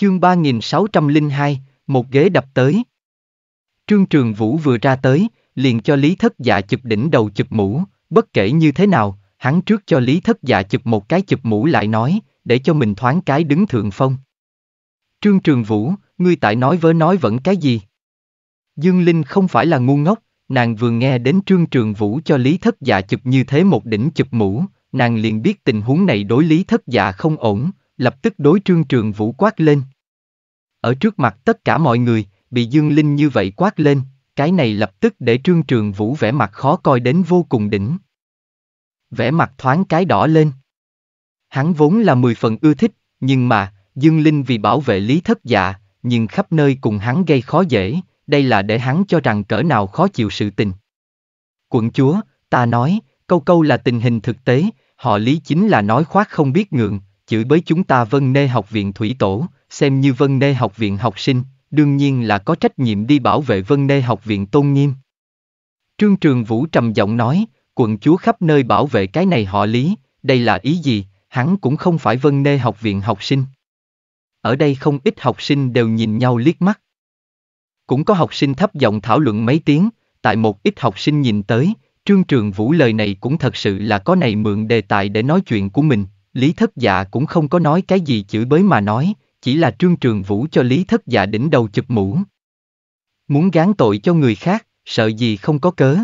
Chương 3602, một ghế đập tới. Trương Trường Vũ vừa ra tới, liền cho Lý Thất Dạ chụp đỉnh đầu chụp mũ, bất kể như thế nào, hắn trước cho Lý Thất Dạ chụp một cái chụp mũ lại nói, để cho mình thoáng cái đứng thượng phong. Trương Trường Vũ, ngươi tại nói với nói vẫn cái gì? Dương Linh không phải là ngu ngốc, nàng vừa nghe đến Trương Trường Vũ cho Lý Thất Dạ chụp như thế một đỉnh chụp mũ, nàng liền biết tình huống này đối Lý Thất Dạ không ổn, lập tức đối trương trường vũ quát lên. Ở trước mặt tất cả mọi người, bị Dương Linh như vậy quát lên, cái này lập tức để trương trường vũ vẻ mặt khó coi đến vô cùng đỉnh. Vẻ mặt thoáng cái đỏ lên. Hắn vốn là mười phần ưa thích, nhưng mà, Dương Linh vì bảo vệ lý thất dạ, nhưng khắp nơi cùng hắn gây khó dễ, đây là để hắn cho rằng cỡ nào khó chịu sự tình. Quận chúa, ta nói, câu câu là tình hình thực tế, họ lý chính là nói khoác không biết ngượng, chửi bới chúng ta Vân Nê Học viện Thủy Tổ, xem như Vân Nê Học viện học sinh, đương nhiên là có trách nhiệm đi bảo vệ Vân Nê Học viện tôn nghiêm. Trương Trường Vũ trầm giọng nói, quận chúa khắp nơi bảo vệ cái này họ lý, đây là ý gì, hắn cũng không phải Vân Nê Học viện học sinh. Ở đây không ít học sinh đều nhìn nhau liếc mắt. Cũng có học sinh thấp giọng thảo luận mấy tiếng, tại một ít học sinh nhìn tới, Trương Trường Vũ lời này cũng thật sự là có này mượn đề tài để nói chuyện của mình, Lý Thất Dạ cũng không có nói cái gì chửi bới mà nói, chỉ là Trương Trường Vũ cho Lý Thất Dạ đỉnh đầu chụp mũ. Muốn gán tội cho người khác, sợ gì không có cớ.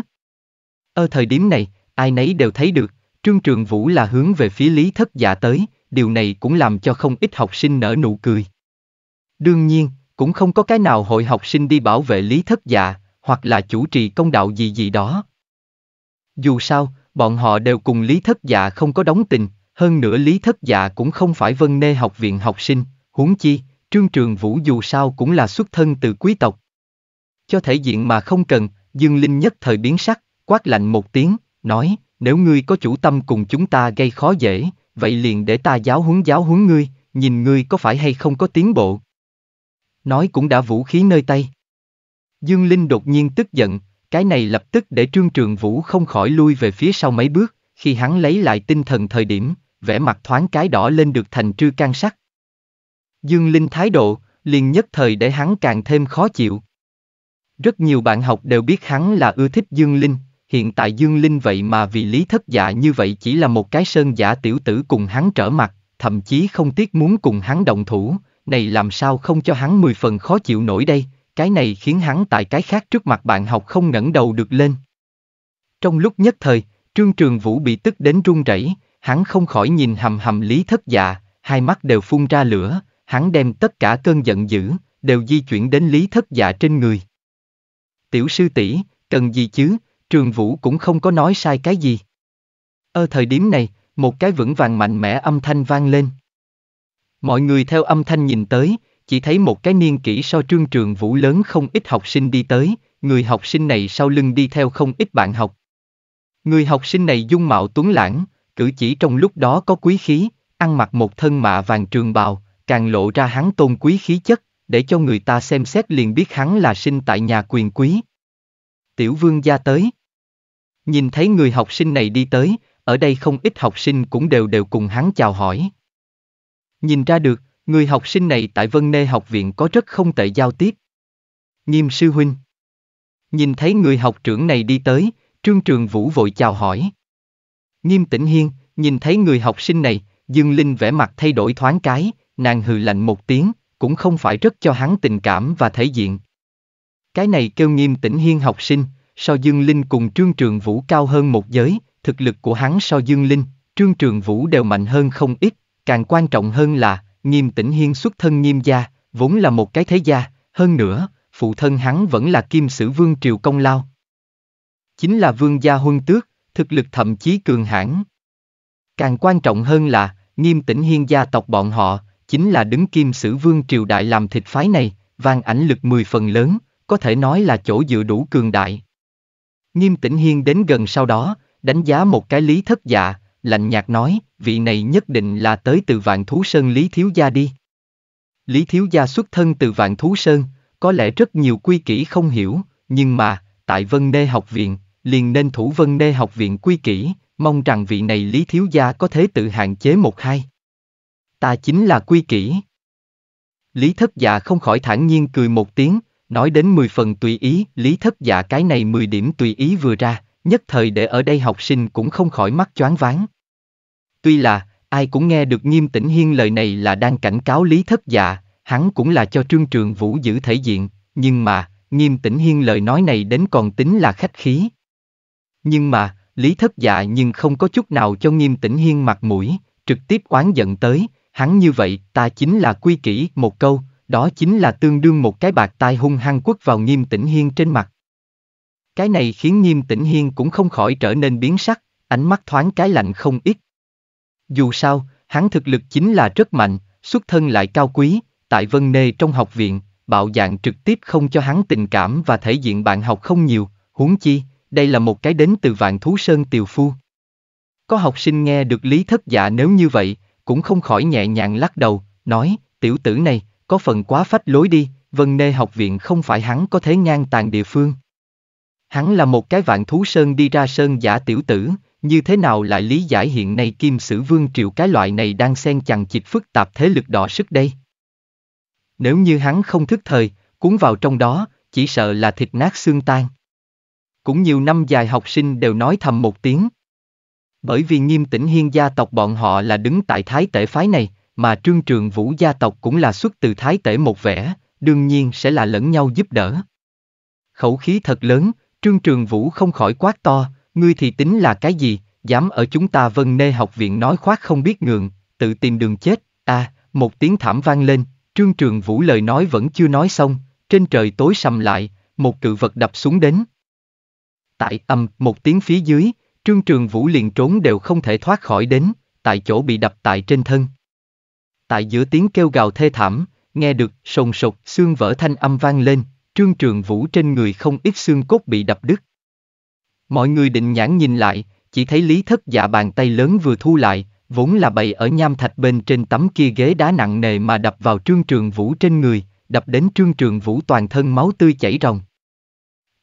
Ở thời điểm này, ai nấy đều thấy được, Trương Trường Vũ là hướng về phía Lý Thất Dạ tới, điều này cũng làm cho không ít học sinh nở nụ cười. Đương nhiên, cũng không có cái nào hội học sinh đi bảo vệ Lý Thất Dạ, hoặc là chủ trì công đạo gì gì đó. Dù sao, bọn họ đều cùng Lý Thất Dạ không có đóng tình, hơn nữa Lý Thất Dạ cũng không phải vân nê học viện học sinh, huống chi, Trương Trường Vũ dù sao cũng là xuất thân từ quý tộc. Cho thể diện mà không cần, Dương Linh nhất thời biến sắc, quát lạnh một tiếng, nói, nếu ngươi có chủ tâm cùng chúng ta gây khó dễ, vậy liền để ta giáo huấn giáo huấn ngươi, nhìn ngươi có phải hay không có tiến bộ. Nói cũng đã vũ khí nơi tay. Dương Linh đột nhiên tức giận, cái này lập tức để Trương Trường Vũ không khỏi lui về phía sau mấy bước, khi hắn lấy lại tinh thần thời điểm, vẻ mặt thoáng cái đỏ lên được thành trư can sắc. Dương Linh thái độ, liền nhất thời để hắn càng thêm khó chịu. Rất nhiều bạn học đều biết hắn là ưa thích Dương Linh, hiện tại Dương Linh vậy mà vì lý thất dạ như vậy chỉ là một cái sơn giả tiểu tử cùng hắn trở mặt, thậm chí không tiếc muốn cùng hắn động thủ, này làm sao không cho hắn mười phần khó chịu nổi đây, cái này khiến hắn tại cái khác trước mặt bạn học không ngẩng đầu được lên. Trong lúc nhất thời, Trương Trường Vũ bị tức đến run rẩy, hắn không khỏi nhìn hầm hầm lý thất dạ, hai mắt đều phun ra lửa, hắn đem tất cả cơn giận dữ, đều di chuyển đến lý thất dạ trên người. Tiểu sư tỷ, cần gì chứ, trường vũ cũng không có nói sai cái gì. Ở thời điểm này, một cái vững vàng mạnh mẽ âm thanh vang lên. Mọi người theo âm thanh nhìn tới, chỉ thấy một cái niên kỷ so trương trường vũ lớn không ít học sinh đi tới, người học sinh này sau lưng đi theo không ít bạn học. Người học sinh này dung mạo tuấn lãng, Cử chỉ trong lúc đó có quý khí, ăn mặc một thân mạ vàng trường bào, càng lộ ra hắn tôn quý khí chất, để cho người ta xem xét liền biết hắn là sinh tại nhà quyền quý. Tiểu vương gia tới. Nhìn thấy người học sinh này đi tới, ở đây không ít học sinh cũng đều đều cùng hắn chào hỏi. Nhìn ra được, người học sinh này tại Vân Nê học viện có rất không tệ giao tiếp. Nghiêm sư huynh. Nhìn thấy người học trưởng này đi tới, Trương Trường Vũ vội chào hỏi. Nghiêm tĩnh hiên, nhìn thấy người học sinh này, Dương Linh vẻ mặt thay đổi thoáng cái, nàng hừ lạnh một tiếng, cũng không phải rất cho hắn tình cảm và thể diện. Cái này kêu nghiêm tĩnh hiên học sinh, so Dương Linh cùng Trương Trường Vũ cao hơn một giới, thực lực của hắn so Dương Linh, Trương Trường Vũ đều mạnh hơn không ít, càng quan trọng hơn là, nghiêm tĩnh hiên xuất thân nghiêm gia, vốn là một cái thế gia, hơn nữa, phụ thân hắn vẫn là kim sử vương triều công lao. Chính là vương gia huân tước, thực lực thậm chí cường hãn. Càng quan trọng hơn là, nghiêm tĩnh hiên gia tộc bọn họ, chính là đứng kim sử vương triều đại làm thịt phái này, vang ảnh lực mười phần lớn, có thể nói là chỗ dựa đủ cường đại. Nghiêm tĩnh hiên đến gần sau đó, đánh giá một cái lý thất dạ, lạnh nhạt nói, vị này nhất định là tới từ vạn thú sơn Lý Thiếu Gia đi. Lý Thiếu Gia xuất thân từ vạn thú sơn, có lẽ rất nhiều quy kỷ không hiểu, nhưng mà, tại Vân Đê học viện, liền nên thủ vân đê học viện quy kỷ, mong rằng vị này lý thiếu gia có thể tự hạn chế một hai. Ta chính là quy kỷ. Lý thất dạ không khỏi thản nhiên cười một tiếng, nói đến mười phần tùy ý, lý thất dạ cái này mười điểm tùy ý vừa ra, nhất thời để ở đây học sinh cũng không khỏi mắt choáng váng. Tuy là, ai cũng nghe được nghiêm tĩnh hiên lời này là đang cảnh cáo lý thất dạ, hắn cũng là cho trương trường vũ giữ thể diện, nhưng mà, nghiêm tĩnh hiên lời nói này đến còn tính là khách khí, nhưng mà, Lý Thất Dạ nhưng không có chút nào cho Nghiêm Tĩnh Hiên mặt mũi, trực tiếp oán giận tới, hắn như vậy, ta chính là quy kỷ một câu, đó chính là tương đương một cái bạc tai hung hăng quất vào Nghiêm Tĩnh Hiên trên mặt. Cái này khiến Nghiêm Tĩnh Hiên cũng không khỏi trở nên biến sắc, ánh mắt thoáng cái lạnh không ít. Dù sao, hắn thực lực chính là rất mạnh, xuất thân lại cao quý, tại Vân Nê trong học viện, bạo dạng trực tiếp không cho hắn tình cảm và thể diện bạn học không nhiều, huống chi, đây là một cái đến từ vạn thú sơn tiều phu. Có học sinh nghe được lý thất dạ nếu như vậy, cũng không khỏi nhẹ nhàng lắc đầu, nói, tiểu tử này, có phần quá phách lối đi, vân nê học viện không phải hắn có thế ngang tàn địa phương. Hắn là một cái vạn thú sơn đi ra sơn giả tiểu tử, như thế nào lại lý giải hiện nay kim sử vương triệu cái loại này đang xen chằng chịch phức tạp thế lực đỏ sức đây. Nếu như hắn không thức thời, cuốn vào trong đó, chỉ sợ là thịt nát xương tan cũng nhiều năm dài học sinh đều nói thầm một tiếng. Bởi vì nghiêm tĩnh hiên gia tộc bọn họ là đứng tại thái tể phái này, mà trương trường vũ gia tộc cũng là xuất từ thái tể một vẻ, đương nhiên sẽ là lẫn nhau giúp đỡ. Khẩu khí thật lớn, trương trường vũ không khỏi quát to, ngươi thì tính là cái gì, dám ở chúng ta vân nê học viện nói khoác không biết ngượng, tự tìm đường chết, à, một tiếng thảm vang lên, trương trường vũ lời nói vẫn chưa nói xong, trên trời tối sầm lại, một cự vật đập xuống đến tại âm một tiếng phía dưới, trương trường vũ liền trốn đều không thể thoát khỏi đến, tại chỗ bị đập tại trên thân. Tại giữa tiếng kêu gào thê thảm, nghe được sồn sột xương vỡ thanh âm vang lên, trương trường vũ trên người không ít xương cốt bị đập đứt. Mọi người định nhãn nhìn lại, chỉ thấy lý thất dạ bàn tay lớn vừa thu lại, vốn là bày ở nham thạch bên trên tấm kia ghế đá nặng nề mà đập vào trương trường vũ trên người, đập đến trương trường vũ toàn thân máu tươi chảy ròng.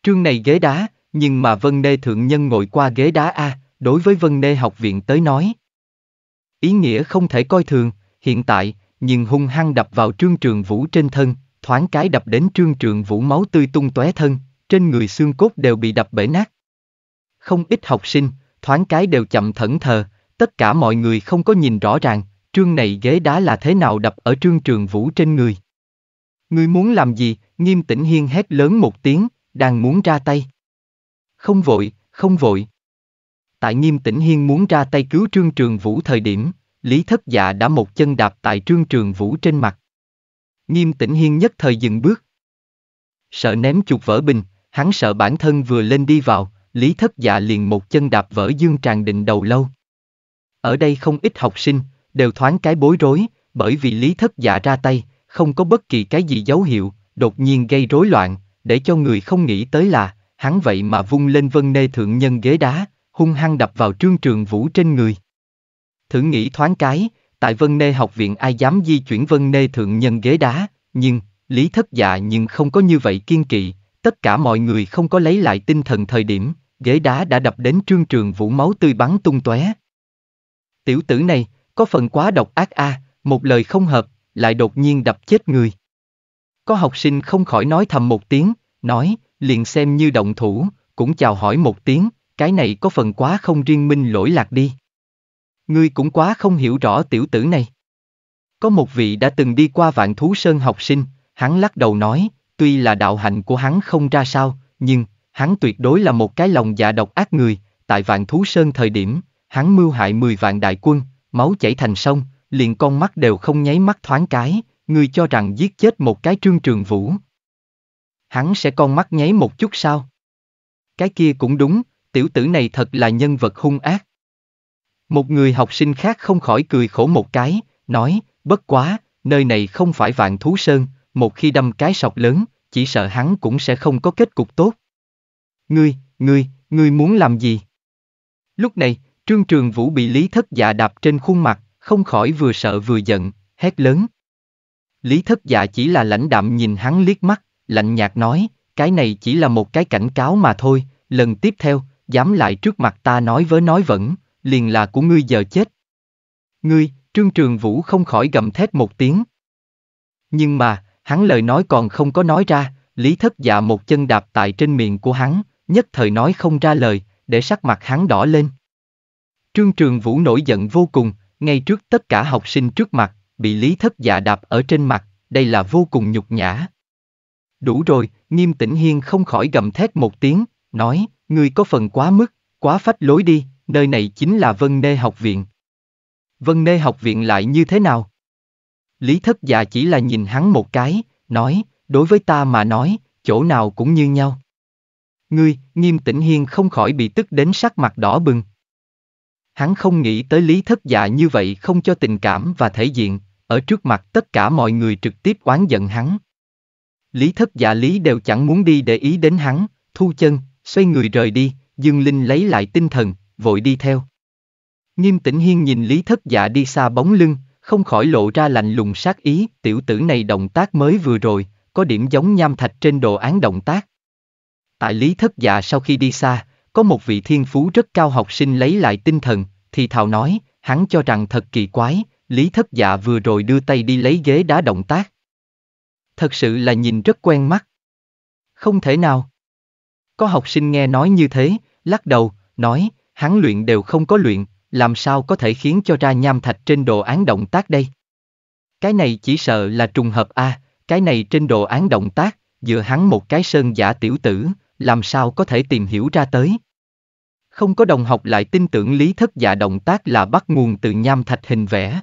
Trương này ghế đá, nhưng mà Vân Nê Thượng Nhân ngồi qua ghế đá A, đối với Vân Nê học viện tới nói. Ý nghĩa không thể coi thường, hiện tại, nhưng hung hăng đập vào trương trường vũ trên thân, thoáng cái đập đến trương trường vũ máu tươi tung tóe thân, trên người xương cốt đều bị đập bể nát. Không ít học sinh, thoáng cái đều chậm thẫn thờ, tất cả mọi người không có nhìn rõ ràng, trương này ghế đá là thế nào đập ở trương trường vũ trên người. Ngươi muốn làm gì, nghiêm tĩnh hiên hét lớn một tiếng, đang muốn ra tay không vội, không vội. Tại nghiêm tĩnh hiên muốn ra tay cứu trương trường vũ thời điểm, lý thất dạ đã một chân đạp tại trương trường vũ trên mặt. Nghiêm tĩnh hiên nhất thời dừng bước. Sợ ném chuột vỡ bình, hắn sợ bản thân vừa lên đi vào, lý thất dạ liền một chân đạp vỡ dương tràng định đầu lâu. Ở đây không ít học sinh, đều thoáng cái bối rối, bởi vì lý thất dạ ra tay, không có bất kỳ cái gì dấu hiệu, đột nhiên gây rối loạn, để cho người không nghĩ tới là, hắn vậy mà vung lên vân nê thượng nhân ghế đá, hung hăng đập vào trương trường vũ trên người. Thử nghĩ thoáng cái, tại vân nê học viện ai dám di chuyển vân nê thượng nhân ghế đá, nhưng, lý thất dạ nhưng không có như vậy kiên kỵ, tất cả mọi người không có lấy lại tinh thần thời điểm, ghế đá đã đập đến trương trường vũ máu tươi bắn tung tóe. Tiểu tử này, có phần quá độc ác a, à, một lời không hợp, lại đột nhiên đập chết người. Có học sinh không khỏi nói thầm một tiếng, nói, liền xem như động thủ, cũng chào hỏi một tiếng, cái này có phần quá không riêng minh lỗi lạc đi. Ngươi cũng quá không hiểu rõ tiểu tử này. Có một vị đã từng đi qua vạn thú sơn học sinh, hắn lắc đầu nói, tuy là đạo hạnh của hắn không ra sao, nhưng, hắn tuyệt đối là một cái lòng dạ độc ác người, tại vạn thú sơn thời điểm, hắn mưu hại 10 vạn đại quân, máu chảy thành sông, liền con mắt đều không nháy mắt thoáng cái, ngươi cho rằng giết chết một cái trương trường vũ, hắn sẽ con mắt nháy một chút sao? Cái kia cũng đúng, tiểu tử này thật là nhân vật hung ác. Một người học sinh khác không khỏi cười khổ một cái, nói, bất quá, nơi này không phải vạn thú sơn, một khi đâm cái sọc lớn, chỉ sợ hắn cũng sẽ không có kết cục tốt. Ngươi, ngươi, ngươi muốn làm gì? Lúc này, Trương Trường Vũ bị Lý Thất Dạ đạp trên khuôn mặt, không khỏi vừa sợ vừa giận, hét lớn. Lý Thất Dạ chỉ là lãnh đạm nhìn hắn liếc mắt, lạnh nhạt nói, cái này chỉ là một cái cảnh cáo mà thôi, lần tiếp theo, dám lại trước mặt ta nói với nói vẫn, liền là của ngươi giờ chết. Ngươi, Trương Trường Vũ không khỏi gầm thét một tiếng. Nhưng mà, hắn lời nói còn không có nói ra, Lý Thất Dạ một chân đạp tại trên miệng của hắn, nhất thời nói không ra lời, để sắc mặt hắn đỏ lên. Trương Trường Vũ nổi giận vô cùng, ngay trước tất cả học sinh trước mặt, bị Lý Thất Dạ đạp ở trên mặt, đây là vô cùng nhục nhã, Đủ rồi, nghiêm tĩnh hiên không khỏi gầm thét một tiếng, nói, ngươi có phần quá mức, quá phách lối đi, nơi này chính là Vân Nê học viện. Vân Nê học viện lại như thế nào? Lý thất già chỉ là nhìn hắn một cái, nói, đối với ta mà nói, chỗ nào cũng như nhau. Ngươi, nghiêm tĩnh hiên không khỏi bị tức đến sắc mặt đỏ bừng. Hắn không nghĩ tới lý thất dạ như vậy không cho tình cảm và thể diện, ở trước mặt tất cả mọi người trực tiếp oán giận hắn. Lý thất giả lý đều chẳng muốn đi để ý đến hắn, thu chân, xoay người rời đi, Dương Linh lấy lại tinh thần, vội đi theo. Nghiêm tĩnh hiên nhìn Lý thất giả đi xa bóng lưng, không khỏi lộ ra lạnh lùng sát ý, tiểu tử này động tác mới vừa rồi, có điểm giống nham thạch trên đồ án động tác. Tại Lý thất giả sau khi đi xa, có một vị thiên phú rất cao học sinh lấy lại tinh thần, thì thào nói, hắn cho rằng thật kỳ quái, Lý thất dạ vừa rồi đưa tay đi lấy ghế đá động tác thật sự là nhìn rất quen mắt. Không thể nào. Có học sinh nghe nói như thế, lắc đầu, nói, hắn luyện đều không có luyện, làm sao có thể khiến cho ra nham thạch trên đồ án động tác đây? Cái này chỉ sợ là trùng hợp a, à, cái này trên đồ án động tác, dựa hắn một cái sơn giả tiểu tử, làm sao có thể tìm hiểu ra tới? Không có đồng học lại tin tưởng lý thất giả động tác là bắt nguồn từ nham thạch hình vẽ.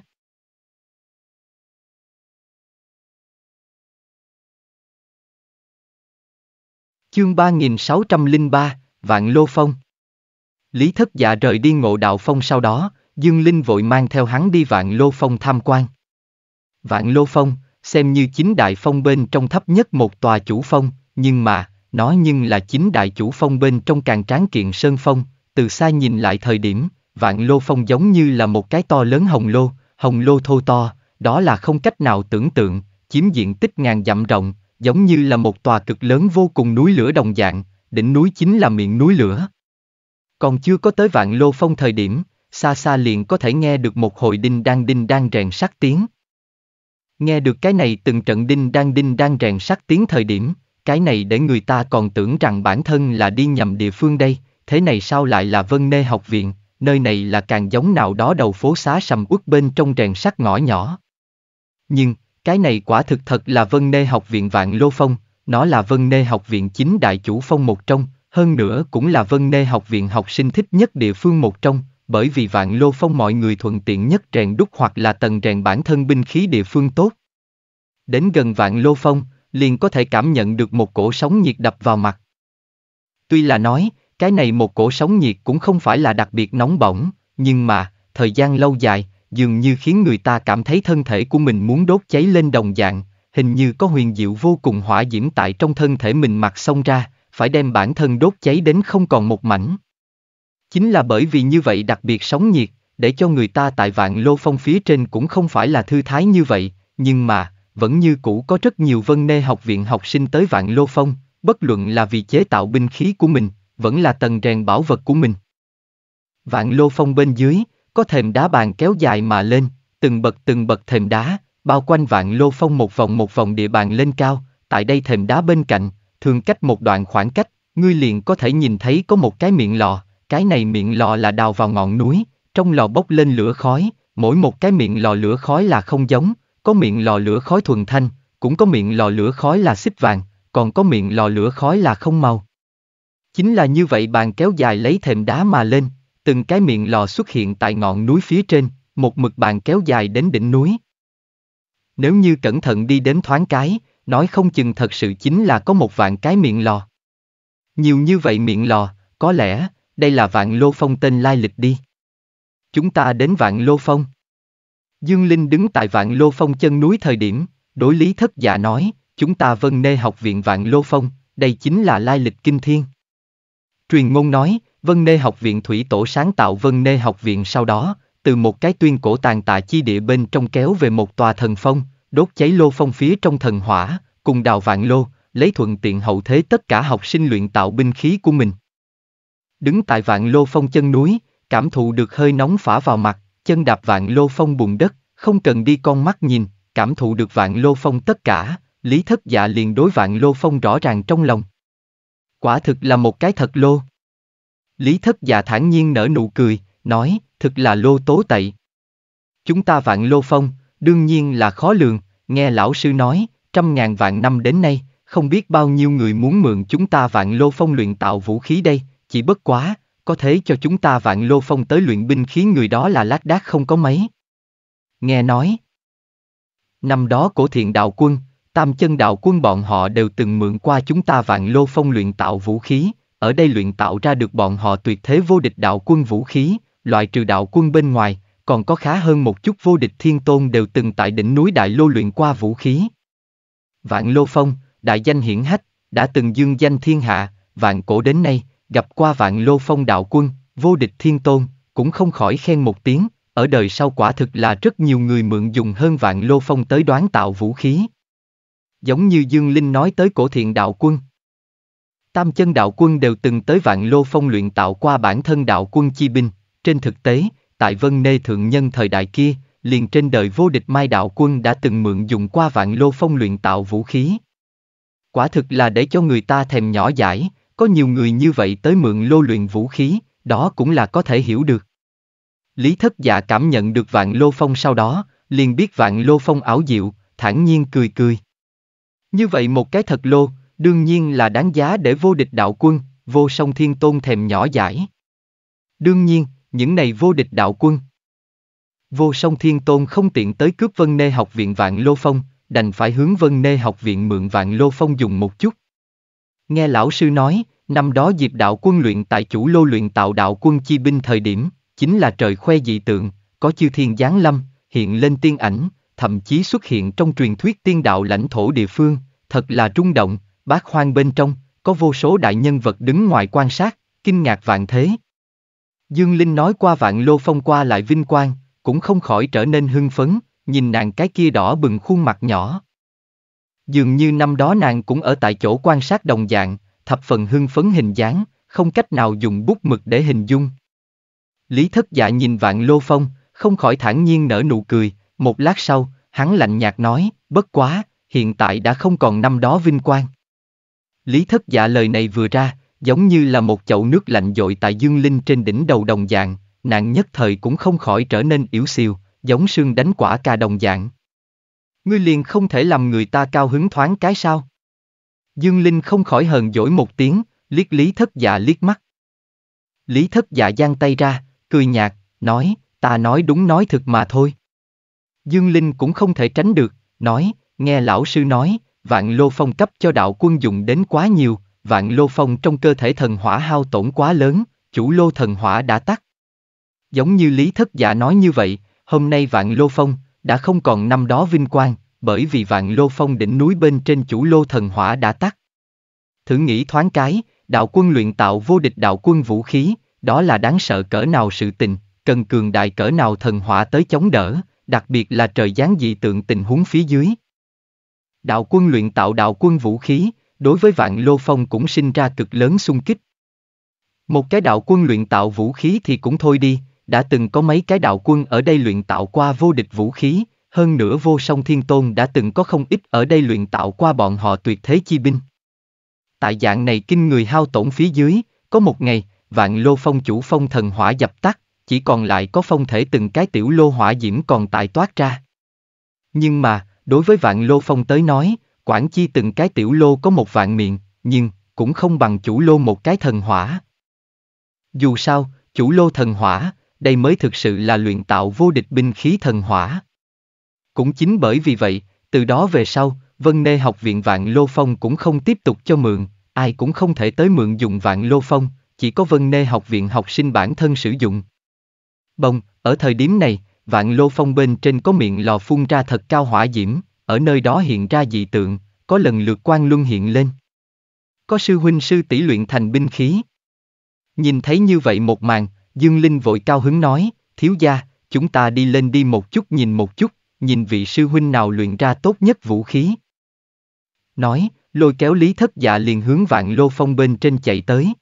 Chương 3603, Vạn Lô Phong Lý thất dạ rời đi ngộ đạo phong sau đó, Dương Linh vội mang theo hắn đi Vạn Lô Phong tham quan. Vạn Lô Phong, xem như chính đại phong bên trong thấp nhất một tòa chủ phong, nhưng mà, nó nhưng là chính đại chủ phong bên trong càng tráng kiện sơn phong, từ xa nhìn lại thời điểm, Vạn Lô Phong giống như là một cái to lớn hồng lô, hồng lô thô to, đó là không cách nào tưởng tượng, chiếm diện tích ngàn dặm rộng, giống như là một tòa cực lớn vô cùng núi lửa đồng dạng, đỉnh núi chính là miệng núi lửa. Còn chưa có tới vạn lô phong thời điểm, xa xa liền có thể nghe được một hồi đinh đang đinh đang rèn sắt tiếng. Nghe được cái này từng trận đinh đang đinh đang rèn sắt tiếng thời điểm, cái này để người ta còn tưởng rằng bản thân là đi nhầm địa phương đây, thế này sao lại là vân nê học viện, nơi này là càng giống nào đó đầu phố xá sầm uất bên trong rèn sắt ngõ nhỏ. Nhưng, cái này quả thực thật là Vân Nê Học Viện Vạn Lô Phong, nó là Vân Nê Học Viện chính đại chủ phong một trong, hơn nữa cũng là Vân Nê Học Viện học sinh thích nhất địa phương một trong, bởi vì Vạn Lô Phong mọi người thuận tiện nhất rèn đúc hoặc là tầng rèn bản thân binh khí địa phương tốt. Đến gần Vạn Lô Phong, liền có thể cảm nhận được một cổ sóng nhiệt đập vào mặt. Tuy là nói, cái này một cổ sóng nhiệt cũng không phải là đặc biệt nóng bỏng, nhưng mà, thời gian lâu dài, dường như khiến người ta cảm thấy thân thể của mình muốn đốt cháy lên đồng dạng, hình như có huyền diệu vô cùng hỏa diễm tại trong thân thể mình mặc xông ra, phải đem bản thân đốt cháy đến không còn một mảnh. Chính là bởi vì như vậy đặc biệt sóng nhiệt, để cho người ta tại vạn lô phong phía trên cũng không phải là thư thái như vậy, nhưng mà, vẫn như cũ có rất nhiều vân nê học viện học sinh tới vạn lô phong, bất luận là vì chế tạo binh khí của mình, vẫn là tầng rèn bảo vật của mình. Vạn lô phong bên dưới, có thềm đá bàn kéo dài mà lên, từng bậc từng bậc thềm đá, bao quanh vạn lô phong một vòng một vòng địa bàn lên cao, tại đây thềm đá bên cạnh, thường cách một đoạn khoảng cách, ngươi liền có thể nhìn thấy có một cái miệng lò, cái này miệng lò là đào vào ngọn núi, trong lò bốc lên lửa khói, mỗi một cái miệng lò lửa khói là không giống, có miệng lò lửa khói thuần thanh, cũng có miệng lò lửa khói là xích vàng, còn có miệng lò lửa khói là không màu. Chính là như vậy bàn kéo dài lấy thềm đá mà lên, từng cái miệng lò xuất hiện tại ngọn núi phía trên, một mực bàn kéo dài đến đỉnh núi. Nếu như cẩn thận đi đến thoáng cái, nói không chừng thật sự chính là có một vạn cái miệng lò. Nhiều như vậy miệng lò, có lẽ, đây là vạn lô phong tên lai lịch đi. Chúng ta đến vạn lô phong. Dương Linh đứng tại vạn lô phong chân núi thời điểm, đối lý thất giả nói, chúng ta vân nê học viện vạn lô phong, đây chính là lai lịch kinh thiên. Truyền ngôn nói, Vân Nê Học viện Thủy Tổ sáng tạo Vân Nê Học viện sau đó, từ một cái tuyên cổ tàn tạ chi địa bên trong kéo về một tòa thần phong, đốt cháy lô phong phía trong thần hỏa, cùng đào vạn lô, lấy thuận tiện hậu thế tất cả học sinh luyện tạo binh khí của mình. Đứng tại vạn lô phong chân núi, cảm thụ được hơi nóng phả vào mặt, chân đạp vạn lô phong bùn đất, không cần đi con mắt nhìn, cảm thụ được vạn lô phong tất cả, lý thất dạ liền đối vạn lô phong rõ ràng trong lòng. Quả thực là một cái thật lô. Lý thất già thản nhiên nở nụ cười, nói, thực là lô tố tậy. Chúng ta vạn lô phong, đương nhiên là khó lường, nghe lão sư nói, trăm ngàn vạn năm đến nay, không biết bao nhiêu người muốn mượn chúng ta vạn lô phong luyện tạo vũ khí đây, chỉ bất quá, có thế cho chúng ta vạn lô phong tới luyện binh khí người đó là lác đác không có mấy. Nghe nói, năm đó cổ thiện đạo quân, tam chân đạo quân bọn họ đều từng mượn qua chúng ta vạn lô phong luyện tạo vũ khí, ở đây luyện tạo ra được bọn họ tuyệt thế vô địch đạo quân vũ khí, loại trừ đạo quân bên ngoài, còn có khá hơn một chút vô địch thiên tôn đều từng tại đỉnh núi Đại Lô luyện qua vũ khí. Vạn Lô Phong, đại danh hiển hách, đã từng dương danh thiên hạ, vạn cổ đến nay, gặp qua vạn Lô Phong đạo quân, vô địch thiên tôn, cũng không khỏi khen một tiếng, ở đời sau quả thực là rất nhiều người mượn dùng hơn vạn Lô Phong tới đoán tạo vũ khí. Giống như Dương Linh nói tới cổ thiện đạo quân, Tam chân đạo quân đều từng tới vạn lô phong luyện tạo qua bản thân đạo quân chi binh, trên thực tế, tại vân nê thượng nhân thời đại kia, liền trên đời vô địch mai đạo quân đã từng mượn dùng qua vạn lô phong luyện tạo vũ khí. Quả thực là để cho người ta thèm nhỏ giải, có nhiều người như vậy tới mượn lô luyện vũ khí, đó cũng là có thể hiểu được. Lý thất giả dạ cảm nhận được vạn lô phong sau đó, liền biết vạn lô phong ảo diệu, thản nhiên cười cười. Như vậy một cái thật lô, Đương nhiên là đáng giá để vô địch đạo quân, vô song thiên tôn thèm nhỏ giải. Đương nhiên, những này vô địch đạo quân. Vô song thiên tôn không tiện tới cướp vân nê học viện vạn lô phong, đành phải hướng vân nê học viện mượn vạn lô phong dùng một chút. Nghe lão sư nói, năm đó dịp đạo quân luyện tại chủ lô luyện tạo đạo quân chi binh thời điểm, chính là trời khoe dị tượng, có chư thiên giáng lâm, hiện lên tiên ảnh, thậm chí xuất hiện trong truyền thuyết tiên đạo lãnh thổ địa phương, thật là rung động, bác hoang bên trong, có vô số đại nhân vật đứng ngoài quan sát, kinh ngạc vạn thế. Dương Linh nói qua vạn lô phong qua lại vinh quang, cũng không khỏi trở nên hưng phấn, nhìn nàng cái kia đỏ bừng khuôn mặt nhỏ. Dường như năm đó nàng cũng ở tại chỗ quan sát đồng dạng, thập phần hưng phấn hình dáng, không cách nào dùng bút mực để hình dung. Lý thất dạ nhìn vạn lô phong, không khỏi thản nhiên nở nụ cười, một lát sau, hắn lạnh nhạt nói, bất quá, hiện tại đã không còn năm đó vinh quang. Lý thất giả dạ lời này vừa ra, giống như là một chậu nước lạnh dội tại dương linh trên đỉnh đầu đồng dạng, nàng nhất thời cũng không khỏi trở nên yếu xìu, giống sương đánh quả cà đồng dạng. Ngươi liền không thể làm người ta cao hứng thoáng cái sao? Dương Linh không khỏi hờn dỗi một tiếng, liếc Lý Thất giả dạ liếc mắt. Lý Thất giả dạ giang tay ra, cười nhạt, nói, ta nói đúng nói thực mà thôi. Dương Linh cũng không thể tránh được, nói, nghe lão sư nói, vạn lô phong cấp cho đạo quân dùng đến quá nhiều, vạn lô phong trong cơ thể thần hỏa hao tổn quá lớn, chủ lô thần hỏa đã tắt. Giống như Lý Thất Giả dạ nói như vậy, hôm nay vạn lô phong đã không còn năm đó vinh quang, bởi vì vạn lô phong đỉnh núi bên trên chủ lô thần hỏa đã tắt. Thử nghĩ thoáng cái, đạo quân luyện tạo vô địch đạo quân vũ khí, đó là đáng sợ cỡ nào sự tình, cần cường đại cỡ nào thần hỏa tới chống đỡ, đặc biệt là trời giáng dị tượng tình huống phía dưới, Đạo quân luyện tạo đạo quân vũ khí, đối với vạn lô phong cũng sinh ra cực lớn xung kích. Một cái đạo quân luyện tạo vũ khí thì cũng thôi đi, đã từng có mấy cái đạo quân ở đây luyện tạo qua vô địch vũ khí, hơn nữa vô song thiên tôn đã từng có không ít ở đây luyện tạo qua bọn họ tuyệt thế chi binh. Tại dạng này kinh người hao tổn phía dưới, có một ngày, vạn lô phong chủ phong thần hỏa dập tắt, chỉ còn lại có phong thể từng cái tiểu lô hỏa diễm còn tại toát ra. Nhưng mà, đối với vạn lô phong tới nói, quản chi từng cái tiểu lô có một vạn miệng, nhưng, cũng không bằng chủ lô một cái thần hỏa. Dù sao, chủ lô thần hỏa, đây mới thực sự là luyện tạo vô địch binh khí thần hỏa. Cũng chính bởi vì vậy, từ đó về sau, Vân Nê học viện Vạn Lô Phong cũng không tiếp tục cho mượn, ai cũng không thể tới mượn dùng Vạn Lô Phong, chỉ có Vân Nê học viện học sinh bản thân sử dụng. Bông, ở thời điểm này, vạn lô phong bên trên có miệng lò phun ra thật cao hỏa diễm, ở nơi đó hiện ra dị tượng, có lần lượt quan luân hiện lên. Có sư huynh sư tỷ luyện thành binh khí. Nhìn thấy như vậy một màn, Dương Linh vội cao hứng nói, thiếu gia, chúng ta đi lên đi một chút nhìn một chút, nhìn vị sư huynh nào luyện ra tốt nhất vũ khí. Nói, lôi kéo Lý Thất Dạ liền hướng vạn lô phong bên trên chạy tới.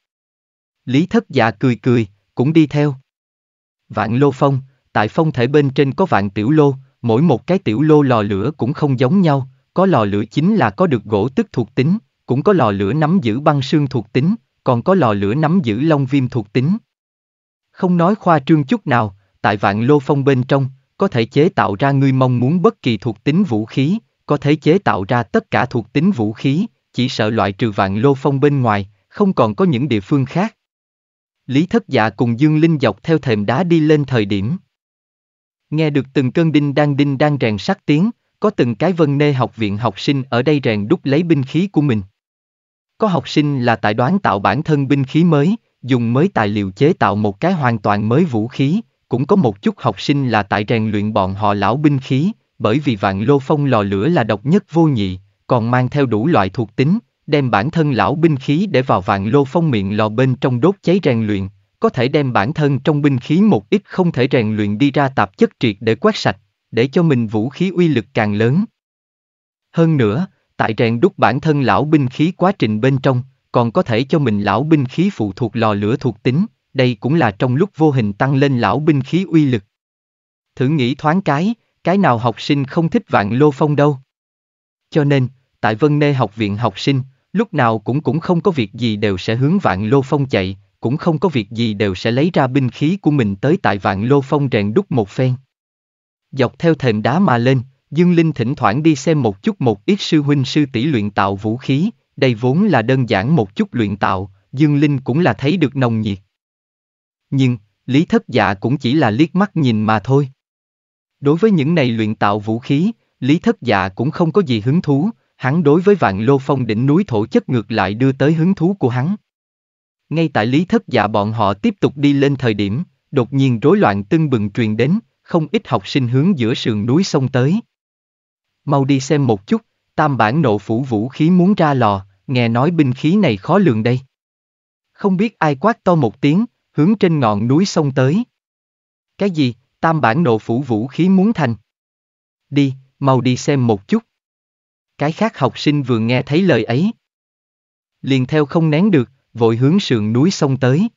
Lý Thất Dạ cười cười, cũng đi theo. Vạn lô phong, tại phong thể bên trên có vạn tiểu lô, mỗi một cái tiểu lô lò lửa cũng không giống nhau, có lò lửa chính là có được gỗ tức thuộc tính, cũng có lò lửa nắm giữ băng xương thuộc tính, còn có lò lửa nắm giữ long viêm thuộc tính. Không nói khoa trương chút nào, tại vạn lô phong bên trong, có thể chế tạo ra ngươi mong muốn bất kỳ thuộc tính vũ khí, có thể chế tạo ra tất cả thuộc tính vũ khí, chỉ sợ loại trừ vạn lô phong bên ngoài, không còn có những địa phương khác. Lý Thất Dạ cùng Dương Linh dọc theo thềm đá đi lên thời điểm, Nghe được từng cơn đinh đang đinh đang rèn sắc tiếng, có từng cái vân nê học viện học sinh ở đây rèn đúc lấy binh khí của mình. Có học sinh là tại đoán tạo bản thân binh khí mới, dùng mới tài liệu chế tạo một cái hoàn toàn mới vũ khí, cũng có một chút học sinh là tại rèn luyện bọn họ lão binh khí, bởi vì vạn lô phong lò lửa là độc nhất vô nhị, còn mang theo đủ loại thuộc tính, đem bản thân lão binh khí để vào vạn lô phong miệng lò bên trong đốt cháy rèn luyện, có thể đem bản thân trong binh khí một ít không thể rèn luyện đi ra tạp chất triệt để quét sạch, để cho mình vũ khí uy lực càng lớn. Hơn nữa, tại rèn đúc bản thân lão binh khí quá trình bên trong, còn có thể cho mình lão binh khí phụ thuộc lò lửa thuộc tính, đây cũng là trong lúc vô hình tăng lên lão binh khí uy lực. Thử nghĩ thoáng cái, cái nào học sinh không thích vạn lô phong đâu. Cho nên, tại Vân Nê học viện học sinh, lúc nào cũng cũng không có việc gì đều sẽ hướng vạn lô phong chạy, cũng không có việc gì đều sẽ lấy ra binh khí của mình tới tại vạn lô phong rèn đúc một phen. Dọc theo thềm đá mà lên, Dương Linh thỉnh thoảng đi xem một chút một ít sư huynh sư tỷ luyện tạo vũ khí, đây vốn là đơn giản một chút luyện tạo, Dương Linh cũng là thấy được nồng nhiệt. Nhưng, Lý Thất Dạ cũng chỉ là liếc mắt nhìn mà thôi. Đối với những này luyện tạo vũ khí, Lý Thất Dạ cũng không có gì hứng thú, hắn đối với vạn lô phong đỉnh núi thổ chất ngược lại đưa tới hứng thú của hắn. Ngay tại lý thất giả dạ bọn họ tiếp tục đi lên thời điểm, đột nhiên rối loạn tưng bừng truyền đến, không ít học sinh hướng giữa sườn núi sông tới. Mau đi xem một chút, tam bản nộ phủ vũ khí muốn ra lò, nghe nói binh khí này khó lường đây. Không biết ai quát to một tiếng, hướng trên ngọn núi sông tới. Cái gì, tam bản nộ phủ vũ khí muốn thành. Đi, mau đi xem một chút. Cái khác học sinh vừa nghe thấy lời ấy. Liền theo không nén được, vội hướng sườn núi sông tới.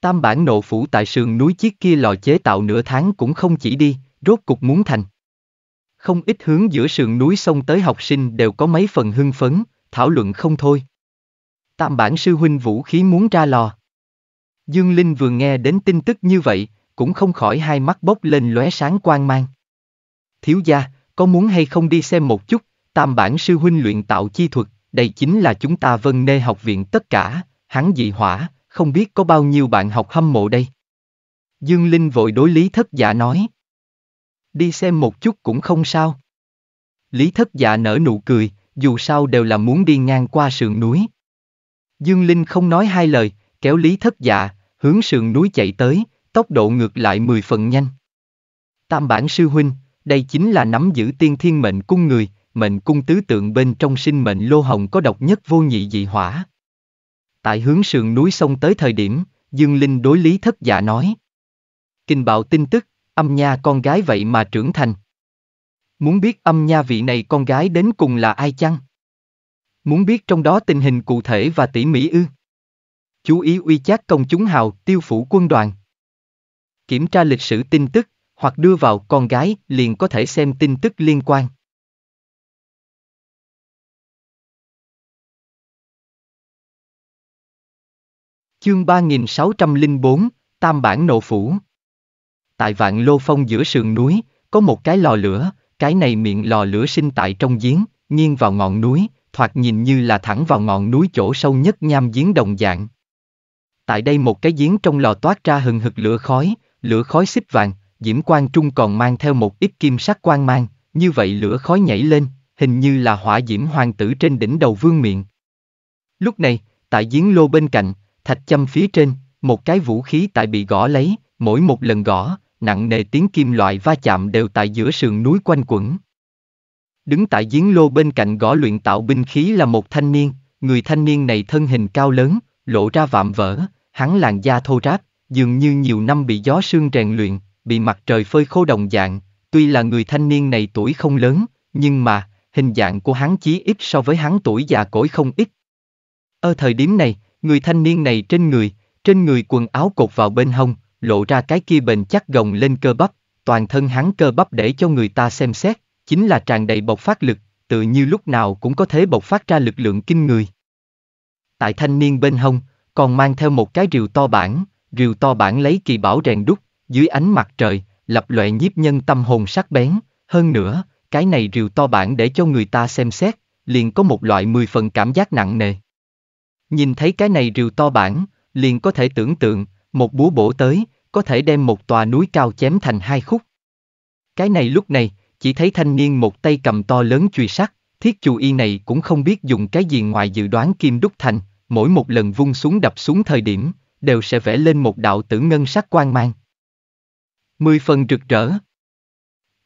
Tam bản nộ phủ tại sườn núi chiếc kia lò chế tạo nửa tháng cũng không chỉ đi, rốt cục muốn thành. Không ít hướng giữa sườn núi sông tới học sinh đều có mấy phần hưng phấn, thảo luận không thôi. Tam bản sư huynh vũ khí muốn ra lò. Dương Linh vừa nghe đến tin tức như vậy, cũng không khỏi hai mắt bốc lên lóe sáng quang mang. Thiếu gia, có muốn hay không đi xem một chút, tam bản sư huynh luyện tạo chi thuật đây chính là chúng ta vân nê học viện tất cả, hắn dị hỏa, không biết có bao nhiêu bạn học hâm mộ đây. Dương Linh vội đối Lý Thất Dạ nói. Đi xem một chút cũng không sao. Lý Thất Dạ nở nụ cười, dù sao đều là muốn đi ngang qua sườn núi. Dương Linh không nói hai lời, kéo Lý Thất Dạ, hướng sườn núi chạy tới, tốc độ ngược lại mười phần nhanh. Tam bản sư huynh, đây chính là nắm giữ tiên thiên mệnh cung người, mệnh cung tứ tượng bên trong sinh mệnh lô hồng có độc nhất vô nhị dị hỏa. Tại hướng sườn núi sông tới thời điểm, Dương Linh đối lý thất giả nói. Kinh bạo tin tức, âm nha con gái vậy mà trưởng thành. Muốn biết âm nha vị này con gái đến cùng là ai chăng? Muốn biết trong đó tình hình cụ thể và tỉ mỉ ư? Chú ý uy chát công chúng hào, tiêu phủ quân đoàn. Kiểm tra lịch sử tin tức, hoặc đưa vào con gái liền có thể xem tin tức liên quan. Chương 3604, Tam Bản Nộ Phủ Tại vạn lô phong giữa sườn núi, có một cái lò lửa, cái này miệng lò lửa sinh tại trong giếng, nghiêng vào ngọn núi, thoạt nhìn như là thẳng vào ngọn núi chỗ sâu nhất nham giếng đồng dạng. Tại đây một cái giếng trong lò toát ra hừng hực lửa khói, lửa khói xích vàng, diễm quang trung còn mang theo một ít kim sắc quang mang, như vậy lửa khói nhảy lên, hình như là hỏa diễm hoàng tử trên đỉnh đầu vương miệng. Lúc này, tại giếng lô bên cạnh, Thạch châm phía trên, một cái vũ khí tại bị gõ lấy, mỗi một lần gõ, nặng nề tiếng kim loại va chạm đều tại giữa sườn núi quanh quẩn. Đứng tại giếng lô bên cạnh gõ luyện tạo binh khí là một thanh niên, người thanh niên này thân hình cao lớn, lộ ra vạm vỡ, hắn làn da thô ráp, dường như nhiều năm bị gió sương rèn luyện, bị mặt trời phơi khô đồng dạng, tuy là người thanh niên này tuổi không lớn, nhưng mà, hình dạng của hắn chí ít so với hắn tuổi già cỗi không ít. Ở thời điểm này, Người thanh niên này trên người, trên người quần áo cột vào bên hông, lộ ra cái kia bền chắc gồng lên cơ bắp, toàn thân hắn cơ bắp để cho người ta xem xét, chính là tràn đầy bộc phát lực, tự như lúc nào cũng có thể bộc phát ra lực lượng kinh người. Tại thanh niên bên hông, còn mang theo một cái rìu to bản, rìu to bản lấy kỳ bảo rèn đúc, dưới ánh mặt trời, lập loè nhiếp nhân tâm hồn sắc bén, hơn nữa, cái này rìu to bản để cho người ta xem xét, liền có một loại mười phần cảm giác nặng nề. Nhìn thấy cái này rìu to bản, liền có thể tưởng tượng, một búa bổ tới, có thể đem một tòa núi cao chém thành hai khúc. Cái này lúc này, chỉ thấy thanh niên một tay cầm to lớn chùy sắt, thiết chù y này cũng không biết dùng cái gì ngoài dự đoán kim đúc thành, mỗi một lần vung xuống đập xuống thời điểm, đều sẽ vẽ lên một đạo tử ngân sắc quang mang. Mười phần rực rỡ.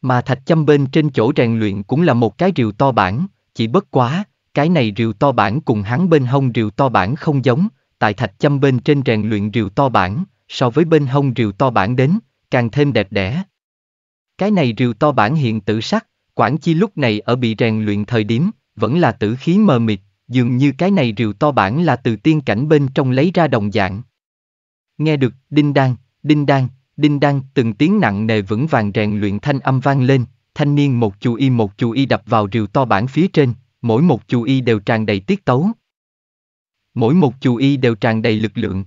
Mà thạch châm bên trên chỗ rèn luyện cũng là một cái rìu to bản, chỉ bất quá, cái này rìu to bản cùng hắn bên hông rìu to bản không giống, tại thạch châm bên trên rèn luyện rìu to bản, so với bên hông rìu to bản đến, càng thêm đẹp đẽ. Cái này rìu to bản hiện tử sắc, quản chi lúc này ở bị rèn luyện thời điểm, vẫn là tử khí mờ mịt, dường như cái này rìu to bản là từ tiên cảnh bên trong lấy ra đồng dạng. Nghe được, đinh đan, đinh đan, đinh đan, từng tiếng nặng nề vững vàng rèn luyện thanh âm vang lên, thanh niên một chú y một chú y đập vào rìu to bản phía trên, mỗi một chú y đều tràn đầy tiết tấu. Mỗi một chú y đều tràn đầy lực lượng.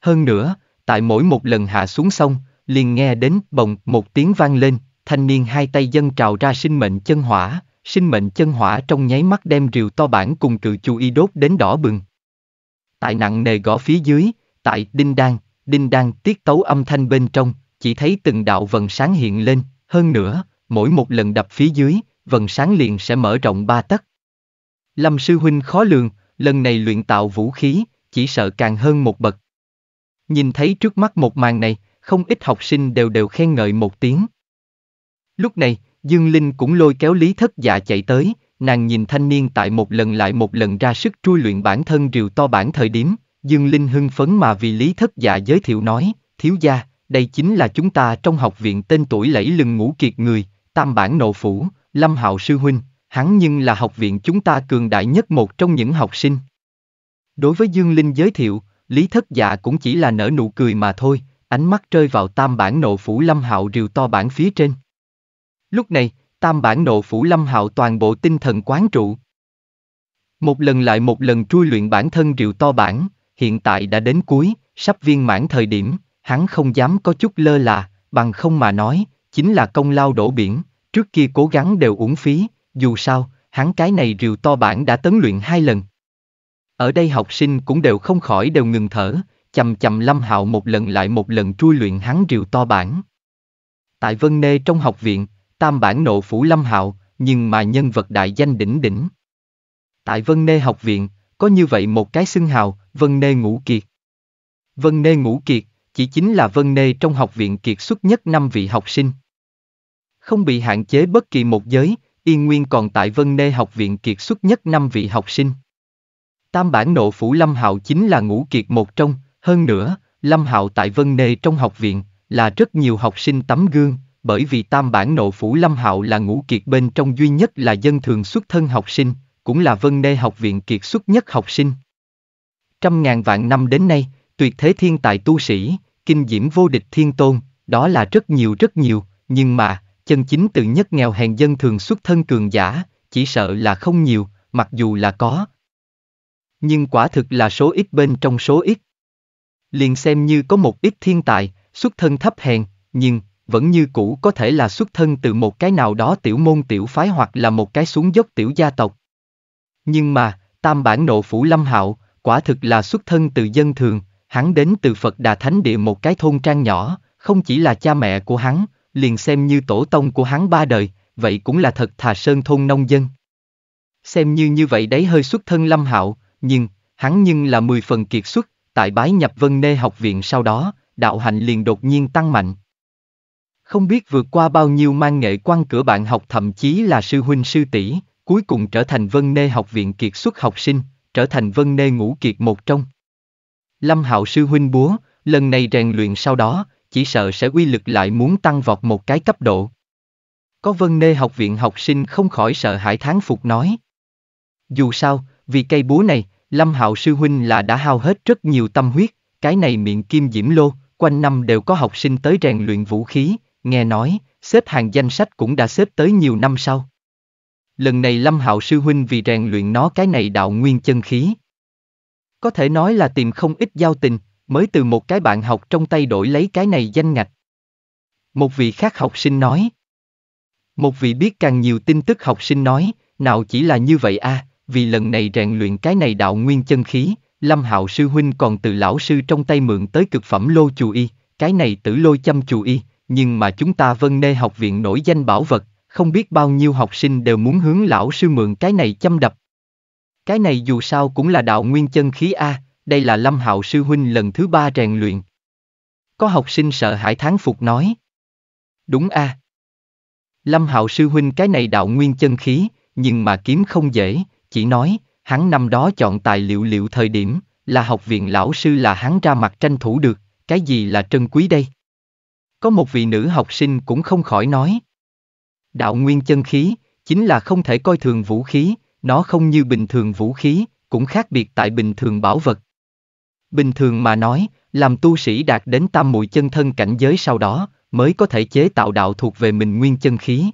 Hơn nữa, tại mỗi một lần hạ xuống sông, liền nghe đến bồng một tiếng vang lên, thanh niên hai tay dân trào ra sinh mệnh chân hỏa, sinh mệnh chân hỏa trong nháy mắt đem rìu to bản cùng cự chú y đốt đến đỏ bừng. Tại nặng nề gõ phía dưới, tại đinh đan, đinh đan tiết tấu âm thanh bên trong, chỉ thấy từng đạo vần sáng hiện lên, hơn nữa, mỗi một lần đập phía dưới, vần sáng liền sẽ mở rộng ba tấc. Lâm sư huynh khó lường, lần này luyện tạo vũ khí, chỉ sợ càng hơn một bậc. Nhìn thấy trước mắt một màn này, không ít học sinh đều đều khen ngợi một tiếng. Lúc này, Dương Linh cũng lôi kéo Lý Thất Dạ chạy tới, nàng nhìn thanh niên tại một lần lại một lần ra sức trui luyện bản thân rìu to bản thời điểm, Dương Linh hưng phấn mà vì Lý Thất Dạ giới thiệu nói, thiếu gia, đây chính là chúng ta trong học viện tên tuổi lẫy lừng ngũ kiệt người, tam bản nộ phủ, Lâm Hạo sư huynh, hắn nhưng là học viện chúng ta cường đại nhất một trong những học sinh. Đối với Dương Linh giới thiệu, Lý Thất Dạ cũng chỉ là nở nụ cười mà thôi, ánh mắt rơi vào tam bản nộ phủ Lâm Hạo rìu to bản phía trên. Lúc này, tam bản nộ phủ Lâm Hạo toàn bộ tinh thần quán trụ. Một lần lại một lần trui luyện bản thân rìu to bản, hiện tại đã đến cuối, sắp viên mãn thời điểm, hắn không dám có chút lơ là, bằng không mà nói, chính là công lao đổ biển. Trước kia cố gắng đều uống phí, dù sao, hắn cái này rìu to bản đã tấn luyện hai lần. Ở đây học sinh cũng đều không khỏi đều ngừng thở, chầm chầm Lâm Hạo một lần lại một lần trui luyện hắn rìu to bản. Tại Vân Nê trong học viện, tam bản nộ phủ Lâm Hạo, nhưng mà nhân vật đại danh đỉnh đỉnh. Tại Vân Nê học viện, có như vậy một cái xưng hào, Vân Nê Ngũ Kiệt. Vân Nê Ngũ Kiệt, chỉ chính là Vân Nê trong học viện kiệt xuất nhất năm vị học sinh không bị hạn chế bất kỳ một giới, yên nguyên còn tại Vân Nê học viện kiệt xuất nhất năm vị học sinh. Tam bản nộ phủ Lâm Hạo chính là ngũ kiệt một trong, hơn nữa, Lâm Hạo tại Vân Nê trong học viện, là rất nhiều học sinh tấm gương, bởi vì tam bản nộ phủ Lâm Hạo là ngũ kiệt bên trong duy nhất là dân thường xuất thân học sinh, cũng là Vân Nê học viện kiệt xuất nhất học sinh. Trăm ngàn vạn năm đến nay, tuyệt thế thiên tài tu sĩ, kinh diễm vô địch thiên tôn, đó là rất nhiều rất nhiều, nhưng mà, chân chính từ nhất nghèo hèn dân thường xuất thân cường giả, chỉ sợ là không nhiều, mặc dù là có. Nhưng quả thực là số ít bên trong số ít. Liền xem như có một ít thiên tài, xuất thân thấp hèn, nhưng, vẫn như cũ có thể là xuất thân từ một cái nào đó tiểu môn tiểu phái hoặc là một cái xuống dốc tiểu gia tộc. Nhưng mà, tam bản nộ phủ lâm hạo, quả thực là xuất thân từ dân thường, hắn đến từ Phật Đà Thánh Địa một cái thôn trang nhỏ, không chỉ là cha mẹ của hắn, liền xem như tổ tông của hắn ba đời, vậy cũng là thật thà sơn thôn nông dân. Xem như như vậy đấy hơi xuất thân lâm hạo, nhưng, hắn nhưng là mười phần kiệt xuất, tại bái nhập vân nê học viện sau đó, đạo hạnh liền đột nhiên tăng mạnh. Không biết vượt qua bao nhiêu mang nghệ quan cửa bạn học thậm chí là sư huynh sư tỷ, cuối cùng trở thành vân nê học viện kiệt xuất học sinh, trở thành vân nê ngũ kiệt một trong. Lâm Hạo sư huynh búa, lần này rèn luyện sau đó, chỉ sợ sẽ quy lực lại muốn tăng vọt một cái cấp độ. Có vân nê học viện học sinh không khỏi sợ hãi thán phục nói. Dù sao, vì cây búa này, Lâm Hạo sư huynh là đã hao hết rất nhiều tâm huyết, cái này miệng kim diễm lô, quanh năm đều có học sinh tới rèn luyện vũ khí, nghe nói, xếp hàng danh sách cũng đã xếp tới nhiều năm sau. Lần này Lâm Hạo sư huynh vì rèn luyện nó cái này đạo nguyên chân khí. Có thể nói là tìm không ít giao tình, mới từ một cái bạn học trong tay đổi lấy cái này danh ngạch. Một vị khác học sinh nói. Một vị biết càng nhiều tin tức học sinh nói, nào chỉ là như vậy a, à, vì lần này rèn luyện cái này đạo nguyên chân khí, Lâm Hạo sư huynh còn từ lão sư trong tay mượn tới cực phẩm lô chù y, cái này tử lôi chăm chù y, nhưng mà chúng ta vân nê học viện nổi danh bảo vật, không biết bao nhiêu học sinh đều muốn hướng lão sư mượn cái này chăm đập. Cái này dù sao cũng là đạo nguyên chân khí a, à, đây là Lâm Hạo sư huynh lần thứ ba rèn luyện. Có học sinh sợ hãi thán phục nói. Đúng a. À. Lâm Hạo sư huynh cái này đạo nguyên chân khí, nhưng mà kiếm không dễ, chỉ nói, hắn năm đó chọn tài liệu liệu thời điểm, là học viện lão sư là hắn ra mặt tranh thủ được, cái gì là trân quý đây? Có một vị nữ học sinh cũng không khỏi nói. Đạo nguyên chân khí, chính là không thể coi thường vũ khí, nó không như bình thường vũ khí, cũng khác biệt tại bình thường bảo vật, Bình thường mà nói, làm tu sĩ đạt đến tam muội chân thân cảnh giới sau đó, mới có thể chế tạo đạo thuộc về mình nguyên chân khí.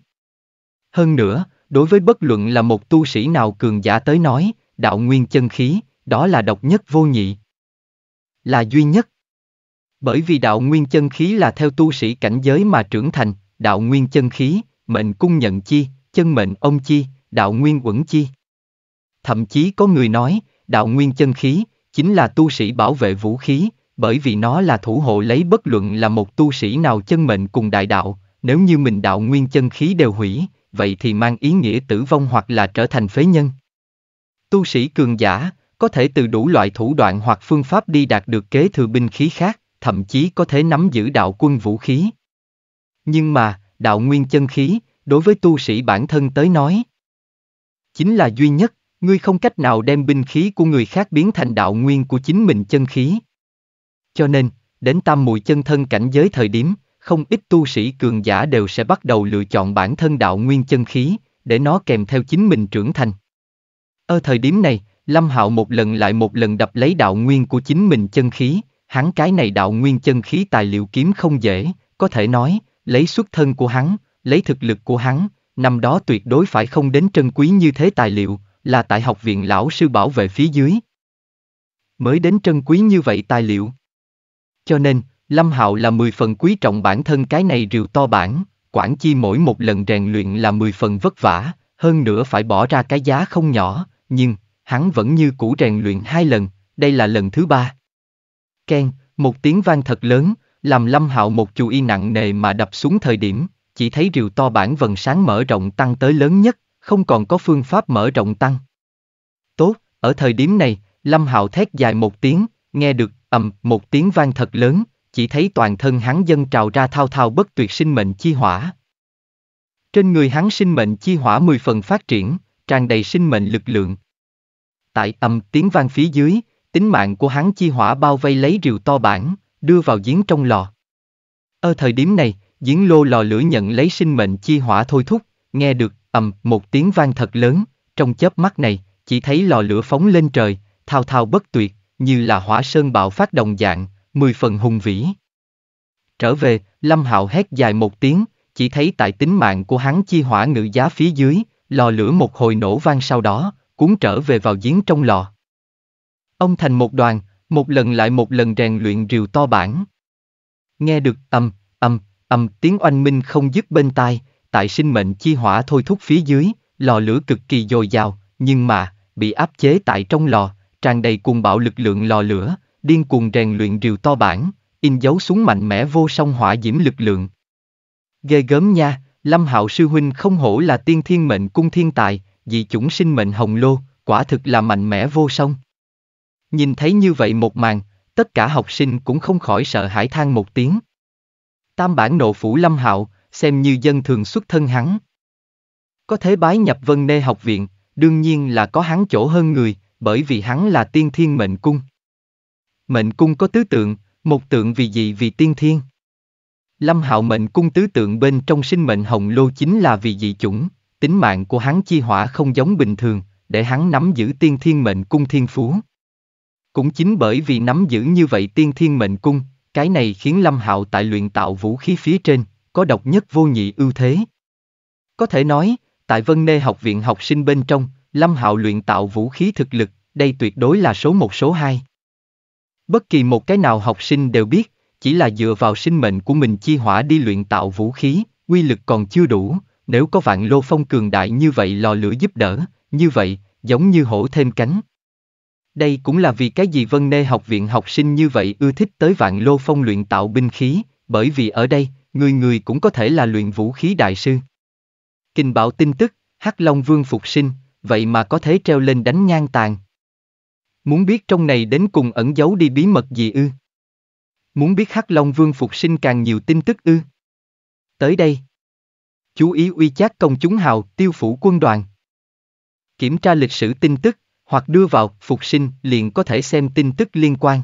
Hơn nữa, đối với bất luận là một tu sĩ nào cường giả tới nói, đạo nguyên chân khí, đó là độc nhất vô nhị. Là duy nhất. Bởi vì đạo nguyên chân khí là theo tu sĩ cảnh giới mà trưởng thành, đạo nguyên chân khí, mệnh cung nhận chi, chân mệnh ông chi, đạo nguyên quẩn chi. Thậm chí có người nói, đạo nguyên chân khí, chính là tu sĩ bảo vệ vũ khí, bởi vì nó là thủ hộ lấy bất luận là một tu sĩ nào chân mệnh cùng đại đạo, nếu như mình đạo nguyên chân khí đều hủy, vậy thì mang ý nghĩa tử vong hoặc là trở thành phế nhân. Tu sĩ cường giả, có thể từ đủ loại thủ đoạn hoặc phương pháp đi đạt được kế thừa binh khí khác, thậm chí có thể nắm giữ đạo quân vũ khí. Nhưng mà, đạo nguyên chân khí, đối với tu sĩ bản thân tới nói, chính là duy nhất, ngươi không cách nào đem binh khí của người khác biến thành đạo nguyên của chính mình chân khí. Cho nên, đến tam mùi chân thân cảnh giới thời điểm, không ít tu sĩ cường giả đều sẽ bắt đầu lựa chọn bản thân đạo nguyên chân khí, để nó kèm theo chính mình trưởng thành. Ở thời điểm này, Lâm Hạo một lần lại một lần đập lấy đạo nguyên của chính mình chân khí, hắn cái này đạo nguyên chân khí tài liệu kiếm không dễ, có thể nói, lấy xuất thân của hắn, lấy thực lực của hắn, năm đó tuyệt đối phải không đến trân quý như thế tài liệu, là tại học viện lão sư bảo vệ phía dưới. Mới đến trân quý như vậy tài liệu. Cho nên, Lâm Hạo là 10 phần quý trọng bản thân cái này rượu to bản, quản chi mỗi một lần rèn luyện là 10 phần vất vả, hơn nữa phải bỏ ra cái giá không nhỏ, nhưng, hắn vẫn như cũ rèn luyện hai lần, đây là lần thứ ba. Ken, một tiếng vang thật lớn, làm Lâm Hạo một chú y nặng nề mà đập xuống thời điểm, chỉ thấy rượu to bản vần sáng mở rộng tăng tới lớn nhất, không còn có phương pháp mở rộng tăng. Tốt, ở thời điểm này, Lâm Hạo thét dài một tiếng, nghe được ầm một tiếng vang thật lớn, chỉ thấy toàn thân hắn dân trào ra thao thao bất tuyệt sinh mệnh chi hỏa. Trên người hắn sinh mệnh chi hỏa mười phần phát triển, tràn đầy sinh mệnh lực lượng. Tại ầm tiếng vang phía dưới, tính mạng của hắn chi hỏa bao vây lấy rìu to bản, đưa vào giếng trong lò. Ở thời điểm này, giếng lô lò lửa nhận lấy sinh mệnh chi hỏa thôi thúc, nghe được ầm, một tiếng vang thật lớn, trong chớp mắt này, chỉ thấy lò lửa phóng lên trời, thao thao bất tuyệt, như là hỏa sơn bạo phát đồng dạng, mười phần hùng vĩ. Trở về, Lâm Hạo hét dài một tiếng, chỉ thấy tại tính mạng của hắn chi hỏa ngự giá phía dưới, lò lửa một hồi nổ vang sau đó, cuốn trở về vào giếng trong lò. Ông thành một đoàn, một lần lại một lần rèn luyện rìu to bản. Nghe được âm, âm, âm tiếng oanh minh không dứt bên tai, tại sinh mệnh chi hỏa thôi thúc phía dưới, lò lửa cực kỳ dồi dào, nhưng mà, bị áp chế tại trong lò, tràn đầy cuồng bạo lực lượng lò lửa, điên cuồng rèn luyện rìu to bản, in dấu xuống mạnh mẽ vô song hỏa diễm lực lượng. Ghê gớm nha, Lâm Hạo sư huynh không hổ là tiên thiên mệnh cung thiên tài, dị chủng sinh mệnh hồng lô, quả thực là mạnh mẽ vô song. Nhìn thấy như vậy một màn, tất cả học sinh cũng không khỏi sợ hãi than một tiếng. Tam bản nộ phủ Lâm Hạo, xem như dân thường xuất thân hắn. Có thể bái nhập vân nê học viện, đương nhiên là có hắn chỗ hơn người, bởi vì hắn là tiên thiên mệnh cung. Mệnh cung có tứ tượng, một tượng vì gì vì tiên thiên. Lâm hạo mệnh cung tứ tượng bên trong sinh mệnh hồng lô chính là vì dị chủng, tính mạng của hắn chi hỏa không giống bình thường, để hắn nắm giữ tiên thiên mệnh cung thiên phú. Cũng chính bởi vì nắm giữ như vậy tiên thiên mệnh cung, cái này khiến Lâm Hạo tại luyện tạo vũ khí phía trên, có độc nhất vô nhị ưu thế. Có thể nói, tại Vân Nê học viện học sinh bên trong, Lâm Hạo luyện tạo vũ khí thực lực, đây tuyệt đối là số một số hai. Bất kỳ một cái nào học sinh đều biết, chỉ là dựa vào sinh mệnh của mình chi hỏa đi luyện tạo vũ khí, quy lực còn chưa đủ, nếu có vạn lô phong cường đại như vậy lò lửa giúp đỡ, như vậy, giống như hổ thêm cánh. Đây cũng là vì cái gì Vân Nê học viện học sinh như vậy ưa thích tới vạn lô phong luyện tạo binh khí, bởi vì ở đây, người người cũng có thể là luyện vũ khí đại sư. Kinh bạo tin tức, Hắc Long Vương phục sinh, vậy mà có thể treo lên đánh ngang tàn. Muốn biết trong này đến cùng ẩn giấu đi bí mật gì ư? Muốn biết Hắc Long Vương phục sinh càng nhiều tin tức ư? Tới đây. Chú ý uy chát công chúng hào, tiêu phủ quân đoàn. Kiểm tra lịch sử tin tức, hoặc đưa vào phục sinh liền có thể xem tin tức liên quan.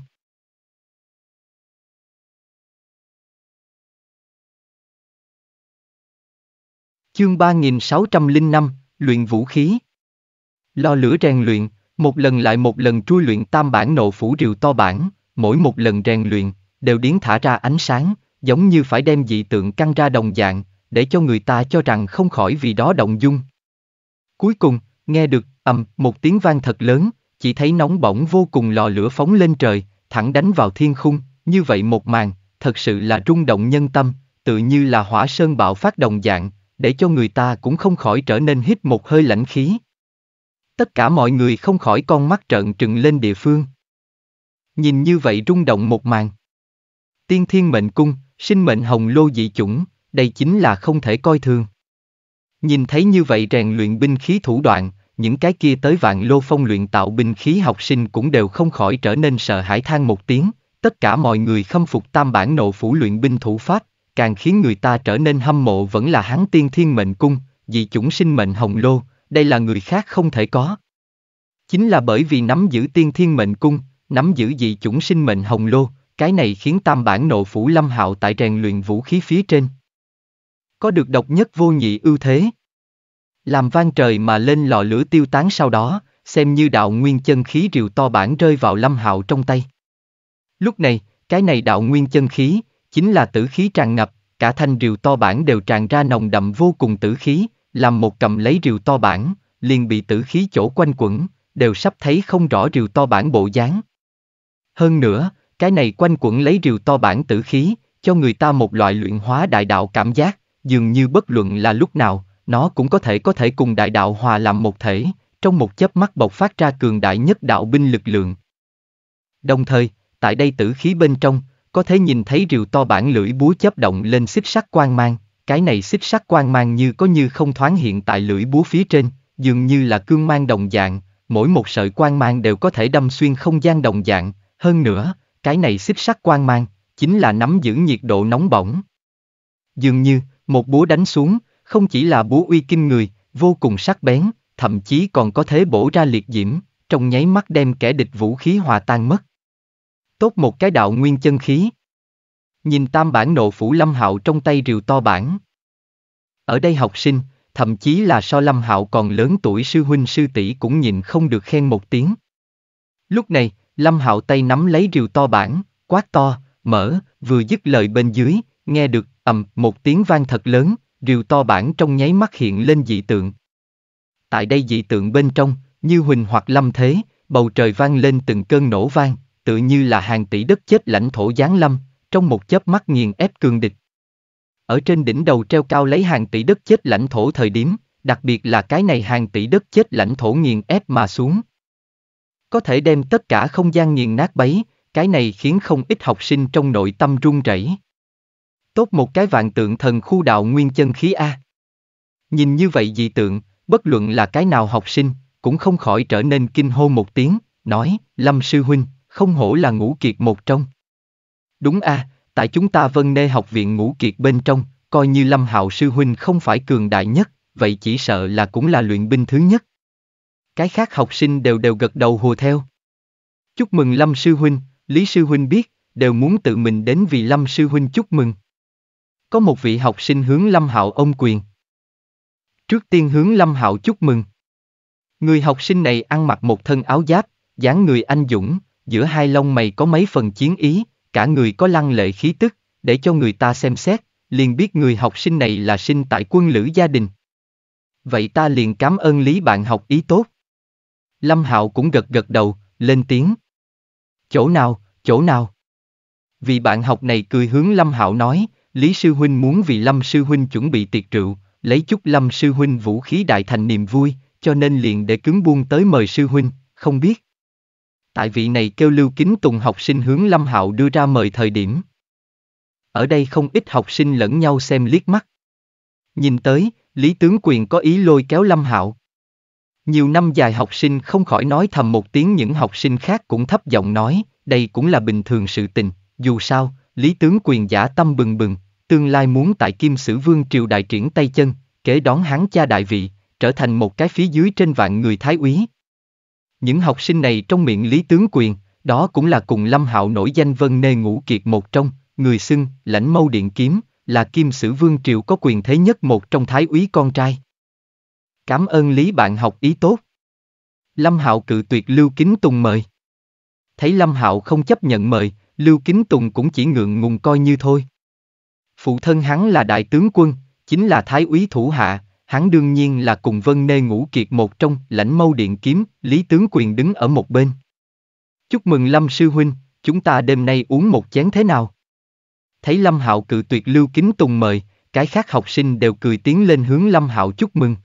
Chương 3605, Luyện Vũ Khí Lo lửa rèn luyện, một lần lại một lần trui luyện tam bản nộ phủ rìu to bản, mỗi một lần rèn luyện, đều điến thả ra ánh sáng, giống như phải đem dị tượng căng ra đồng dạng, để cho người ta cho rằng không khỏi vì đó động dung. Cuối cùng, nghe được, ầm, một tiếng vang thật lớn, chỉ thấy nóng bỏng vô cùng lò lửa phóng lên trời, thẳng đánh vào thiên khung, như vậy một màn, thật sự là rung động nhân tâm, tự như là hỏa sơn bạo phát đồng dạng, để cho người ta cũng không khỏi trở nên hít một hơi lãnh khí. Tất cả mọi người không khỏi con mắt trợn trừng lên địa phương. Nhìn như vậy rung động một màn. Tiên thiên mệnh cung, sinh mệnh hồng lô dị chủng, đây chính là không thể coi thường. Nhìn thấy như vậy rèn luyện binh khí thủ đoạn, những cái kia tới vạn lô phong luyện tạo binh khí học sinh cũng đều không khỏi trở nên sợ hãi than một tiếng, tất cả mọi người khâm phục tam bản nộ phủ luyện binh thủ pháp, càng khiến người ta trở nên hâm mộ vẫn là hắn tiên thiên mệnh cung, dị chủng sinh mệnh hồng lô, đây là người khác không thể có. Chính là bởi vì nắm giữ tiên thiên mệnh cung, nắm giữ dị chủng sinh mệnh hồng lô, cái này khiến tam bản nộ phủ lâm hạo tại rèn luyện vũ khí phía trên. Có được độc nhất vô nhị ưu thế. Làm vang trời mà lên lò lửa tiêu tán sau đó, xem như đạo nguyên chân khí rìu to bản rơi vào lâm hạo trong tay. Lúc này, cái này đạo nguyên chân khí, chính là tử khí tràn ngập, cả thanh rìu to bản đều tràn ra nồng đậm vô cùng tử khí, làm một cầm lấy rìu to bản, liền bị tử khí chỗ quanh quẩn, đều sắp thấy không rõ rìu to bản bộ dáng. Hơn nữa, cái này quanh quẩn lấy rìu to bản tử khí, cho người ta một loại luyện hóa đại đạo cảm giác, dường như bất luận là lúc nào, nó cũng có thể có thể cùng đại đạo hòa làm một thể, trong một chớp mắt bộc phát ra cường đại nhất đạo binh lực lượng. Đồng thời, tại đây tử khí bên trong, có thể nhìn thấy rìu to bản lưỡi búa chớp động lên xích sắt quang mang, cái này xích sắt quang mang như có như không thoáng hiện tại lưỡi búa phía trên, dường như là cương mang đồng dạng, mỗi một sợi quang mang đều có thể đâm xuyên không gian đồng dạng, hơn nữa, cái này xích sắt quang mang, chính là nắm giữ nhiệt độ nóng bỏng. Dường như, một búa đánh xuống, không chỉ là búa uy kinh người, vô cùng sắc bén, thậm chí còn có thể bổ ra liệt diễm, trong nháy mắt đem kẻ địch vũ khí hòa tan mất. Tốt một cái đạo nguyên chân khí. Nhìn tam bản nộ phủ Lâm Hạo trong tay rìu to bản. Ở đây học sinh, thậm chí là so Lâm Hạo còn lớn tuổi sư huynh sư tỷ cũng nhìn không được khen một tiếng. Lúc này, Lâm Hạo tay nắm lấy rìu to bản, quát to, mở, vừa dứt lời bên dưới, nghe được ầm một tiếng vang thật lớn, rìu to bản trong nháy mắt hiện lên dị tượng. Tại đây dị tượng bên trong, như huỳnh hoặc lâm thế, bầu trời vang lên từng cơn nổ vang, tự như là hàng tỷ đất chết lãnh thổ giáng lâm, trong một chớp mắt nghiền ép cường địch. Ở trên đỉnh đầu treo cao lấy hàng tỷ đất chết lãnh thổ thời điểm, đặc biệt là cái này hàng tỷ đất chết lãnh thổ nghiền ép mà xuống. Có thể đem tất cả không gian nghiền nát bấy, cái này khiến không ít học sinh trong nội tâm run rẩy. Tốt một cái vạn tượng thần khu đạo nguyên chân khí A. Nhìn như vậy dị tượng, bất luận là cái nào học sinh, cũng không khỏi trở nên kinh hô một tiếng, nói, Lâm Sư Huynh không hổ là ngũ kiệt một trong. Đúng a, à, tại chúng ta Vân Nê học viện ngũ kiệt bên trong, coi như Lâm Hạo sư huynh không phải cường đại nhất, vậy chỉ sợ là cũng là luyện binh thứ nhất. Cái khác học sinh đều đều gật đầu hùa theo. Chúc mừng Lâm sư huynh, Lý sư huynh biết, đều muốn tự mình đến vì Lâm sư huynh chúc mừng. Có một vị học sinh hướng Lâm Hạo ông quyền. Trước tiên hướng Lâm Hạo chúc mừng. Người học sinh này ăn mặc một thân áo giáp, dáng người anh dũng, giữa hai lông mày có mấy phần chiến ý, cả người có lăng lệ khí tức, để cho người ta xem xét, liền biết người học sinh này là sinh tại quân lữ gia đình. Vậy ta liền cảm ơn lý bạn học ý tốt. Lâm Hạo cũng gật gật đầu, lên tiếng. Chỗ nào, chỗ nào? Vì bạn học này cười hướng Lâm Hạo nói, Lý Sư Huynh muốn vì Lâm Sư Huynh chuẩn bị tiệc rượu, lấy chút Lâm Sư Huynh vũ khí đại thành niềm vui, cho nên liền để cứng buông tới mời Sư Huynh, không biết. Tại vị này kêu Lưu Kính Tùng học sinh hướng Lâm Hạo đưa ra mời thời điểm. Ở đây không ít học sinh lẫn nhau xem liếc mắt. Nhìn tới, Lý Tướng Quyền có ý lôi kéo Lâm Hạo. Nhiều năm dài học sinh không khỏi nói thầm một tiếng những học sinh khác cũng thấp giọng nói, đây cũng là bình thường sự tình, dù sao, Lý Tướng Quyền giả tâm bừng bừng, tương lai muốn tại Kim Sử Vương Triều Đại triển tay chân, kế đón hắn cha đại vị, trở thành một cái phía dưới trên vạn người thái úy, những học sinh này trong miệng Lý Tướng Quyền, đó cũng là cùng Lâm Hạo nổi danh vân nê ngũ kiệt một trong, người xưng, lãnh mâu điện kiếm, là kim sử vương triều có quyền thế nhất một trong thái úy con trai. Cảm ơn Lý bạn học ý tốt. Lâm Hạo cự tuyệt Lưu Kính Tùng mời. Thấy Lâm Hạo không chấp nhận mời, Lưu Kính Tùng cũng chỉ ngượng ngùng coi như thôi. Phụ thân hắn là đại tướng quân, chính là thái úy thủ hạ, hắn đương nhiên là cùng Vân Nê Ngũ Kiệt một trong lãnh mâu điện kiếm, Lý Tướng Quyền đứng ở một bên. Chúc mừng Lâm Sư Huynh, chúng ta đêm nay uống một chén thế nào? Thấy Lâm Hạo cự tuyệt lưu kính tùng mời, cái khác học sinh đều cười tiến lên hướng Lâm Hạo chúc mừng.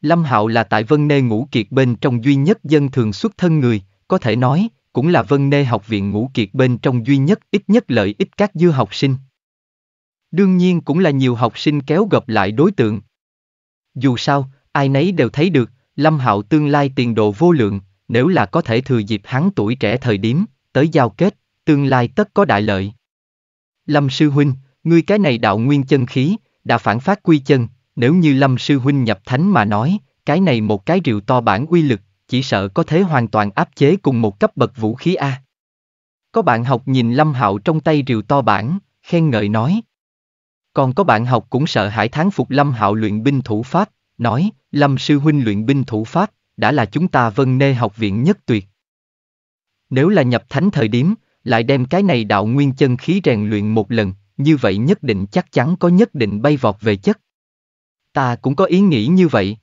Lâm Hạo là tại Vân Nê Ngũ Kiệt bên trong duy nhất dân thường xuất thân người, có thể nói, cũng là Vân Nê Học viện Ngũ Kiệt bên trong duy nhất ít nhất lợi ích các dư học sinh. Đương nhiên cũng là nhiều học sinh kéo gặp lại đối tượng, dù sao, ai nấy đều thấy được, Lâm Hạo tương lai tiền đồ vô lượng, nếu là có thể thừa dịp hắn tuổi trẻ thời điểm, tới giao kết, tương lai tất có đại lợi. Lâm Sư Huynh, ngươi cái này đạo nguyên chân khí, đã phản phát quy chân, nếu như Lâm Sư Huynh nhập thánh mà nói, cái này một cái rượu to bản uy lực, chỉ sợ có thể hoàn toàn áp chế cùng một cấp bậc vũ khí A. Có bạn học nhìn Lâm Hạo trong tay rượu to bản, khen ngợi nói. Còn có bạn học cũng sợ hãi tháng phục Lâm Hạo luyện binh thủ pháp, nói, Lâm sư huynh luyện binh thủ pháp, đã là chúng ta vân nê học viện nhất tuyệt. Nếu là nhập thánh thời điểm, lại đem cái này đạo nguyên chân khí rèn luyện một lần, như vậy nhất định chắc chắn có nhất định bay vọt về chất. Ta cũng có ý nghĩ như vậy.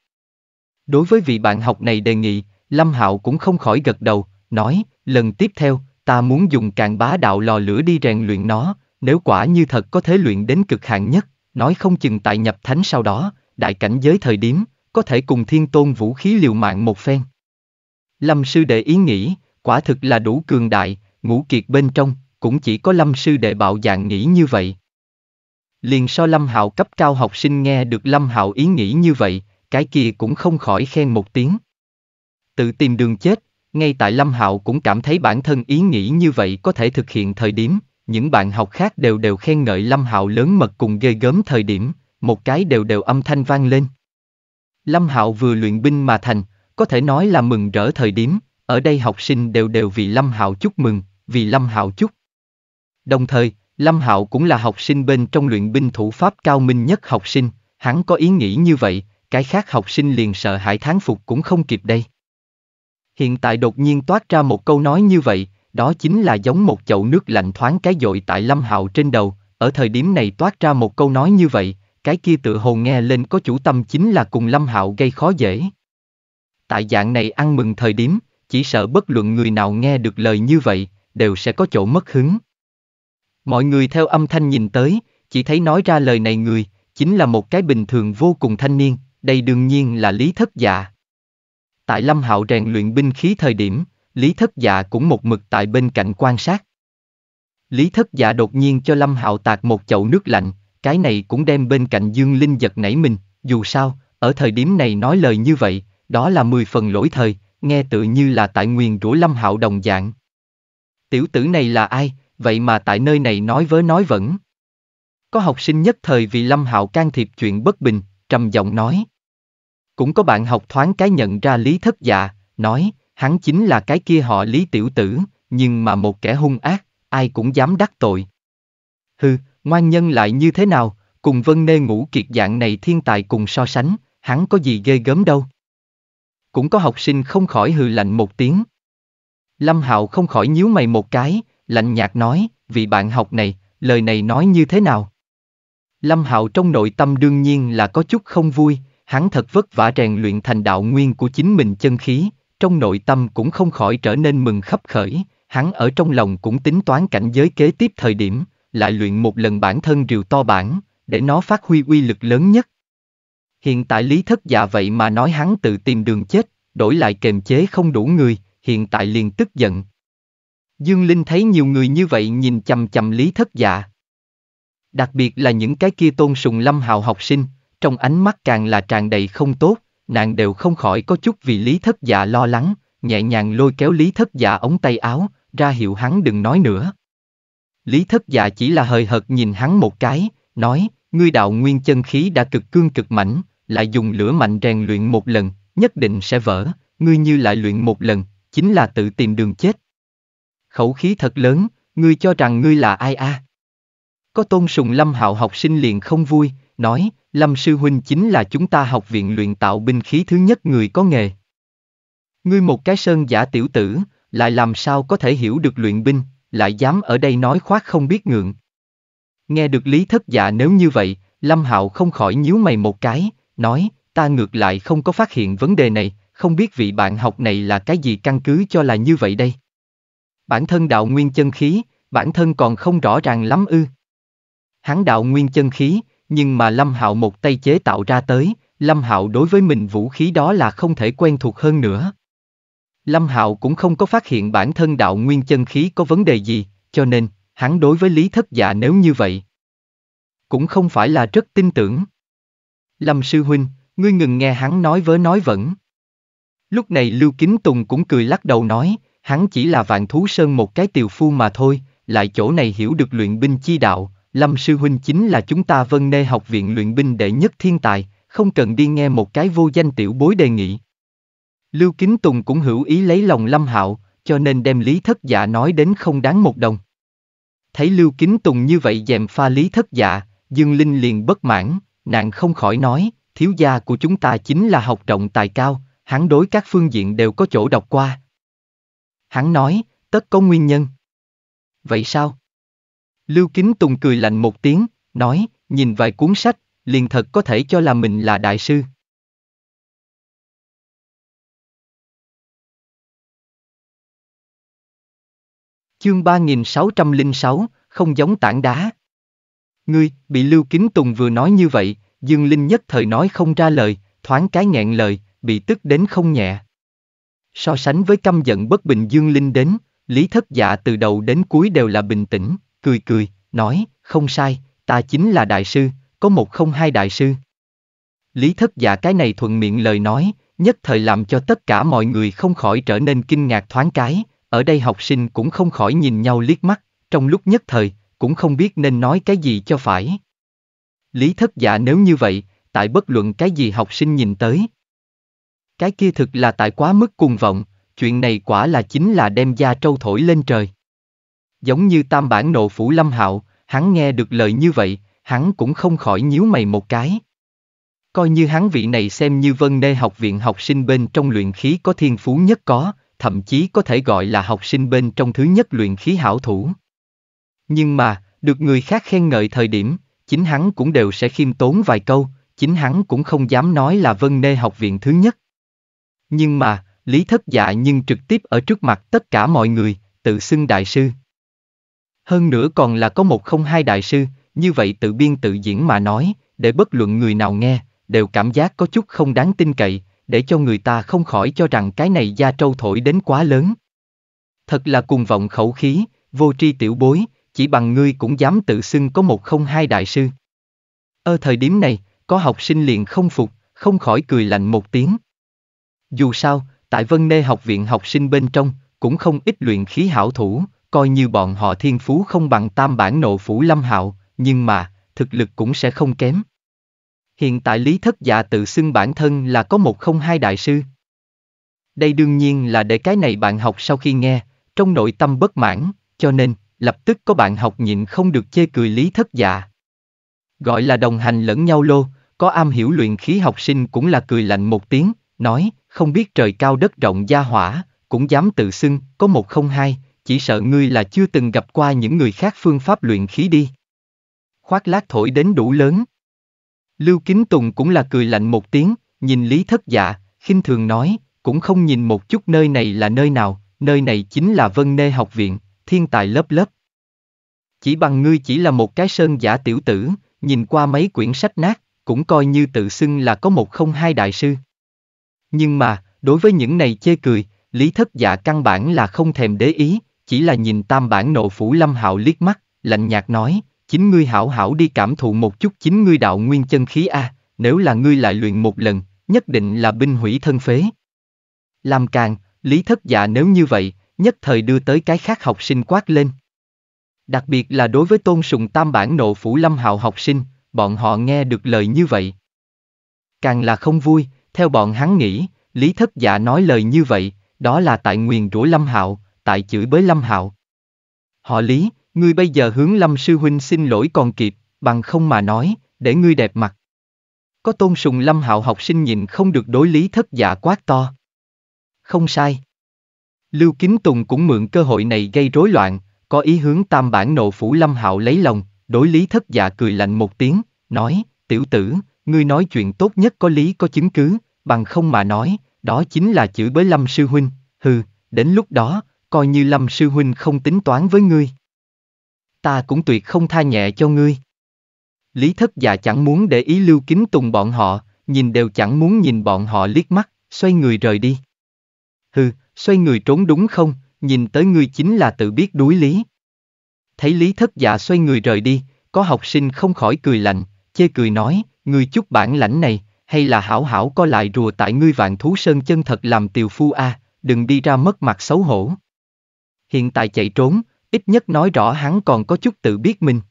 Đối với vị bạn học này đề nghị, Lâm Hạo cũng không khỏi gật đầu, nói, lần tiếp theo, ta muốn dùng càng bá đạo lò lửa đi rèn luyện nó, nếu quả như thật có thể luyện đến cực hạn nhất, nói không chừng tại nhập thánh sau đó, đại cảnh giới thời điểm, có thể cùng thiên tôn vũ khí liều mạng một phen. Lâm sư đệ ý nghĩ, quả thực là đủ cường đại, ngũ kiệt bên trong, cũng chỉ có lâm sư đệ bạo dạng nghĩ như vậy. Liền so lâm hạo cấp cao học sinh nghe được lâm hạo ý nghĩ như vậy, cái kia cũng không khỏi khen một tiếng. Tự tìm đường chết, ngay tại lâm hạo cũng cảm thấy bản thân ý nghĩ như vậy có thể thực hiện thời điểm, những bạn học khác đều đều khen ngợi Lâm Hạo lớn mật cùng ghê gớm thời điểm, một cái đều đều âm thanh vang lên. Lâm Hạo vừa luyện binh mà thành, có thể nói là mừng rỡ thời điểm, ở đây học sinh đều đều vì Lâm Hạo chúc mừng, vì Lâm Hạo chúc. Đồng thời, Lâm Hạo cũng là học sinh bên trong luyện binh thủ pháp cao minh nhất học sinh, hắn có ý nghĩ như vậy, cái khác học sinh liền sợ hãi thán phục cũng không kịp đây. Hiện tại đột nhiên toát ra một câu nói như vậy, đó chính là giống một chậu nước lạnh thoáng cái dội tại Lâm Hạo trên đầu, ở thời điểm này toát ra một câu nói như vậy, cái kia tự hồ nghe lên có chủ tâm chính là cùng Lâm Hạo gây khó dễ. Tại dạng này ăn mừng thời điểm, chỉ sợ bất luận người nào nghe được lời như vậy, đều sẽ có chỗ mất hứng. Mọi người theo âm thanh nhìn tới, chỉ thấy nói ra lời này người, chính là một cái bình thường vô cùng thanh niên, đây đương nhiên là lý thất dạ. Tại Lâm Hạo rèn luyện binh khí thời điểm, Lý Thất Dạ cũng một mực tại bên cạnh quan sát. Lý Thất Dạ đột nhiên cho Lâm Hạo tạc một chậu nước lạnh, cái này cũng đem bên cạnh Dương Linh giật nảy mình, dù sao, ở thời điểm này nói lời như vậy, đó là mười phần lỗi thời, nghe tự như là tại nguyền rủa Lâm Hạo đồng dạng. Tiểu tử này là ai, vậy mà tại nơi này nói với nói vẫn. Có học sinh nhất thời vì Lâm Hạo can thiệp chuyện bất bình, trầm giọng nói. Cũng có bạn học thoáng cái nhận ra Lý Thất Dạ, nói, Hắn chính là cái kia họ lý tiểu tử, nhưng mà một kẻ hung ác, ai cũng dám đắc tội. Hừ, ngoan nhân lại như thế nào, cùng vân nê ngũ kiệt dạng này thiên tài cùng so sánh, hắn có gì ghê gớm đâu. Cũng có học sinh không khỏi hừ lạnh một tiếng. Lâm Hạo không khỏi nhíu mày một cái, lạnh nhạt nói, vì bạn học này, lời này nói như thế nào? Lâm Hạo trong nội tâm đương nhiên là có chút không vui, hắn thật vất vả rèn luyện thành đạo nguyên của chính mình chân khí, trong nội tâm cũng không khỏi trở nên mừng khấp khởi, hắn ở trong lòng cũng tính toán cảnh giới kế tiếp thời điểm, lại luyện một lần bản thân rìu to bản, để nó phát huy uy lực lớn nhất. Hiện tại lý thất dạ vậy mà nói hắn tự tìm đường chết, đổi lại kềm chế không đủ người, hiện tại liền tức giận. Dương Linh thấy nhiều người như vậy nhìn chầm chầm lý thất dạ. Đặc biệt là những cái kia tôn sùng lâm hào học sinh, trong ánh mắt càng là tràn đầy không tốt nàng đều không khỏi có chút vì Lý Thất Dạ lo lắng, nhẹ nhàng lôi kéo Lý Thất Dạ ống tay áo, ra hiệu hắn đừng nói nữa. Lý Thất Dạ chỉ là hời hợt nhìn hắn một cái, nói, ngươi đạo nguyên chân khí đã cực cương cực mảnh, lại dùng lửa mạnh rèn luyện một lần, nhất định sẽ vỡ, ngươi như lại luyện một lần, chính là tự tìm đường chết. Khẩu khí thật lớn, ngươi cho rằng ngươi là ai a? À? Có tôn sùng lâm hạo học sinh liền không vui, nói, Lâm Sư Huynh chính là chúng ta học viện luyện tạo binh khí thứ nhất người có nghề. Ngươi một cái sơn giả tiểu tử, lại làm sao có thể hiểu được luyện binh, lại dám ở đây nói khoác không biết ngượng. Nghe được lý thất dạ nếu như vậy, Lâm Hạo không khỏi nhíu mày một cái, nói, ta ngược lại không có phát hiện vấn đề này, không biết vị bạn học này là cái gì căn cứ cho là như vậy đây. Bản thân đạo nguyên chân khí, bản thân còn không rõ ràng lắm ư. Hắn đạo nguyên chân khí, nhưng mà Lâm Hạo một tay chế tạo ra tới, Lâm Hạo đối với mình vũ khí đó là không thể quen thuộc hơn nữa. Lâm Hạo cũng không có phát hiện bản thân đạo nguyên chân khí có vấn đề gì, cho nên, hắn đối với Lý Thất Dạ nếu như vậy, cũng không phải là rất tin tưởng. Lâm Sư Huynh, ngươi ngừng nghe hắn nói với nói vẫn. Lúc này Lưu Kính Tùng cũng cười lắc đầu nói, hắn chỉ là vạn thú sơn một cái tiều phu mà thôi, lại chỗ này hiểu được luyện binh chi đạo, Lâm Sư Huynh chính là chúng ta Vân Nê học viện luyện binh đệ nhất thiên tài, không cần đi nghe một cái vô danh tiểu bối đề nghị. Lưu Kính Tùng cũng hữu ý lấy lòng Lâm Hạo, cho nên đem Lý Thất Dạ nói đến không đáng một đồng. Thấy Lưu Kính Tùng như vậy dèm pha Lý Thất Dạ, Dương Linh liền bất mãn, nàng không khỏi nói, thiếu gia của chúng ta chính là học trọng tài cao, hắn đối các phương diện đều có chỗ đọc qua. Hắn nói, tất có nguyên nhân. Vậy sao? Lưu Kính Tùng cười lạnh một tiếng, nói, nhìn vài cuốn sách, liền thật có thể cho là mình là đại sư. Chương 3606, không giống tảng đá. Ngươi, bị Lưu Kính Tùng vừa nói như vậy, Dương Linh nhất thời nói không ra lời, thoáng cái nghẹn lời, bị tức đến không nhẹ. So sánh với căm giận bất bình Dương Linh đến, Lý Thất Dạ từ đầu đến cuối đều là bình tĩnh cười cười, nói, không sai, ta chính là đại sư, có một không hai đại sư. Lý thất giả dạ cái này thuận miệng lời nói, nhất thời làm cho tất cả mọi người không khỏi trở nên kinh ngạc thoáng cái, ở đây học sinh cũng không khỏi nhìn nhau liếc mắt, trong lúc nhất thời, cũng không biết nên nói cái gì cho phải. Lý thất giả dạ nếu như vậy, tại bất luận cái gì học sinh nhìn tới. Cái kia thực là tại quá mức cuồng vọng, chuyện này quả là chính là đem da trâu thổi lên trời. Giống như tam bản nộ phủ lâm hạo, hắn nghe được lời như vậy, hắn cũng không khỏi nhíu mày một cái. Coi như hắn vị này xem như vân nê học viện học sinh bên trong luyện khí có thiên phú nhất có, thậm chí có thể gọi là học sinh bên trong thứ nhất luyện khí hảo thủ. Nhưng mà, được người khác khen ngợi thời điểm, chính hắn cũng đều sẽ khiêm tốn vài câu, chính hắn cũng không dám nói là vân nê học viện thứ nhất. Nhưng mà, lý thất dạ nhưng trực tiếp ở trước mặt tất cả mọi người, tự xưng đại sư. Hơn nữa còn là có một không hai đại sư, như vậy tự biên tự diễn mà nói, để bất luận người nào nghe, đều cảm giác có chút không đáng tin cậy, để cho người ta không khỏi cho rằng cái này gia trâu thổi đến quá lớn. Thật là cùng vọng khẩu khí, vô tri tiểu bối, chỉ bằng ngươi cũng dám tự xưng có một không hai đại sư. Ở thời điểm này, có học sinh liền không phục, không khỏi cười lạnh một tiếng. Dù sao, tại Vân Nê học viện học sinh bên trong, cũng không ít luyện khí hảo thủ, coi như bọn họ thiên phú không bằng tam bản nộ phủ lâm hạo, nhưng mà, thực lực cũng sẽ không kém. Hiện tại Lý Thất Dạ tự xưng bản thân là có một không hai đại sư. Đây đương nhiên là để cái này bạn học sau khi nghe, trong nội tâm bất mãn, cho nên, lập tức có bạn học nhịn không được chê cười Lý Thất Dạ. Gọi là đồng hành lẫn nhau lô, có am hiểu luyện khí học sinh cũng là cười lạnh một tiếng, nói, không biết trời cao đất rộng gia hỏa, cũng dám tự xưng, có một không hai, chỉ sợ ngươi là chưa từng gặp qua những người khác phương pháp luyện khí đi. Khoác lát thổi đến đủ lớn. Lưu Kính Tùng cũng là cười lạnh một tiếng, nhìn Lý Thất Dạ, khinh thường nói, cũng không nhìn một chút nơi này là nơi nào, nơi này chính là Vân Nê Học Viện, thiên tài lớp lớp. Chỉ bằng ngươi chỉ là một cái sơn giả tiểu tử, nhìn qua mấy quyển sách nát, cũng coi như tự xưng là có một không hai đại sư. Nhưng mà, đối với những này chê cười, Lý Thất Dạ căn bản là không thèm để ý, chỉ là nhìn tam bản nộ phủ lâm hạo liếc mắt, lạnh nhạt nói, chính ngươi hảo hảo đi cảm thụ một chút chính ngươi đạo nguyên chân khí A, nếu là ngươi lại luyện một lần, nhất định là binh hủy thân phế. Làm càng, lý thất dạ nếu như vậy, nhất thời đưa tới cái khác học sinh quát lên. Đặc biệt là đối với tôn sùng tam bản nộ phủ lâm hạo học sinh, bọn họ nghe được lời như vậy. Càng là không vui, theo bọn hắn nghĩ, lý thất dạ nói lời như vậy, đó là tại nguyền rủa lâm hạo, tại chửi bới Lâm Hạo. Họ Lý, ngươi bây giờ hướng Lâm Sư Huynh xin lỗi còn kịp, bằng không mà nói, để ngươi đẹp mặt. Có tôn sùng Lâm Hạo học sinh nhìn không được đối lý thất dạ quát to. Không sai. Lưu Kính Tùng cũng mượn cơ hội này gây rối loạn, có ý hướng tam bản nộ phủ Lâm Hạo lấy lòng, đối lý thất dạ cười lạnh một tiếng, nói, tiểu tử, ngươi nói chuyện tốt nhất có lý có chứng cứ, bằng không mà nói, đó chính là chữ bới Lâm Sư Huynh, hừ, đến lúc đó, coi như Lâm Sư Huynh không tính toán với ngươi. Ta cũng tuyệt không tha nhẹ cho ngươi. Lý thất dạ chẳng muốn để ý lưu kính tùng bọn họ, nhìn đều chẳng muốn nhìn bọn họ liếc mắt, xoay người rời đi. Hừ, xoay người trốn đúng không, nhìn tới ngươi chính là tự biết đuối lý. Thấy lý thất giả xoay người rời đi, có học sinh không khỏi cười lạnh, chê cười nói, ngươi chút bản lãnh này, hay là hảo hảo có lại rùa tại ngươi vạn thú sơn chân thật làm tiều phu a, à, đừng đi ra mất mặt xấu hổ hiện tại chạy trốn, ít nhất nói rõ hắn còn có chút tự biết mình.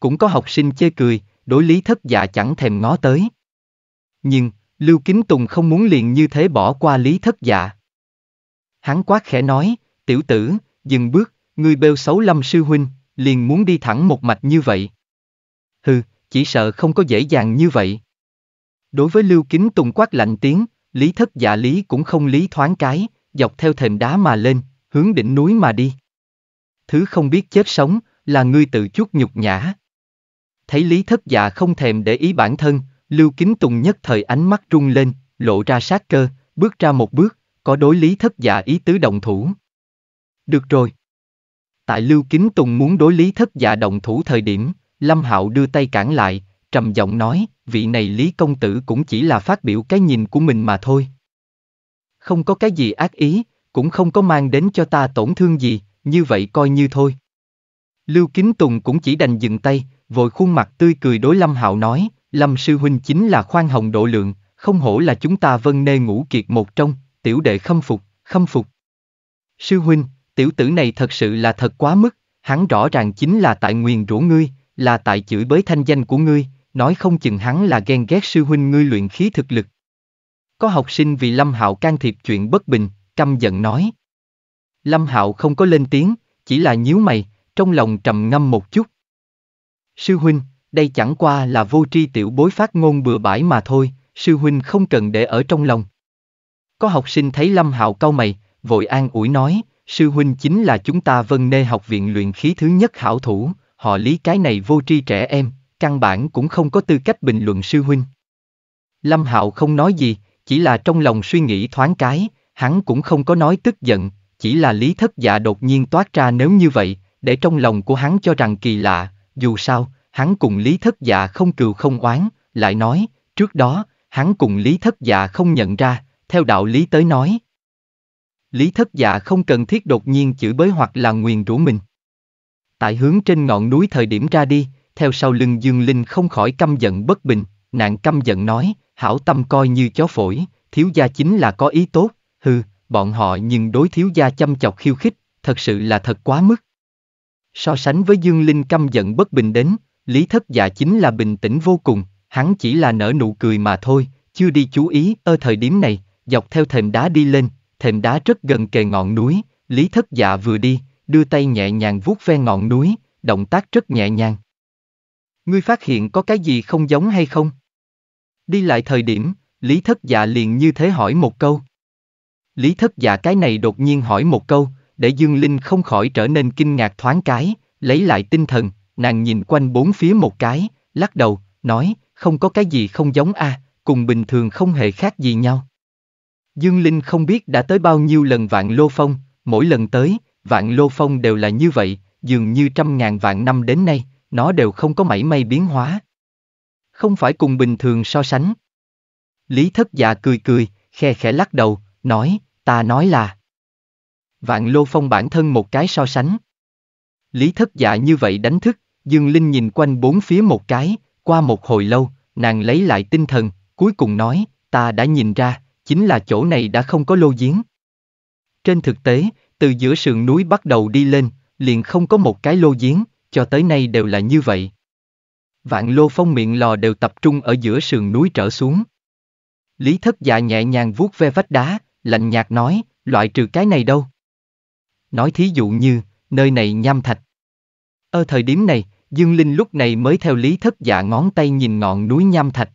Cũng có học sinh chê cười, đối lý thất dạ chẳng thèm ngó tới. Nhưng, Lưu Kính Tùng không muốn liền như thế bỏ qua lý thất dạ. Hắn quát khẽ nói, tiểu tử, dừng bước, người bêu xấu lâm sư huynh, liền muốn đi thẳng một mạch như vậy. Hừ, chỉ sợ không có dễ dàng như vậy. Đối với Lưu Kính Tùng quát lạnh tiếng, Lý Thất Dạ Lý cũng không lý thoáng cái, dọc theo thềm đá mà lên, hướng đỉnh núi mà đi. Thứ không biết chết sống, là ngươi tự chuốc nhục nhã. Thấy Lý Thất Dạ không thèm để ý bản thân, Lưu Kính Tùng nhất thời ánh mắt rung lên, lộ ra sát cơ, bước ra một bước, có đối Lý Thất Dạ ý tứ động thủ. Được rồi. Tại Lưu Kính Tùng muốn đối Lý Thất Dạ động thủ thời điểm, Lâm Hạo đưa tay cản lại, trầm giọng nói, vị này Lý Công Tử cũng chỉ là phát biểu cái nhìn của mình mà thôi. Không có cái gì ác ý, cũng không có mang đến cho ta tổn thương gì, như vậy coi như thôi. Lưu Kính Tùng cũng chỉ đành dừng tay, vội khuôn mặt tươi cười đối Lâm Hạo nói, Lâm Sư Huynh chính là khoan hồng độ lượng, không hổ là chúng ta vân nê ngũ kiệt một trong, tiểu đệ khâm phục, khâm phục. Sư Huynh, tiểu tử này thật sự là thật quá mức, hắn rõ ràng chính là tại nguyền rủa ngươi, là tại chửi bới thanh danh của ngươi, nói không chừng hắn là ghen ghét sư huynh ngươi luyện khí thực lực. Có học sinh vì Lâm Hạo can thiệp chuyện bất bình, căm giận nói. Lâm Hạo không có lên tiếng, chỉ là nhíu mày, trong lòng trầm ngâm một chút. Sư huynh, đây chẳng qua là vô tri tiểu bối phát ngôn bừa bãi mà thôi, sư huynh không cần để ở trong lòng. Có học sinh thấy Lâm Hạo cau mày, vội an ủi nói, sư huynh chính là chúng ta vân nê học viện luyện khí thứ nhất hảo thủ, họ lý cái này vô tri trẻ em, căn bản cũng không có tư cách bình luận sư huynh. Lâm Hạo không nói gì, chỉ là trong lòng suy nghĩ thoáng cái, hắn cũng không có nói tức giận, chỉ là lý thất dạ đột nhiên toát ra nếu như vậy, để trong lòng của hắn cho rằng kỳ lạ, dù sao, hắn cùng lý thất dạ không cừu không oán, lại nói, trước đó, hắn cùng lý thất dạ không nhận ra, theo đạo lý tới nói. Lý thất dạ không cần thiết đột nhiên chửi bới hoặc là nguyền rủa mình. Tại hướng trên ngọn núi thời điểm ra đi, theo sau lưng Dương Linh không khỏi căm giận bất bình, nạn căm giận nói, hảo tâm coi như chó phổi, thiếu gia chính là có ý tốt, hừ, bọn họ nhưng đối thiếu gia chăm chọc khiêu khích, thật sự là thật quá mức. So sánh với Dương Linh căm giận bất bình đến, Lý Thất Dạ chính là bình tĩnh vô cùng, hắn chỉ là nở nụ cười mà thôi, chưa đi chú ý, ở thời điểm này, dọc theo thềm đá đi lên, thềm đá rất gần kề ngọn núi, Lý Thất Dạ vừa đi, đưa tay nhẹ nhàng vuốt ve ngọn núi, động tác rất nhẹ nhàng. Ngươi phát hiện có cái gì không giống hay không? Đi lại thời điểm, Lý Thất Dạ liền như thế hỏi một câu. Lý thất dạ cái này đột nhiên hỏi một câu, để Dương Linh không khỏi trở nên kinh ngạc thoáng cái, lấy lại tinh thần, nàng nhìn quanh bốn phía một cái, lắc đầu, nói, không có cái gì không giống a, à, cùng bình thường không hề khác gì nhau. Dương Linh không biết đã tới bao nhiêu lần vạn lô phong, mỗi lần tới, vạn lô phong đều là như vậy, dường như trăm ngàn vạn năm đến nay, nó đều không có mảy may biến hóa. Không phải cùng bình thường so sánh. Lý thất dạ cười cười, khe khẽ lắc đầu, nói, ta nói là Vạn Lô Phong bản thân một cái so sánh. Lý thất dạ như vậy đánh thức, Dương Linh nhìn quanh bốn phía một cái, qua một hồi lâu, nàng lấy lại tinh thần, cuối cùng nói, ta đã nhìn ra, chính là chỗ này đã không có lô giếng. Trên thực tế, từ giữa sườn núi bắt đầu đi lên, liền không có một cái lô giếng, cho tới nay đều là như vậy. Vạn lô phong miệng lò đều tập trung ở giữa sườn núi trở xuống. Lý thất dạ nhẹ nhàng vuốt ve vách đá, lạnh nhạt nói, loại trừ cái này đâu. Nói thí dụ như, nơi này nham thạch. Ở ờ, thời điểm này, Dương Linh lúc này mới theo lý thất dạ ngón tay nhìn ngọn núi nham thạch.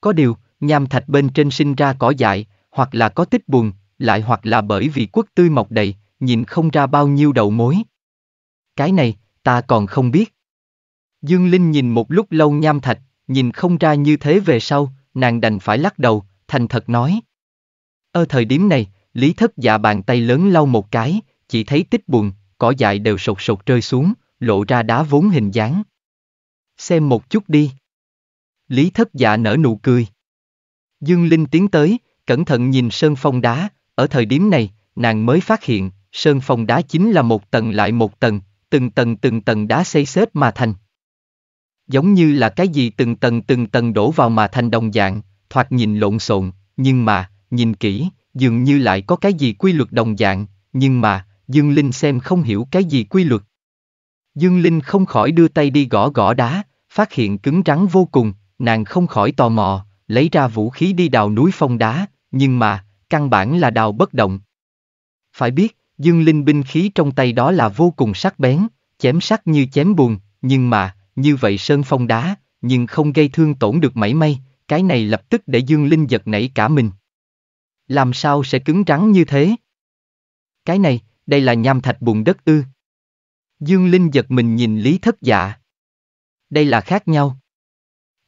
Có điều, nham thạch bên trên sinh ra cỏ dại, hoặc là có tích buồn, lại hoặc là bởi vì quốc tươi mọc đầy, nhìn không ra bao nhiêu đầu mối. Cái này, ta còn không biết. Dương Linh nhìn một lúc lâu nham thạch, nhìn không ra như thế về sau, nàng đành phải lắc đầu, thành thật nói, ở thời điểm này, Lý Thất Dạ bàn tay lớn lau một cái, chỉ thấy tích buồn, cỏ dại đều sột sột rơi xuống, lộ ra đá vốn hình dáng. Xem một chút đi. Lý Thất Dạ nở nụ cười. Dương Linh tiến tới, cẩn thận nhìn sơn phong đá, ở thời điểm này, nàng mới phát hiện, sơn phong đá chính là một tầng lại một tầng, từng tầng từng tầng đá xây xếp mà thành. Giống như là cái gì từng tầng từng tầng đổ vào mà thành đồng dạng, thoạt nhìn lộn xộn, nhưng mà, nhìn kỹ, dường như lại có cái gì quy luật đồng dạng, nhưng mà, Dương Linh xem không hiểu cái gì quy luật. Dương Linh không khỏi đưa tay đi gõ gõ đá, phát hiện cứng rắn vô cùng, nàng không khỏi tò mò, lấy ra vũ khí đi đào núi phong đá, nhưng mà, căn bản là đào bất động. Phải biết, Dương Linh binh khí trong tay đó là vô cùng sắc bén, chém sắc như chém buồn, nhưng mà, như vậy sơn phong đá, nhưng không gây thương tổn được mảy may, cái này lập tức để Dương Linh giật nảy cả mình. Làm sao sẽ cứng rắn như thế? Cái này, đây là nham thạch bùn đất ư. Dương Linh giật mình nhìn Lý Thất Dạ. Đây là khác nhau.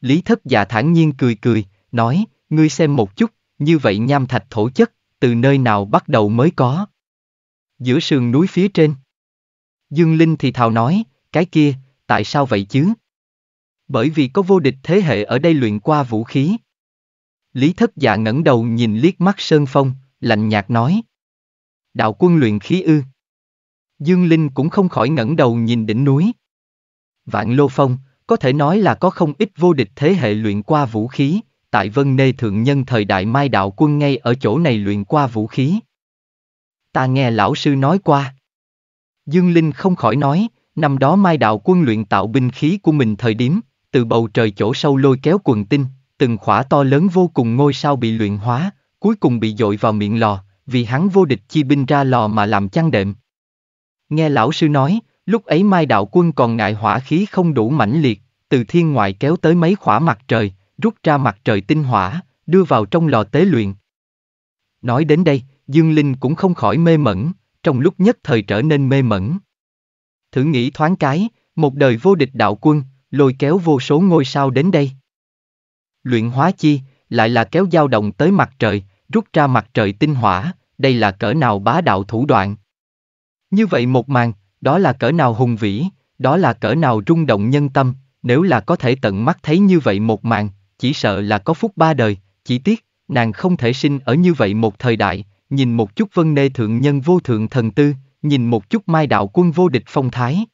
Lý Thất Dạ thản nhiên cười cười, nói, ngươi xem một chút, như vậy nham thạch thổ chất, từ nơi nào bắt đầu mới có. Giữa sườn núi phía trên. Dương Linh thì thào nói, cái kia, tại sao vậy chứ? Bởi vì có vô địch thế hệ ở đây luyện qua vũ khí. Lý thất dạ ngẩng đầu nhìn liếc mắt Sơn Phong, lạnh nhạt nói. Đạo quân luyện khí ư. Dương Linh cũng không khỏi ngẩng đầu nhìn đỉnh núi. Vạn Lô Phong, có thể nói là có không ít vô địch thế hệ luyện qua vũ khí, tại Vân Nê Thượng Nhân thời đại Mai Đạo Quân ngay ở chỗ này luyện qua vũ khí. Ta nghe lão sư nói qua. Dương Linh không khỏi nói, năm đó Mai Đạo Quân luyện tạo binh khí của mình thời điểm, từ bầu trời chỗ sâu lôi kéo quần tinh, từng khỏa to lớn vô cùng ngôi sao bị luyện hóa, cuối cùng bị dội vào miệng lò, vì hắn vô địch chi binh ra lò mà làm chăn đệm. Nghe lão sư nói, lúc ấy Mai Đạo Quân còn ngại hỏa khí không đủ mãnh liệt, từ thiên ngoại kéo tới mấy khỏa mặt trời, rút ra mặt trời tinh hỏa, đưa vào trong lò tế luyện. Nói đến đây, Dương Linh cũng không khỏi mê mẩn, trong lúc nhất thời trở nên mê mẩn. Thử nghĩ thoáng cái, một đời vô địch đạo quân, lôi kéo vô số ngôi sao đến đây. Luyện hóa chi, lại là kéo dao động tới mặt trời, rút ra mặt trời tinh hỏa, đây là cỡ nào bá đạo thủ đoạn. Như vậy một màn, đó là cỡ nào hùng vĩ, đó là cỡ nào rung động nhân tâm, nếu là có thể tận mắt thấy như vậy một màn, chỉ sợ là có phúc ba đời, chỉ tiếc, nàng không thể sinh ở như vậy một thời đại, nhìn một chút vân nê thượng nhân vô thượng thần tư, nhìn một chút mai đạo quân vô địch phong thái,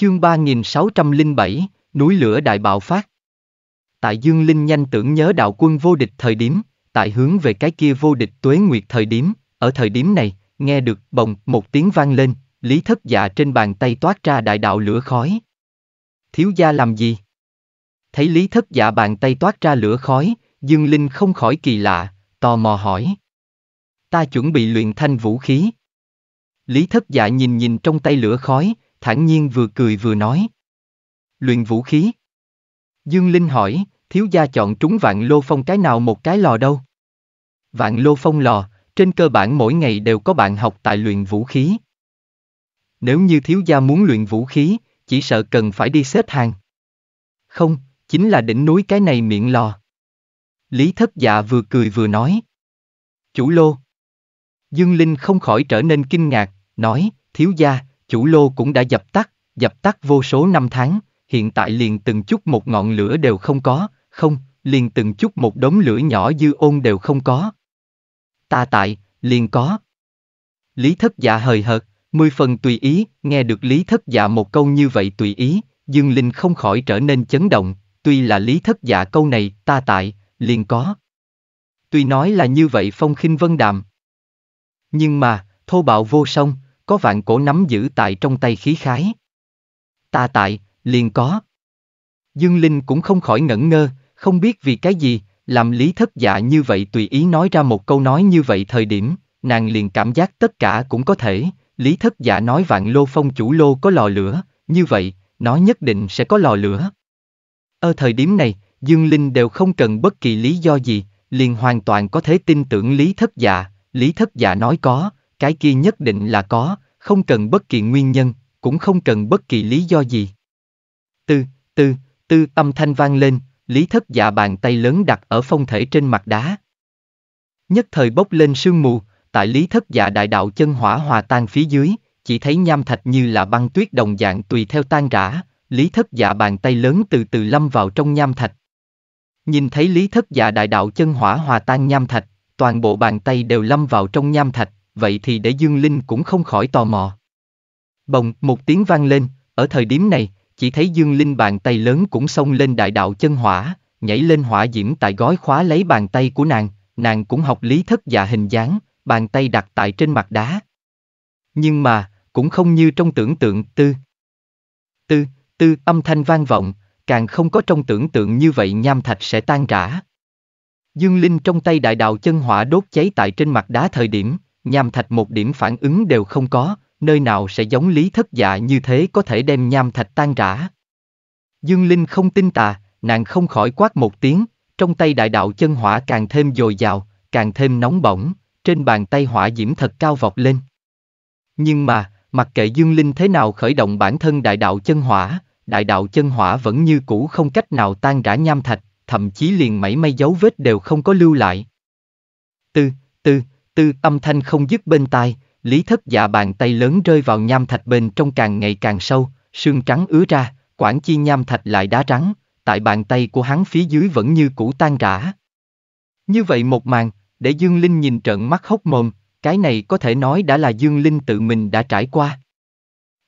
Chương 3607, Núi lửa đại bạo phát. Tại Dương Linh nhanh tưởng nhớ đạo quân vô địch thời điểm, tại hướng về cái kia vô địch tuế nguyệt thời điểm, ở thời điểm này, nghe được bồng một tiếng vang lên, lý thất dạ trên bàn tay toát ra đại đạo lửa khói. Thiếu gia làm gì? Thấy lý thất dạ bàn tay toát ra lửa khói, Dương Linh không khỏi kỳ lạ, tò mò hỏi. Ta chuẩn bị luyện thanh vũ khí. Lý thất dạ nhìn nhìn trong tay lửa khói, thản nhiên vừa cười vừa nói. Luyện vũ khí. Dương Linh hỏi, thiếu gia chọn trúng vạn lô phong cái nào một cái lò đâu? Vạn lô phong lò, trên cơ bản mỗi ngày đều có bạn học tại luyện vũ khí. Nếu như thiếu gia muốn luyện vũ khí, chỉ sợ cần phải đi xếp hàng. Không, chính là đỉnh núi cái này miệng lò. Lý thất dạ vừa cười vừa nói. Chủ lô. Dương Linh không khỏi trở nên kinh ngạc, nói, thiếu gia, chủ lô cũng đã dập tắt, dập tắt vô số năm tháng, hiện tại liền từng chút một ngọn lửa đều không có, không, liền từng chút một đống lửa nhỏ dư ôn đều không có. Ta tại, liền có. Lý thất dạ hời hợt, mười phần tùy ý, nghe được lý thất dạ một câu như vậy tùy ý, Dương Linh không khỏi trở nên chấn động, tuy là lý thất dạ câu này, ta tại, liền có. Tuy nói là như vậy phong khinh vân đạm. Nhưng mà, thô bạo vô song, có vạn cổ nắm giữ tại trong tay khí khái. Ta tại, liền có. Dương Linh cũng không khỏi ngẩn ngơ, không biết vì cái gì, làm lý thất dạ như vậy tùy ý nói ra một câu nói như vậy thời điểm, nàng liền cảm giác tất cả cũng có thể, lý thất dạ nói vạn lô phong chủ lô có lò lửa, như vậy, nó nhất định sẽ có lò lửa. Ở thời điểm này, Dương Linh đều không cần bất kỳ lý do gì, liền hoàn toàn có thể tin tưởng lý thất dạ, lý thất dạ nói có, cái kia nhất định là có, không cần bất kỳ nguyên nhân, cũng không cần bất kỳ lý do gì. Tư, tư, tư âm thanh vang lên, lý thất dạ bàn tay lớn đặt ở phong thể trên mặt đá. Nhất thời bốc lên sương mù, tại lý thất dạ đại đạo chân hỏa hòa tan phía dưới, chỉ thấy nham thạch như là băng tuyết đồng dạng tùy theo tan rã, lý thất dạ bàn tay lớn từ từ lâm vào trong nham thạch. Nhìn thấy lý thất dạ đại đạo chân hỏa hòa tan nham thạch, toàn bộ bàn tay đều lâm vào trong nham thạch, vậy thì để Dương Linh cũng không khỏi tò mò. Bồng, một tiếng vang lên, ở thời điểm này, chỉ thấy Dương Linh bàn tay lớn cũng xông lên đại đạo chân hỏa, nhảy lên hỏa diễm tại gói khóa lấy bàn tay của nàng, nàng cũng học lý thất dạ hình dáng, bàn tay đặt tại trên mặt đá. Nhưng mà, cũng không như trong tưởng tượng tư. Tư, tư âm thanh vang vọng, càng không có trong tưởng tượng như vậy nham thạch sẽ tan rã. Dương Linh trong tay đại đạo chân hỏa đốt cháy tại trên mặt đá thời điểm, nham thạch một điểm phản ứng đều không có, nơi nào sẽ giống lý thất dạ như thế có thể đem nham thạch tan rã. Dương Linh không tin tà, nàng không khỏi quát một tiếng, trong tay đại đạo chân hỏa càng thêm dồi dào, càng thêm nóng bỏng, trên bàn tay hỏa diễm thật cao vọt lên. Nhưng mà, mặc kệ Dương Linh thế nào khởi động bản thân đại đạo chân hỏa, đại đạo chân hỏa vẫn như cũ không cách nào tan rã nham thạch, thậm chí liền mảy may dấu vết đều không có lưu lại. Tư, tư, Tư âm thanh không dứt bên tai, lý thất dạ bàn tay lớn rơi vào nham thạch bên trong càng ngày càng sâu, xương trắng ứa ra, quản chi nham thạch lại đá trắng, tại bàn tay của hắn phía dưới vẫn như cũ tan rã. Như vậy một màn, để Dương Linh nhìn trợn mắt hốc mồm, cái này có thể nói đã là Dương Linh tự mình đã trải qua.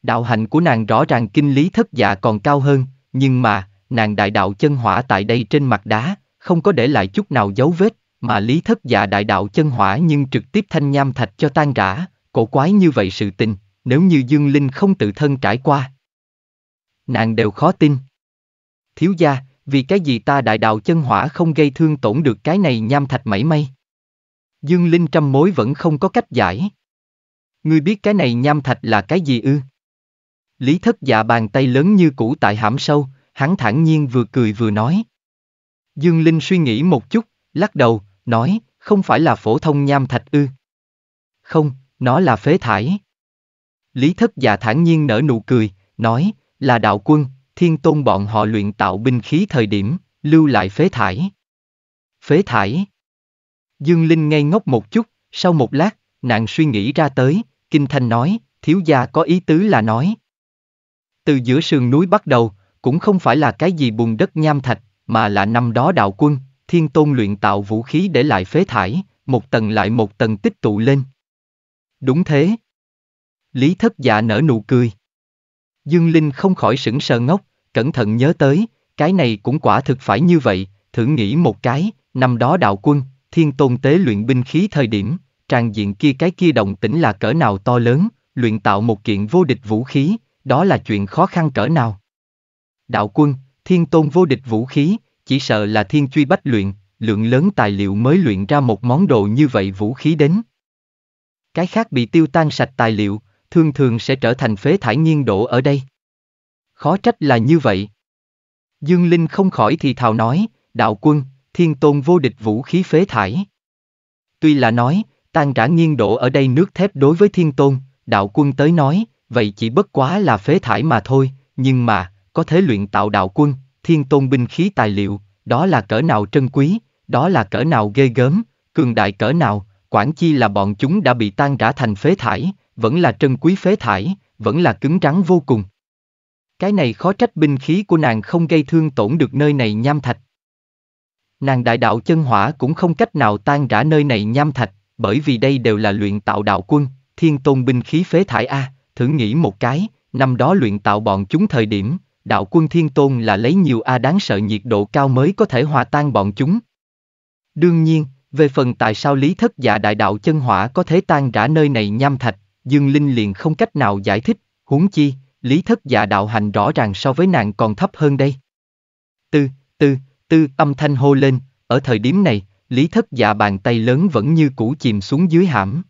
Đạo hạnh của nàng rõ ràng kinh lý thất dạ còn cao hơn, nhưng mà, nàng đại đạo chân hỏa tại đây trên mặt đá, không có để lại chút nào dấu vết, mà lý thất dạ đại đạo chân hỏa nhưng trực tiếp thanh nham thạch cho tan rã, cổ quái như vậy sự tình, nếu như Dương Linh không tự thân trải qua. Nàng đều khó tin. Thiếu gia, vì cái gì ta đại đạo chân hỏa không gây thương tổn được cái này nham thạch mảy may? Dương Linh trăm mối vẫn không có cách giải. Ngươi biết cái này nham thạch là cái gì ư? Lý thất dạ bàn tay lớn như cũ tại hãm sâu, hắn thản nhiên vừa cười vừa nói. Dương Linh suy nghĩ một chút, lắc đầu, nói, không phải là phổ thông nham thạch ư. Không, nó là phế thải. Lý thất dạ thản nhiên nở nụ cười, nói, là đạo quân, thiên tôn bọn họ luyện tạo binh khí thời điểm, lưu lại phế thải. Phế thải. Dương Linh ngây ngốc một chút, sau một lát, nàng suy nghĩ ra tới, Kinh Thanh nói, thiếu gia có ý tứ là nói. Từ giữa sườn núi bắt đầu, cũng không phải là cái gì bùn đất nham thạch, mà là năm đó đạo quân, thiên tôn luyện tạo vũ khí để lại phế thải, một tầng lại một tầng tích tụ lên. Đúng thế. Lý thất giả dạ nở nụ cười. Dương Linh không khỏi sững sờ ngốc, cẩn thận nhớ tới, cái này cũng quả thực phải như vậy, thử nghĩ một cái, năm đó đạo quân, thiên tôn tế luyện binh khí thời điểm, tràn diện kia cái kia động tĩnh là cỡ nào to lớn, luyện tạo một kiện vô địch vũ khí, đó là chuyện khó khăn cỡ nào. Đạo quân, thiên tôn vô địch vũ khí, chỉ sợ là thiên truy bách luyện, lượng lớn tài liệu mới luyện ra một món đồ như vậy vũ khí đến. Cái khác bị tiêu tan sạch tài liệu, thường thường sẽ trở thành phế thải nhiên đổ ở đây. Khó trách là như vậy. Dương Linh không khỏi thì thào nói, đạo quân, thiên tôn vô địch vũ khí phế thải. Tuy là nói, tan rã nghiên độ ở đây nước thép đối với thiên tôn, đạo quân tới nói, vậy chỉ bất quá là phế thải mà thôi, nhưng mà, có thể luyện tạo đạo quân, thiên tôn binh khí tài liệu, đó là cỡ nào trân quý, đó là cỡ nào ghê gớm, cường đại cỡ nào, quản chi là bọn chúng đã bị tan rã thành phế thải, vẫn là trân quý phế thải, vẫn là cứng rắn vô cùng. Cái này khó trách binh khí của nàng không gây thương tổn được nơi này nham thạch. Nàng đại đạo chân hỏa cũng không cách nào tan rã nơi này nham thạch, bởi vì đây đều là luyện tạo đạo quân, thiên tôn binh khí phế thải A, thử nghĩ một cái, năm đó luyện tạo bọn chúng thời điểm, đạo quân thiên tôn là lấy nhiều a đáng sợ nhiệt độ cao mới có thể hòa tan bọn chúng. Đương nhiên, về phần tại sao lý thất dạ đại đạo chân hỏa có thể tan rã nơi này nham thạch, Dương Linh liền không cách nào giải thích, huống chi, lý thất dạ đạo hành rõ ràng so với nàng còn thấp hơn đây. Tư, tư, tư âm thanh hô lên, ở thời điểm này, lý thất dạ bàn tay lớn vẫn như cũ chìm xuống dưới hãm.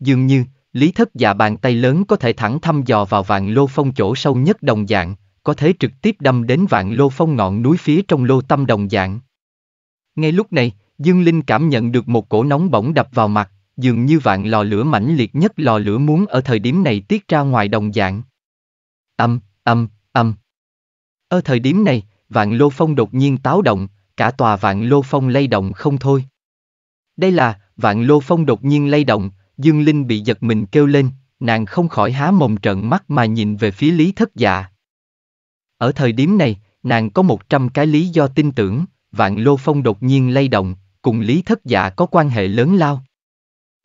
Dường như, Lý thất dạ bàn tay lớn có thể thẳng thăm dò vào vạn lô phong chỗ sâu nhất đồng dạng, có thể trực tiếp đâm đến vạn lô phong ngọn núi phía trong lô tâm đồng dạng. Ngay lúc này, Dương Linh cảm nhận được một cổ nóng bỏng đập vào mặt, dường như vạn lò lửa mãnh liệt nhất lò lửa muốn ở thời điểm này tiết ra ngoài đồng dạng. Âm, âm, âm. Ở thời điểm này, vạn lô phong đột nhiên táo động, cả tòa vạn lô phong lay động không thôi. Đây là, vạn lô phong đột nhiên lay động, Dương Linh bị giật mình kêu lên, nàng không khỏi há mồm trợn mắt mà nhìn về phía lý thất dạ. Ở thời điểm này, nàng có một trăm cái lý do tin tưởng, vạn lô phong đột nhiên lay động, cùng lý thất dạ có quan hệ lớn lao.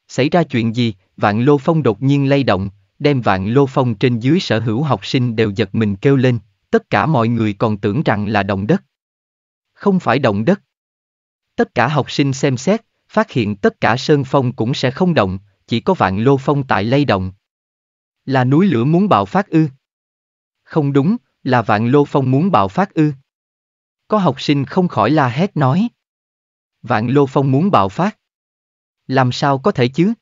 Xảy ra chuyện gì, vạn lô phong đột nhiên lay động, đem vạn lô phong trên dưới sở hữu học sinh đều giật mình kêu lên, tất cả mọi người còn tưởng rằng là động đất. Không phải động đất. Tất cả học sinh xem xét, phát hiện tất cả sơn phong cũng sẽ không động, chỉ có vạn lô phong tại lay động. Là núi lửa muốn bạo phát ư? Không đúng, là vạn lô phong muốn bạo phát ư? Có học sinh không khỏi la hét nói. Vạn lô phong muốn bạo phát. Làm sao có thể chứ?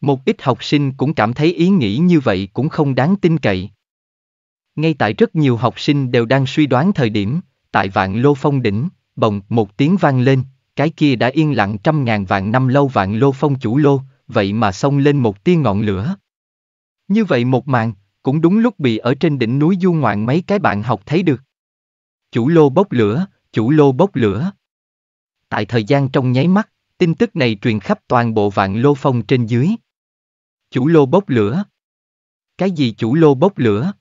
Một ít học sinh cũng cảm thấy ý nghĩ như vậy cũng không đáng tin cậy. Ngay tại rất nhiều học sinh đều đang suy đoán thời điểm, tại vạn lô phong đỉnh, bồng một tiếng vang lên, cái kia đã yên lặng trăm ngàn vạn năm lâu vạn lô phong chủ lô, vậy mà xông lên một tia ngọn lửa. Như vậy một màn, cũng đúng lúc bị ở trên đỉnh núi du ngoạn mấy cái bạn học thấy được. Chủ lô bốc lửa, chủ lô bốc lửa. Tại thời gian trong nháy mắt, tin tức này truyền khắp toàn bộ vạn lô phong trên dưới. Chủ lô bốc lửa. Cái gì chủ lô bốc lửa?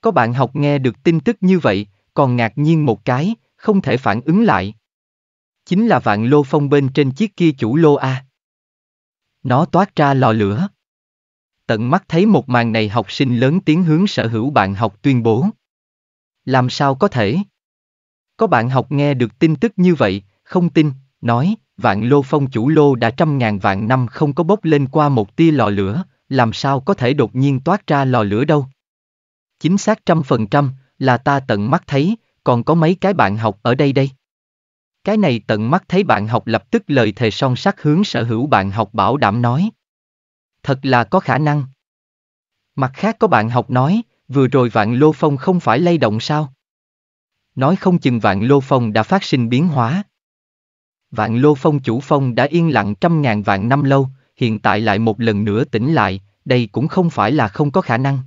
Có bạn học nghe được tin tức như vậy, còn ngạc nhiên một cái, không thể phản ứng lại. Chính là vạn lô phong bên trên chiếc kia chủ lô A. Nó toát ra lò lửa. Tận mắt thấy một màn này học sinh lớn tiếng hướng sở hữu bạn học tuyên bố. Làm sao có thể? Có bạn học nghe được tin tức như vậy, không tin, nói, vạn lô phong chủ lô đã trăm ngàn vạn năm không có bốc lên qua một tia lò lửa, làm sao có thể đột nhiên toát ra lò lửa đâu. Chính xác trăm phần trăm, là ta tận mắt thấy, còn có mấy cái bạn học ở đây đây. Cái này tận mắt thấy bạn học lập tức lời thề son sắc hướng sở hữu bạn học bảo đảm nói. Thật là có khả năng. Mặt khác có bạn học nói, vừa rồi vạn lô phong không phải lay động sao? Nói không chừng vạn lô phong đã phát sinh biến hóa. Vạn lô phong chủ phong đã yên lặng trăm ngàn vạn năm lâu, hiện tại lại một lần nữa tỉnh lại, đây cũng không phải là không có khả năng.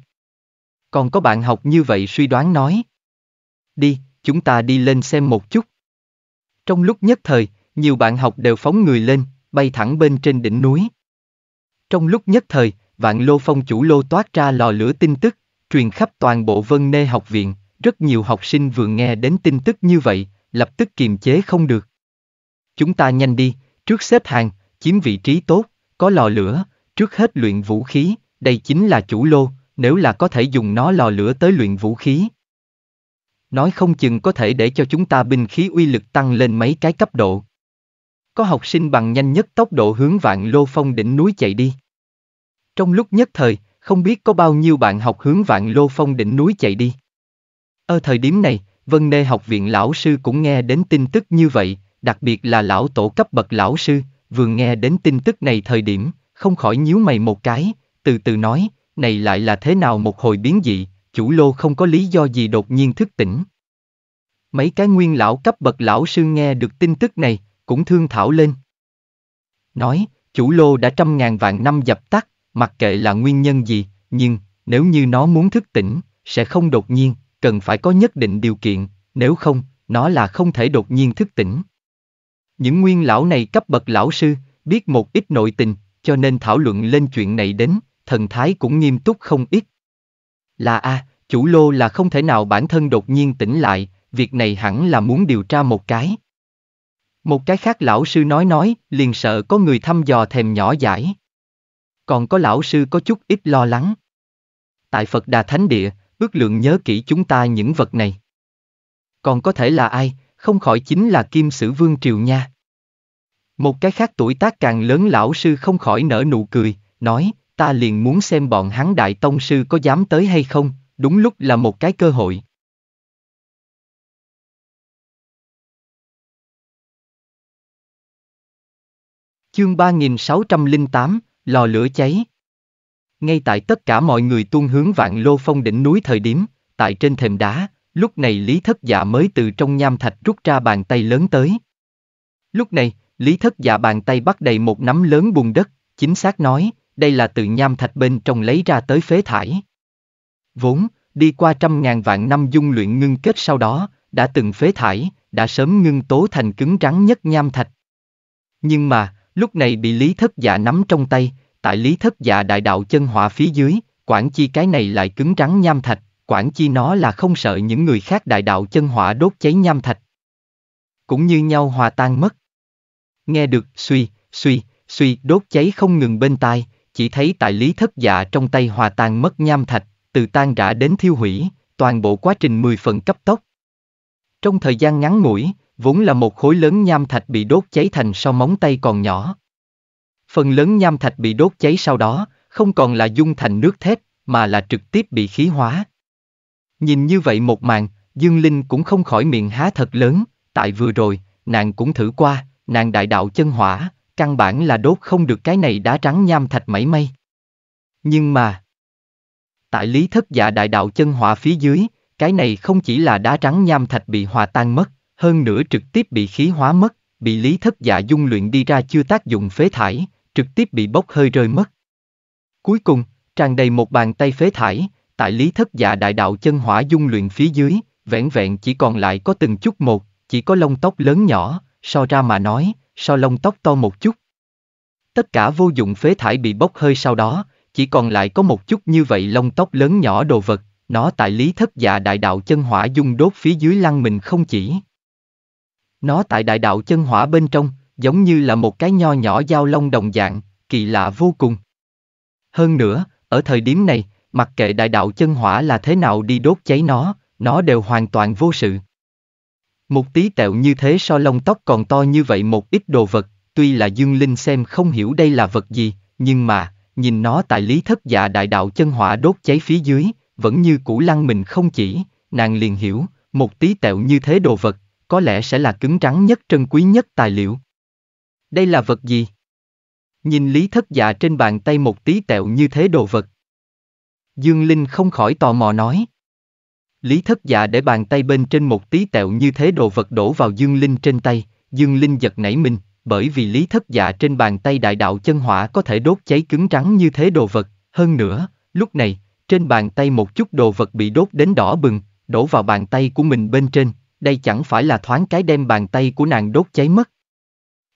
Còn có bạn học như vậy suy đoán nói. Đi, chúng ta đi lên xem một chút. Trong lúc nhất thời, nhiều bạn học đều phóng người lên, bay thẳng bên trên đỉnh núi. Trong lúc nhất thời, vạn lô phong chủ lô toát ra lò lửa tin tức, truyền khắp toàn bộ vân nê học viện, rất nhiều học sinh vừa nghe đến tin tức như vậy, lập tức kiềm chế không được. Chúng ta nhanh đi, trước xếp hàng, chiếm vị trí tốt, có lò lửa, trước hết luyện vũ khí, đây chính là chủ lô, nếu là có thể dùng nó lò lửa tới luyện vũ khí, Nói không chừng có thể để cho chúng ta binh khí uy lực tăng lên mấy cái cấp độ. Có học sinh bằng nhanh nhất tốc độ hướng vạn lô phong đỉnh núi chạy đi. Trong lúc nhất thời, không biết có bao nhiêu bạn học hướng vạn lô phong đỉnh núi chạy đi. Ở thời điểm này, Vân Nê học viện lão sư cũng nghe đến tin tức như vậy, đặc biệt là lão tổ cấp bậc lão sư, vừa nghe đến tin tức này thời điểm, không khỏi nhíu mày một cái, từ từ nói, này lại là thế nào một hồi biến dị, chủ lô không có lý do gì đột nhiên thức tỉnh. Mấy cái nguyên lão cấp bậc lão sư nghe được tin tức này, cũng thương thảo lên. Nói, chủ lô đã trăm ngàn vạn năm dập tắt, mặc kệ là nguyên nhân gì, nhưng, nếu như nó muốn thức tỉnh, sẽ không đột nhiên, cần phải có nhất định điều kiện, nếu không, nó là không thể đột nhiên thức tỉnh. Những nguyên lão này cấp bậc lão sư, biết một ít nội tình, cho nên thảo luận lên chuyện này đến, thần thái cũng nghiêm túc không ít. Là a, à, Chủ lô là không thể nào bản thân đột nhiên tỉnh lại, việc này hẳn là muốn điều tra một cái. Một cái khác lão sư nói nói, liền sợ có người thăm dò thèm nhỏ giải. Còn có lão sư có chút ít lo lắng. Tại Phật Đà Thánh Địa, ước lượng nhớ kỹ chúng ta những vật này. Còn có thể là ai, không khỏi chính là Kim Sử Vương Triều Nha. Một cái khác tuổi tác càng lớn lão sư không khỏi nở nụ cười, nói, ta liền muốn xem bọn hắn đại tông sư có dám tới hay không, đúng lúc là một cái cơ hội. Chương 3608, lò lửa cháy. Ngay tại tất cả mọi người tuôn hướng vạn lô phong đỉnh núi thời điểm, tại trên thềm đá, lúc này Lý Thất Dạ mới từ trong nham thạch rút ra bàn tay lớn tới. Lúc này, Lý Thất Dạ bàn tay bắt đầy một nắm lớn bùn đất, chính xác nói, đây là từ nham thạch bên trong lấy ra tới phế thải. Vốn, đi qua trăm ngàn vạn năm dung luyện ngưng kết sau đó, đã từng phế thải, đã sớm ngưng tố thành cứng rắn nhất nham thạch. Nhưng mà, lúc này bị Lý Thất Dạ nắm trong tay, tại Lý Thất Dạ đại đạo chân hỏa phía dưới, quản chi cái này lại cứng rắn nham thạch, quản chi nó là không sợ những người khác đại đạo chân hỏa đốt cháy nham thạch. Cũng như nhau hòa tan mất. Nghe được suy, suy, suy đốt cháy không ngừng bên tai, chỉ thấy tại Lý Thất Dạ trong tay hòa tan mất nham thạch, từ tan rã đến thiêu hủy, toàn bộ quá trình 10 phần cấp tốc. Trong thời gian ngắn ngủi, vốn là một khối lớn nham thạch bị đốt cháy thành sau móng tay còn nhỏ. Phần lớn nham thạch bị đốt cháy sau đó, không còn là dung thành nước thép, mà là trực tiếp bị khí hóa. Nhìn như vậy một màn, Dương Linh cũng không khỏi miệng há thật lớn, tại vừa rồi, nàng cũng thử qua, nàng đại đạo chân hỏa, căn bản là đốt không được cái này đá trắng nham thạch mảy may. Nhưng mà, tại lý thất dạ đại đạo chân hỏa phía dưới, cái này không chỉ là đá trắng nham thạch bị hòa tan mất, hơn nữa trực tiếp bị khí hóa mất, bị lý thất dạ dung luyện đi ra chưa tác dụng phế thải, trực tiếp bị bốc hơi rơi mất. Cuối cùng, tràn đầy một bàn tay phế thải, tại lý thất dạ đại đạo chân hỏa dung luyện phía dưới, vẹn vẹn chỉ còn lại có từng chút một, chỉ có lông tóc lớn nhỏ, so ra mà nói, so lông tóc to một chút. Tất cả vô dụng phế thải bị bốc hơi sau đó, chỉ còn lại có một chút như vậy lông tóc lớn nhỏ đồ vật, nó tại lý thất dạ đại đạo chân hỏa dung đốt phía dưới lăng mình không chỉ. Nó tại đại đạo chân hỏa bên trong, giống như là một cái nho nhỏ dao lông đồng dạng, kỳ lạ vô cùng. Hơn nữa, ở thời điểm này, mặc kệ đại đạo chân hỏa là thế nào đi đốt cháy nó, nó đều hoàn toàn vô sự. Một tí tẹo như thế so lông tóc còn to như vậy một ít đồ vật, tuy là Dương Linh xem không hiểu đây là vật gì, nhưng mà, nhìn nó tại lý thất dạ đại đạo chân hỏa đốt cháy phía dưới, vẫn như cũ lăng mình không chỉ, nàng liền hiểu, một tí tẹo như thế đồ vật, có lẽ sẽ là cứng rắn nhất trân quý nhất tài liệu. Đây là vật gì? Nhìn lý thất dạ trên bàn tay một tí tẹo như thế đồ vật. Dương Linh không khỏi tò mò nói. Lý thất dạ để bàn tay bên trên một tí tẹo như thế đồ vật đổ vào Dương Linh trên tay, Dương Linh giật nảy mình, bởi vì lý thất dạ trên bàn tay đại đạo chân hỏa có thể đốt cháy cứng rắn như thế đồ vật, hơn nữa, lúc này, trên bàn tay một chút đồ vật bị đốt đến đỏ bừng, đổ vào bàn tay của mình bên trên, đây chẳng phải là thoáng cái đem bàn tay của nàng đốt cháy mất.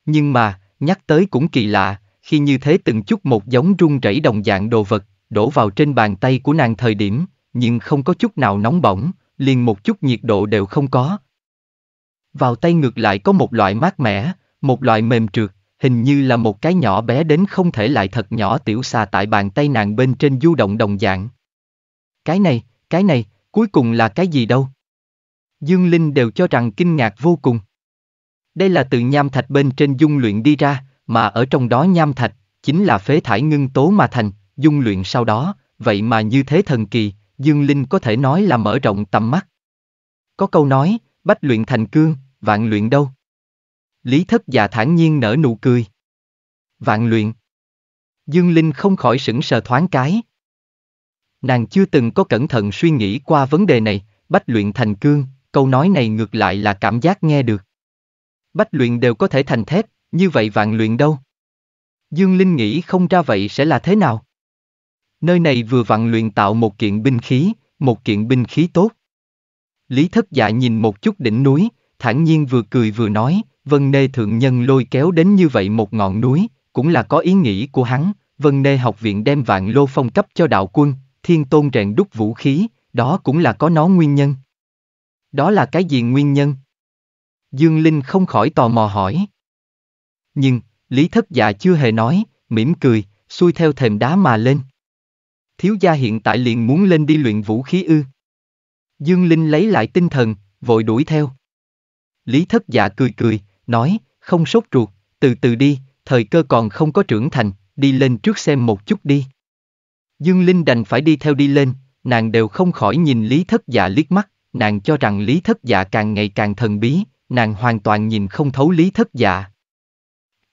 Nhưng mà, nhắc tới cũng kỳ lạ, khi như thế từng chút một giống rung rẩy đồng dạng đồ vật, đổ vào trên bàn tay của nàng thời điểm, nhưng không có chút nào nóng bỏng, liền một chút nhiệt độ đều không có. Vào tay ngược lại có một loại mát mẻ, một loại mềm trượt, hình như là một cái nhỏ bé đến không thể lại thật nhỏ tiểu xà tại bàn tay nàng bên trên du động đồng dạng. Cái này, cái này, cuối cùng là cái gì đâu? Dương Linh đều cho rằng kinh ngạc vô cùng. Đây là từ nham thạch bên trên dung luyện đi ra, mà ở trong đó nham thạch, chính là phế thải ngưng tố mà thành, dung luyện sau đó, vậy mà như thế thần kỳ, Dương Linh có thể nói là mở rộng tầm mắt. Có câu nói, bách luyện thành cương, vạn luyện đâu? Lý thất dạ thản nhiên nở nụ cười. Vạn luyện. Dương Linh không khỏi sững sờ thoáng cái. Nàng chưa từng có cẩn thận suy nghĩ qua vấn đề này, bách luyện thành cương, câu nói này ngược lại là cảm giác nghe được. Bách luyện đều có thể thành thép, như vậy vạn luyện đâu? Dương Linh nghĩ không ra vậy sẽ là thế nào? Nơi này vừa Vạn luyện tạo một kiện binh khí, một kiện binh khí tốt. Lý thất dạ nhìn một chút đỉnh núi, thản nhiên vừa cười vừa nói, Vân Nê Thượng Nhân lôi kéo đến như vậy một ngọn núi, cũng là có ý nghĩ của hắn, Vân Nê học viện đem vạn lô phong cấp cho đạo quân, thiên tôn rèn đúc vũ khí, đó cũng là có nó nguyên nhân. Đó là cái gì nguyên nhân? Dương Linh không khỏi tò mò hỏi. Nhưng, Lý Thất Dạ chưa hề nói, mỉm cười, xuôi theo thềm đá mà lên. Thiếu gia hiện tại liền muốn lên đi luyện vũ khí ư. Dương Linh lấy lại tinh thần, vội đuổi theo. Lý Thất Dạ cười cười, nói, không sốt ruột, từ từ đi, thời cơ còn không có trưởng thành, đi lên trước xem một chút đi. Dương Linh đành phải đi theo đi lên, nàng đều không khỏi nhìn Lý Thất Dạ liếc mắt, nàng cho rằng Lý Thất Dạ càng ngày càng thần bí, nàng hoàn toàn nhìn không thấu Lý Thất Dạ.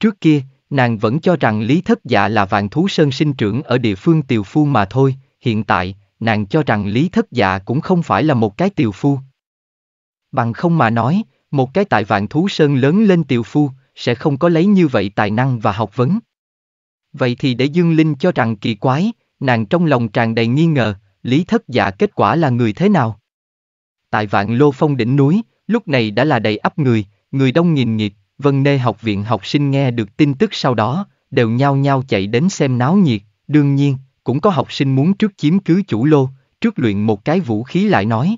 Trước kia, nàng vẫn cho rằng Lý Thất Dạ là vạn thú sơn sinh trưởng ở địa phương tiều phu mà thôi, hiện tại, nàng cho rằng Lý Thất Dạ cũng không phải là một cái tiều phu. Bằng không mà nói, một cái tại vạn thú sơn lớn lên tiều phu, sẽ không có lấy như vậy tài năng và học vấn. Vậy thì để Dương Linh cho rằng kỳ quái, nàng trong lòng tràn đầy nghi ngờ, lý thất giả kết quả là người thế nào? Tại vạn lô phong đỉnh núi, lúc này đã là đầy ấp người, người đông nghìn nghịt, vân nê học viện học sinh nghe được tin tức sau đó, đều nhao nhao chạy đến xem náo nhiệt, đương nhiên, cũng có học sinh muốn trước chiếm cứ chủ lô, trước luyện một cái vũ khí lại nói.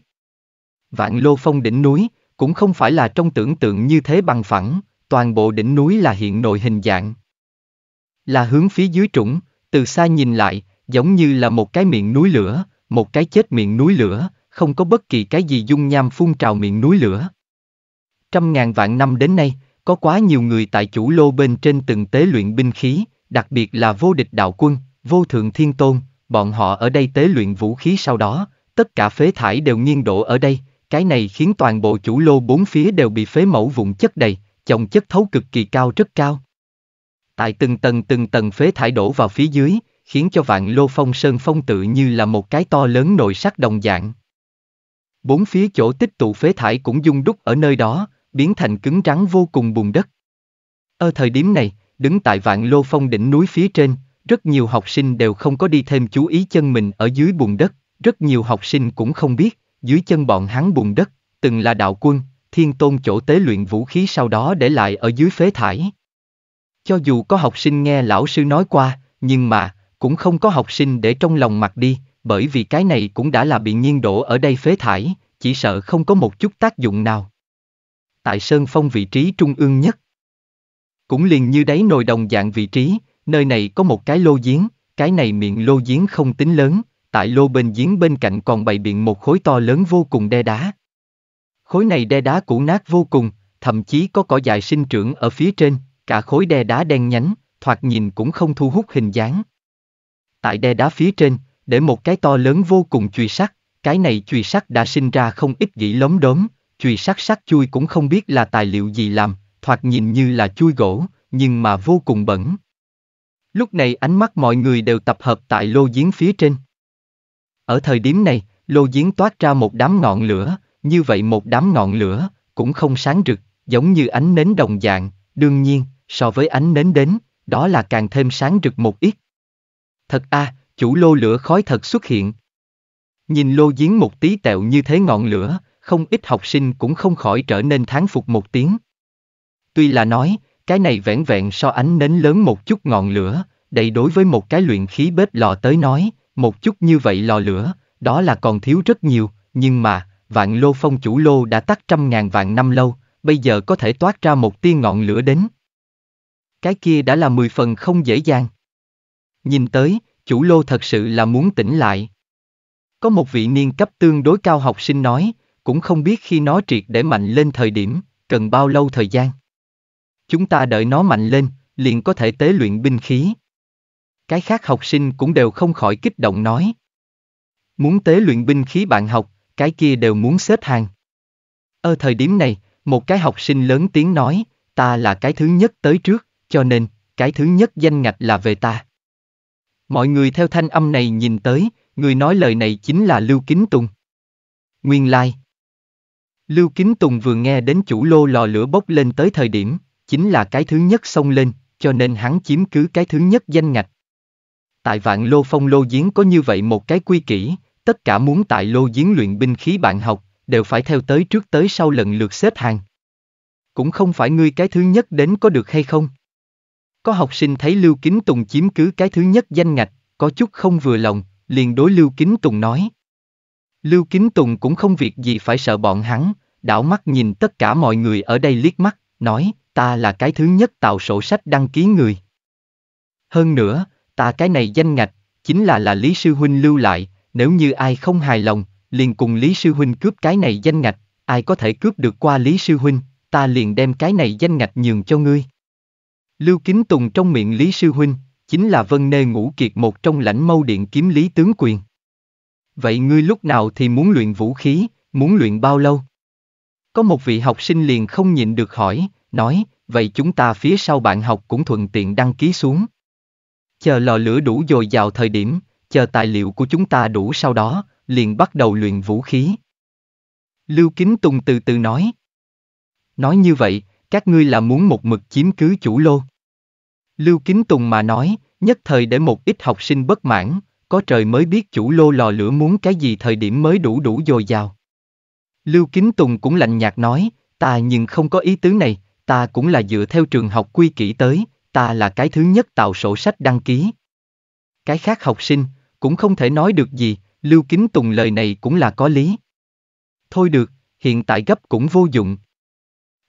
Vạn lô phong đỉnh núi, cũng không phải là trong tưởng tượng như thế bằng phẳng, toàn bộ đỉnh núi là hiện nội hình dạng. Là hướng phía dưới trũng, từ xa nhìn lại, giống như là một cái miệng núi lửa, một cái chết miệng núi lửa, không có bất kỳ cái gì dung nham phun trào miệng núi lửa. Trăm ngàn vạn năm đến nay, có quá nhiều người tại chủ lô bên trên từng tế luyện binh khí, đặc biệt là vô địch đạo quân, vô thượng thiên tôn, bọn họ ở đây tế luyện vũ khí sau đó, tất cả phế thải đều nghiêng đổ ở đây, cái này khiến toàn bộ chủ lô bốn phía đều bị phế mẫu vụn chất đầy, chồng chất thấu cực kỳ cao rất cao. Tại từng tầng từng tầng phế thải đổ vào phía dưới, khiến cho vạn lô phong sơn phong tự như là một cái to lớn nội sắc đồng dạng. Bốn phía chỗ tích tụ phế thải cũng dung đúc ở nơi đó, biến thành cứng rắn vô cùng bùn đất. Ở thời điểm này, đứng tại vạn lô phong đỉnh núi phía trên, rất nhiều học sinh đều không có đi thêm chú ý chân mình ở dưới bùn đất, rất nhiều học sinh cũng không biết, dưới chân bọn hắn bùn đất, từng là đạo quân, thiên tôn chỗ tế luyện vũ khí sau đó để lại ở dưới phế thải. Cho dù có học sinh nghe lão sư nói qua, nhưng mà, cũng không có học sinh để trong lòng mặt đi, bởi vì cái này cũng đã là bị nhiên đổ ở đây phế thải, chỉ sợ không có một chút tác dụng nào. Tại Sơn Phong vị trí trung ương nhất, cũng liền như đáy nồi đồng dạng vị trí, nơi này có một cái lô giếng, cái này miệng lô giếng không tính lớn, tại lô bên giếng bên cạnh còn bày biện một khối to lớn vô cùng đe đá. Khối này đe đá cũ nát vô cùng, thậm chí có cỏ dài sinh trưởng ở phía trên, cả khối đe đá đen nhánh, thoạt nhìn cũng không thu hút hình dáng. Tại đe đá phía trên, để một cái to lớn vô cùng chùy sắt, cái này chùy sắt đã sinh ra không ít gỉ lóng đốm, chùy sắt sắt chui cũng không biết là tài liệu gì làm, thoạt nhìn như là chui gỗ, nhưng mà vô cùng bẩn. Lúc này ánh mắt mọi người đều tập hợp tại lô giếng phía trên. Ở thời điểm này, lô giếng toát ra một đám ngọn lửa, như vậy một đám ngọn lửa, cũng không sáng rực, giống như ánh nến đồng dạng, đương nhiên, so với ánh nến đến, đó là càng thêm sáng rực một ít. Thật a, à, chủ lô lửa khói thật xuất hiện. Nhìn lô giếng một tí tẹo như thế ngọn lửa, không ít học sinh cũng không khỏi trở nên tháng phục một tiếng. Tuy là nói, cái này vẻn vẹn so ánh nến lớn một chút ngọn lửa, đầy đối với một cái luyện khí bếp lò tới nói, một chút như vậy lò lửa, đó là còn thiếu rất nhiều, nhưng mà, vạn lô phong chủ lô đã tắt trăm ngàn vạn năm lâu, bây giờ có thể toát ra một tia ngọn lửa đến. Cái kia đã là mười phần không dễ dàng. Nhìn tới, chủ lô thật sự là muốn tỉnh lại. Có một vị niên cấp tương đối cao học sinh nói, cũng không biết khi nó triệt để mạnh lên thời điểm, cần bao lâu thời gian. Chúng ta đợi nó mạnh lên, liền có thể tế luyện binh khí, cái khác học sinh cũng đều không khỏi kích động nói. Muốn tế luyện binh khí bạn học, cái kia đều muốn xếp hàng. Ở thời điểm này, một cái học sinh lớn tiếng nói, ta là cái thứ nhất tới trước, cho nên, cái thứ nhất danh ngạch là về ta. Mọi người theo thanh âm này nhìn tới, người nói lời này chính là Lưu Kính Tùng. Nguyên lai. Like. Lưu Kính Tùng vừa nghe đến chủ lô lò lửa bốc lên tới thời điểm, chính là cái thứ nhất xông lên, cho nên hắn chiếm cứ cái thứ nhất danh ngạch. Tại vạn lô phong lô giếng có như vậy một cái quy kỷ, tất cả muốn tại lô giếng luyện binh khí bạn học, đều phải theo tới trước tới sau lần lượt xếp hàng. Cũng không phải ngươi cái thứ nhất đến có được hay không? Có học sinh thấy Lưu Kính Tùng chiếm cứ cái thứ nhất danh ngạch, có chút không vừa lòng, liền đối Lưu Kính Tùng nói. Lưu Kính Tùng cũng không việc gì phải sợ bọn hắn, đảo mắt nhìn tất cả mọi người ở đây liếc mắt, nói, ta là cái thứ nhất tạo sổ sách đăng ký người. Hơn nữa, ta cái này danh ngạch, chính là là Lý Sư Huynh lưu lại, nếu như ai không hài lòng, liền cùng Lý Sư Huynh cướp cái này danh ngạch, ai có thể cướp được qua Lý Sư Huynh, ta liền đem cái này danh ngạch nhường cho ngươi. Lưu Kính Tùng trong miệng Lý Sư Huynh, chính là Vân Nê Ngũ Kiệt một trong lãnh mâu điện kiếm Lý Tướng Quyền. Vậy ngươi lúc nào thì muốn luyện vũ khí, muốn luyện bao lâu? Có một vị học sinh liền không nhịn được hỏi, nói, vậy chúng ta phía sau bạn học cũng thuận tiện đăng ký xuống. Chờ lò lửa đủ dồi dào thời điểm, chờ tài liệu của chúng ta đủ sau đó, liền bắt đầu luyện vũ khí. Lưu Kính Tùng từ từ nói. Nói như vậy, các ngươi là muốn một mực chiếm cứ chủ lô. Lưu Kính Tùng mà nói, nhất thời để một ít học sinh bất mãn, có trời mới biết chủ lô lò lửa muốn cái gì thời điểm mới đủ đủ dồi dào. Lưu Kính Tùng cũng lạnh nhạt nói, ta nhưng không có ý tứ này, ta cũng là dựa theo trường học quy kỹ tới, ta là cái thứ nhất tạo sổ sách đăng ký. Cái khác học sinh, cũng không thể nói được gì, Lưu Kính Tùng lời này cũng là có lý. Thôi được, hiện tại gấp cũng vô dụng.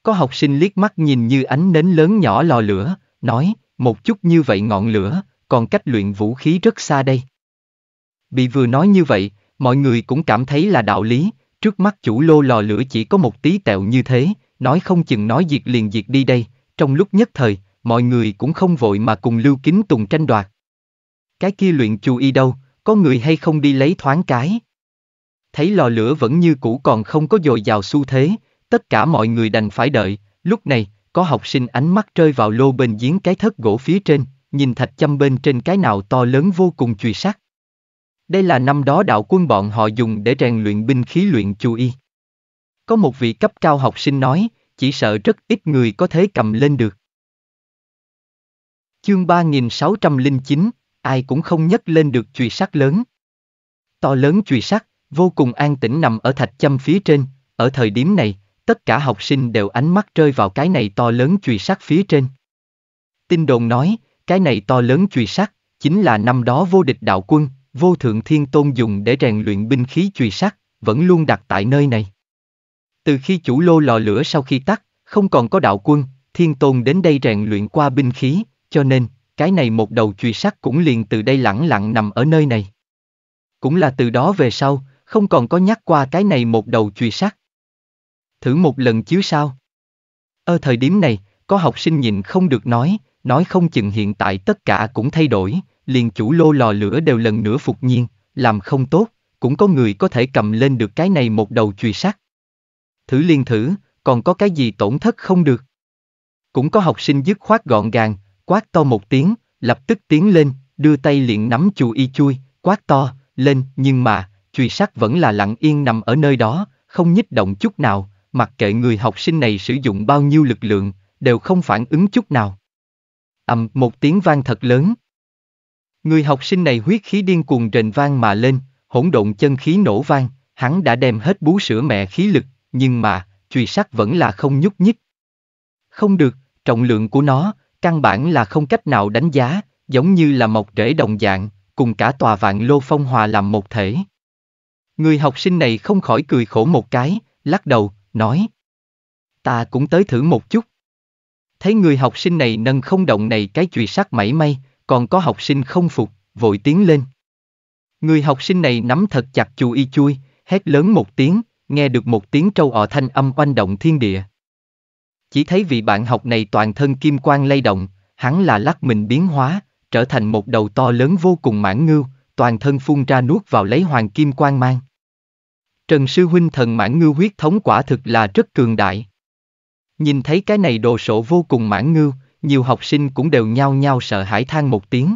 Có học sinh liếc mắt nhìn như ánh nến lớn nhỏ lò lửa, nói, một chút như vậy ngọn lửa, còn cách luyện vũ khí rất xa đây. Bị vừa nói như vậy, mọi người cũng cảm thấy là đạo lý, trước mắt chủ lô lò lửa chỉ có một tí tẹo như thế, nói không chừng nói diệt liền diệt đi đây, trong lúc nhất thời, mọi người cũng không vội mà cùng Lưu Kính Tùng tranh đoạt. Cái kia luyện chú y đâu, có người hay không đi lấy thoáng cái. Thấy lò lửa vẫn như cũ còn không có dồi dào xu thế, tất cả mọi người đành phải đợi, lúc này, có học sinh ánh mắt rơi vào lô bên giếng cái thất gỗ phía trên, nhìn thạch châm bên trên cái nào to lớn vô cùng chùy sắt. Đây là năm đó đạo quân bọn họ dùng để rèn luyện binh khí luyện chú y. Có một vị cấp cao học sinh nói, chỉ sợ rất ít người có thể cầm lên được. Chương 3609, ai cũng không nhấc lên được chùy sắt lớn. To lớn chùy sắt, vô cùng an tĩnh nằm ở thạch châm phía trên, ở thời điểm này, tất cả học sinh đều ánh mắt rơi vào cái này to lớn chùy sắt phía trên. Tin đồn nói, cái này to lớn chùy sắt, chính là năm đó vô địch đạo quân, vô thượng thiên tôn dùng để rèn luyện binh khí chùy sắt, vẫn luôn đặt tại nơi này. Từ khi chủ lô lò lửa sau khi tắt, không còn có đạo quân, thiên tôn đến đây rèn luyện qua binh khí, cho nên, cái này một đầu chùy sắt cũng liền từ đây lẳng lặng nằm ở nơi này. Cũng là từ đó về sau, không còn có nhắc qua cái này một đầu chùy sắt. Thử một lần chứ sao. Ở thời điểm này, có học sinh nhìn không được nói, nói không chừng hiện tại tất cả cũng thay đổi, liền chủ lô lò lửa đều lần nữa phục nhiên, làm không tốt, cũng có người có thể cầm lên được cái này một đầu chùy sắt. Thử liên thử, còn có cái gì tổn thất không được. Cũng có học sinh dứt khoát gọn gàng, quát to một tiếng, lập tức tiến lên, đưa tay liền nắm chù y chui, quát to, lên, nhưng mà, chùy sắt vẫn là lặng yên nằm ở nơi đó, không nhích động chút nào, mặc kệ người học sinh này sử dụng bao nhiêu lực lượng, đều không phản ứng chút nào. ầm một tiếng vang thật lớn. Người học sinh này huyết khí điên cuồng rền vang mà lên, hỗn độn chân khí nổ vang, hắn đã đem hết bú sữa mẹ khí lực, nhưng mà, chùy sắt vẫn là không nhúc nhích. Không được, trọng lượng của nó, Căn bản là không cách nào đánh giá, giống như là mọc rễ đồng dạng, cùng cả tòa vạn lô phong hòa làm một thể. Người học sinh này không khỏi cười khổ một cái, lắc đầu, nói. Ta cũng tới thử một chút. Thấy người học sinh này nâng không động này cái chùy sắt mảy may, còn có học sinh không phục, vội tiến lên. Người học sinh này nắm thật chặt chu y chui, hét lớn một tiếng, nghe được một tiếng trâu ọ thanh âm oanh động thiên địa. Chỉ thấy vị bạn học này toàn thân kim quang lay động, hắn là lắc mình biến hóa, trở thành một đầu to lớn vô cùng mãn ngưu, toàn thân phun ra nuốt vào lấy hoàng kim quang mang. Trần Sư Huynh thần mãn ngưu huyết thống quả thực là rất cường đại. Nhìn thấy cái này đồ sộ vô cùng mãn ngưu, nhiều học sinh cũng đều nhao nhao sợ hãi than một tiếng.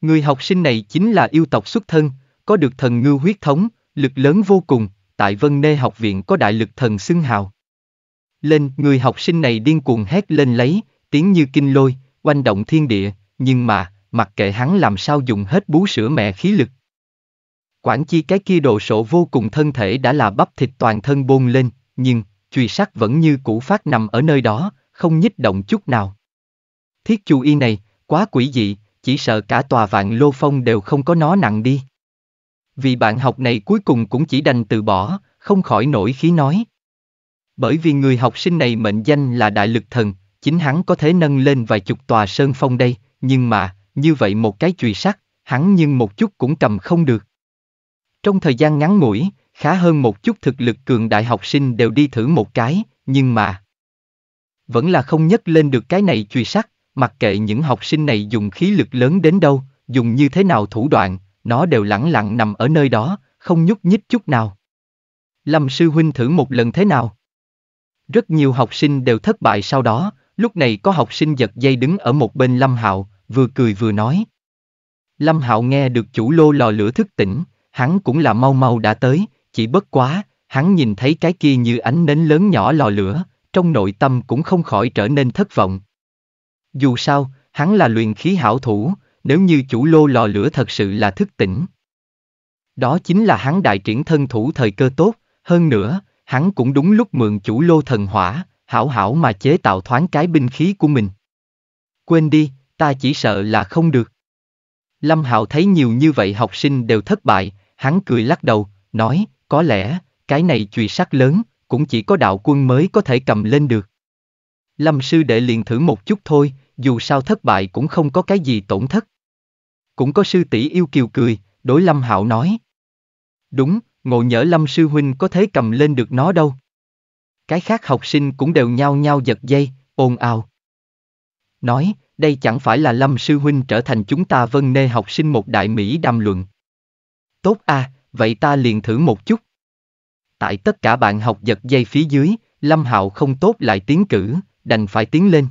Người học sinh này chính là yêu tộc xuất thân, có được thần ngưu huyết thống, lực lớn vô cùng, tại Vân Nê học viện có đại lực thần xưng hào lên, người học sinh này điên cuồng hét lên lấy, tiếng như kinh lôi, oanh động thiên địa, nhưng mà, mặc kệ hắn làm sao dùng hết bú sữa mẹ khí lực. Quản chi cái kia đồ sổ vô cùng thân thể đã là bắp thịt toàn thân bôn lên, nhưng, chùy sắt vẫn như cũ phát nằm ở nơi đó, không nhích động chút nào. Thiết chu y này, quá quỷ dị, chỉ sợ cả tòa vạn lô phong đều không có nó nặng đi. Vì bạn học này cuối cùng cũng chỉ đành từ bỏ, không khỏi nổi khí nói. Bởi vì người học sinh này mệnh danh là đại lực thần, chính hắn có thể nâng lên vài chục tòa sơn phong đây, nhưng mà, như vậy một cái chùy sắt, hắn nhưng một chút cũng cầm không được. Trong thời gian ngắn ngủi, khá hơn một chút thực lực cường đại học sinh đều đi thử một cái, nhưng mà vẫn là không nhấc lên được cái này chùy sắt, mặc kệ những học sinh này dùng khí lực lớn đến đâu, dùng như thế nào thủ đoạn, nó đều lẳng lặng nằm ở nơi đó, không nhúc nhích chút nào. Lâm sư huynh thử một lần thế nào? Rất nhiều học sinh đều thất bại sau đó, lúc này có học sinh giật dây đứng ở một bên Lâm Hạo, vừa cười vừa nói. Lâm Hạo nghe được chủ lô lò lửa thức tỉnh, hắn cũng là mau mau đã tới, chỉ bất quá, hắn nhìn thấy cái kia như ánh nến lớn nhỏ lò lửa, trong nội tâm cũng không khỏi trở nên thất vọng. Dù sao, hắn là luyện khí hảo thủ, nếu như chủ lô lò lửa thật sự là thức tỉnh. Đó chính là hắn đại triển thân thủ thời cơ tốt, hơn nữa, hắn cũng đúng lúc mượn chủ lô thần hỏa, hảo hảo mà chế tạo thoáng cái binh khí của mình. Quên đi, ta chỉ sợ là không được. Lâm Hạo thấy nhiều như vậy học sinh đều thất bại, hắn cười lắc đầu, nói, có lẽ, cái này chùy sắc lớn, cũng chỉ có đạo quân mới có thể cầm lên được. Lâm sư đệ liền thử một chút thôi, dù sao thất bại cũng không có cái gì tổn thất. Cũng có sư tỷ yêu kiều cười, đối Lâm Hạo nói. Đúng, ngộ nhỡ lâm sư huynh có thế cầm lên được nó đâu. Cái khác học sinh cũng đều nhao nhao giật dây, ồn ào. Nói, đây chẳng phải là lâm sư huynh trở thành chúng ta vân nê học sinh một đại Mỹ đam luận. Tốt à, vậy ta liền thử một chút. Tại tất cả bạn học giật dây phía dưới, Lâm Hạo không tốt lại tiến cử, đành phải tiến lên.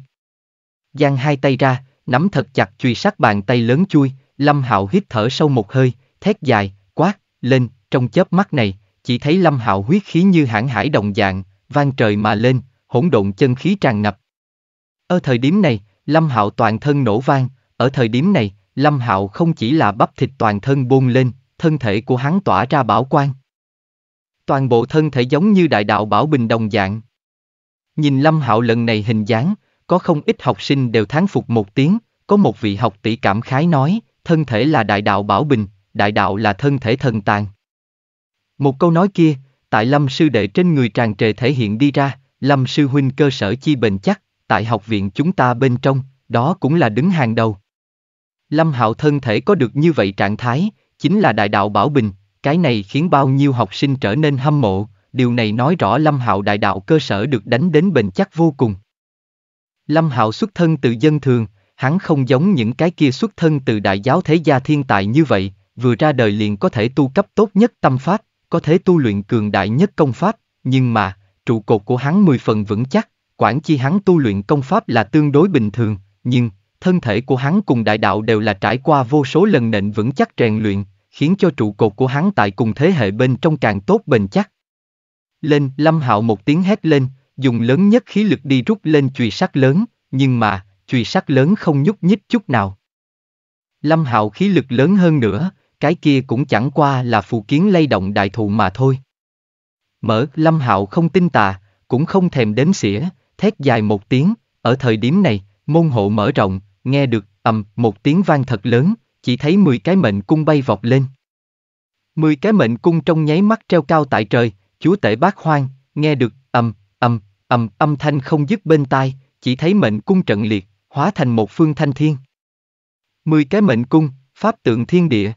Giang hai tay ra, nắm thật chặt truy sát bàn tay lớn chui, Lâm Hạo hít thở sâu một hơi, thét dài, quát, lên, trong chớp mắt này, chỉ thấy lâm hạo huyết khí như hãng hải đồng dạng, vang trời mà lên, hỗn độn chân khí tràn ngập. Ở thời điểm này, lâm hạo toàn thân nổ vang, ở thời điểm này, lâm hạo không chỉ là bắp thịt toàn thân bôn lên, thân thể của hắn tỏa ra bảo quang. Toàn bộ thân thể giống như đại đạo bảo bình đồng dạng. Nhìn lâm hạo lần này hình dáng, có không ít học sinh đều thán phục một tiếng, có một vị học tỷ cảm khái nói, thân thể là đại đạo bảo bình, đại đạo là thân thể thần tàng. Một câu nói kia, tại lâm sư đệ trên người tràn trề thể hiện đi ra, lâm sư huynh cơ sở chi bền chắc, tại học viện chúng ta bên trong, đó cũng là đứng hàng đầu. Lâm hạo thân thể có được như vậy trạng thái, chính là đại đạo bảo bình, cái này khiến bao nhiêu học sinh trở nên hâm mộ, điều này nói rõ Lâm Hạo đại đạo cơ sở được đánh đến bền chắc vô cùng. Lâm Hạo xuất thân từ dân thường, hắn không giống những cái kia xuất thân từ đại giáo thế gia thiên tài như vậy, vừa ra đời liền có thể tu cấp tốt nhất tâm pháp, có thể tu luyện cường đại nhất công pháp, nhưng mà, trụ cột của hắn mười phần vững chắc, quản chi hắn tu luyện công pháp là tương đối bình thường, nhưng, thân thể của hắn cùng đại đạo đều là trải qua vô số lần nện vững chắc rèn luyện, khiến cho trụ cột của hắn tại cùng thế hệ bên trong càng tốt bền chắc. Lên, Lâm Hạo một tiếng hét lên, dùng lớn nhất khí lực đi rút lên chùy sắt lớn, nhưng mà, chùy sắt lớn không nhúc nhích chút nào. Lâm Hạo khí lực lớn hơn nữa, cái kia cũng chẳng qua là phù kiến lay động đại thù mà thôi. Mở, Lâm Hạo không tin tà, cũng không thèm đếm xỉa, thét dài một tiếng, ở thời điểm này, môn hộ mở rộng, nghe được, ầm, một tiếng vang thật lớn, chỉ thấy 10 cái mệnh cung bay vọt lên. 10 cái mệnh cung trong nháy mắt treo cao tại trời, chúa tể bác hoang, nghe được, ầm, ầm, ầm, âm thanh không dứt bên tai, chỉ thấy mệnh cung trận liệt, hóa thành một phương thanh thiên. 10 cái mệnh cung, pháp tượng thiên địa.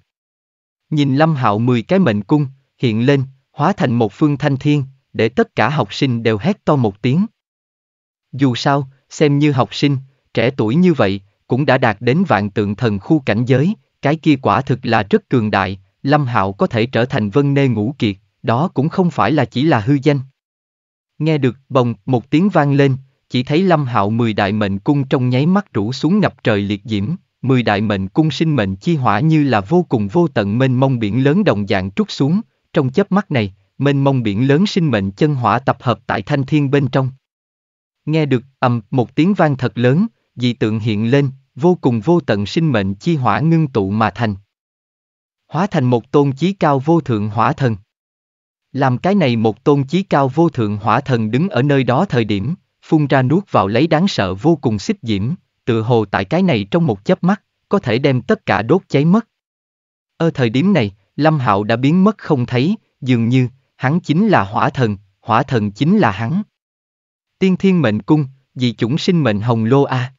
Nhìn Lâm Hạo mười cái mệnh cung, hiện lên, hóa thành một phương thanh thiên, để tất cả học sinh đều hét to một tiếng. Dù sao, xem như học sinh, trẻ tuổi như vậy, cũng đã đạt đến vạn tượng thần khu cảnh giới, cái kia quả thực là rất cường đại, Lâm Hạo có thể trở thành vân nê ngũ kiệt, đó cũng không phải là chỉ là hư danh. Nghe được bồng một tiếng vang lên, chỉ thấy Lâm Hạo mười đại mệnh cung trong nháy mắt rủ xuống ngập trời liệt diễm, mười đại mệnh cung sinh mệnh chi hỏa như là vô cùng vô tận mênh mông biển lớn đồng dạng trút xuống, trong chớp mắt này, mênh mông biển lớn sinh mệnh chân hỏa tập hợp tại thanh thiên bên trong. Nghe được ầm một tiếng vang thật lớn, dị tượng hiện lên, vô cùng vô tận sinh mệnh chi hỏa ngưng tụ mà thành. Hóa thành một tôn chí cao vô thượng hỏa thần. Làm cái này một tôn chí cao vô thượng hỏa thần đứng ở nơi đó thời điểm, phun ra nuốt vào lấy đáng sợ vô cùng xích diễm, tự hồ tại cái này trong một chớp mắt, có thể đem tất cả đốt cháy mất. Ở thời điểm này, Lâm Hạo đã biến mất không thấy, dường như, hắn chính là hỏa thần, hỏa thần chính là hắn. Tiên thiên mệnh cung, dị chủng sinh mệnh hồng lô a.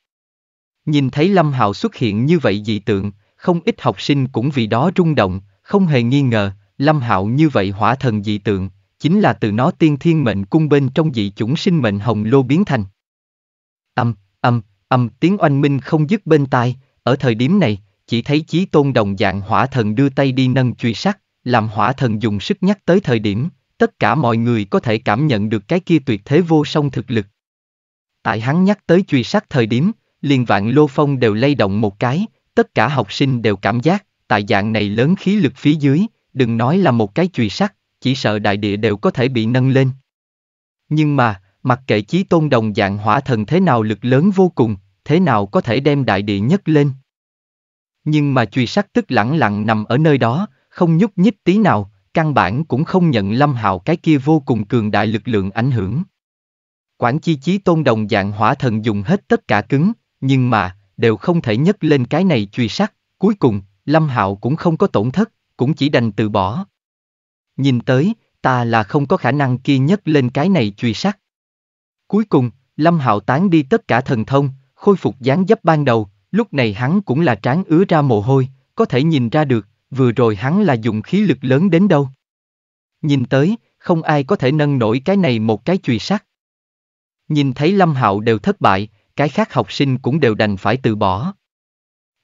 Nhìn thấy Lâm Hạo xuất hiện như vậy dị tượng, không ít học sinh cũng vì đó rung động, không hề nghi ngờ, Lâm Hạo như vậy hỏa thần dị tượng, chính là từ nó tiên thiên mệnh cung bên trong dị chủng sinh mệnh hồng lô biến thành. Âm, âm, Âm tiếng oanh minh không dứt bên tai, ở thời điểm này, chỉ thấy chí tôn đồng dạng hỏa thần đưa tay đi nâng truy sắt, làm hỏa thần dùng sức nhắc tới thời điểm, tất cả mọi người có thể cảm nhận được cái kia tuyệt thế vô song thực lực. Tại hắn nhắc tới truy sắt thời điểm, liền vạn lô phong đều lay động một cái, tất cả học sinh đều cảm giác, tại dạng này lớn khí lực phía dưới, đừng nói là một cái truy sắt, chỉ sợ đại địa đều có thể bị nâng lên. Nhưng mà, mặc kệ chí tôn đồng dạng hỏa thần thế nào lực lớn vô cùng, thế nào có thể đem đại địa nhất lên. Nhưng mà truy sắc tức lẳng lặng nằm ở nơi đó, không nhúc nhích tí nào, căn bản cũng không nhận lâm hạo cái kia vô cùng cường đại lực lượng ảnh hưởng. Quản chi chí tôn đồng dạng hỏa thần dùng hết tất cả cứng, nhưng mà, đều không thể nhấc lên cái này truy sắc, cuối cùng, lâm hạo cũng không có tổn thất, cũng chỉ đành từ bỏ. Nhìn tới, ta là không có khả năng kia nhấc lên cái này truy sắc. Cuối cùng, Lâm Hạo tán đi tất cả thần thông, khôi phục dáng dấp ban đầu, lúc này hắn cũng là trán ứa ra mồ hôi, có thể nhìn ra được, vừa rồi hắn là dùng khí lực lớn đến đâu. Nhìn tới, không ai có thể nâng nổi cái này một cái chùy sắt. Nhìn thấy Lâm Hạo đều thất bại, cái khác học sinh cũng đều đành phải từ bỏ.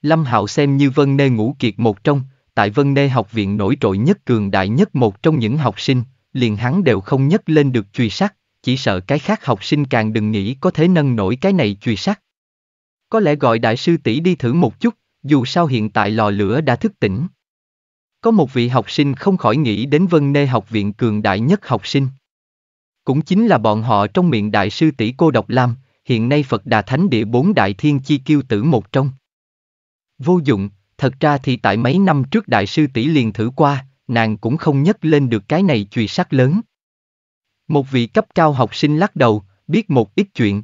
Lâm Hạo xem như Vân Nê Ngũ Kiệt một trong, tại Vân Nê học viện nổi trội nhất cường đại nhất một trong những học sinh, liền hắn đều không nhấc lên được chùy sắt, chỉ sợ cái khác học sinh càng đừng nghĩ có thể nâng nổi cái này chùy sắt. Có lẽ gọi đại sư tỷ đi thử một chút, dù sao hiện tại lò lửa đã thức tỉnh. Có một vị học sinh không khỏi nghĩ đến Vân Nê học viện cường đại nhất học sinh. Cũng chính là bọn họ trong miệng đại sư tỷ cô độc lam, hiện nay Phật Đà Thánh Địa bốn đại thiên chi kiêu tử một trong. Vô dụng, thật ra thì tại mấy năm trước đại sư tỷ liền thử qua, nàng cũng không nhấc lên được cái này chùy sắt lớn. Một vị cấp cao học sinh lắc đầu, biết một ít chuyện.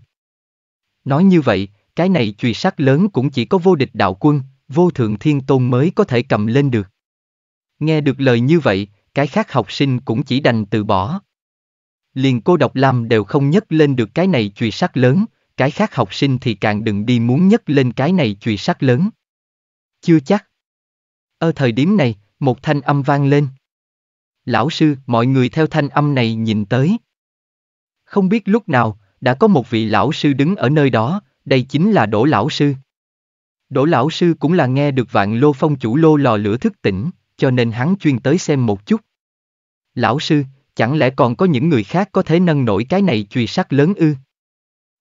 Nói như vậy, cái này chùy sát lớn cũng chỉ có vô địch đạo quân, vô thượng thiên tôn mới có thể cầm lên được. Nghe được lời như vậy, cái khác học sinh cũng chỉ đành từ bỏ. Liền cô độc lam đều không nhấc lên được cái này chùy sát lớn, cái khác học sinh thì càng đừng đi muốn nhấc lên cái này chùy sát lớn. Chưa chắc. Ở thời điểm này, một thanh âm vang lên lão sư, mọi người theo thanh âm này nhìn tới. Không biết lúc nào, đã có một vị lão sư đứng ở nơi đó, đây chính là Đỗ lão sư. Đỗ lão sư cũng là nghe được vạn lô phong chủ lô lò lửa thức tỉnh, cho nên hắn chuyên tới xem một chút. Lão sư, chẳng lẽ còn có những người khác có thể nâng nổi cái này truy sát lớn ư?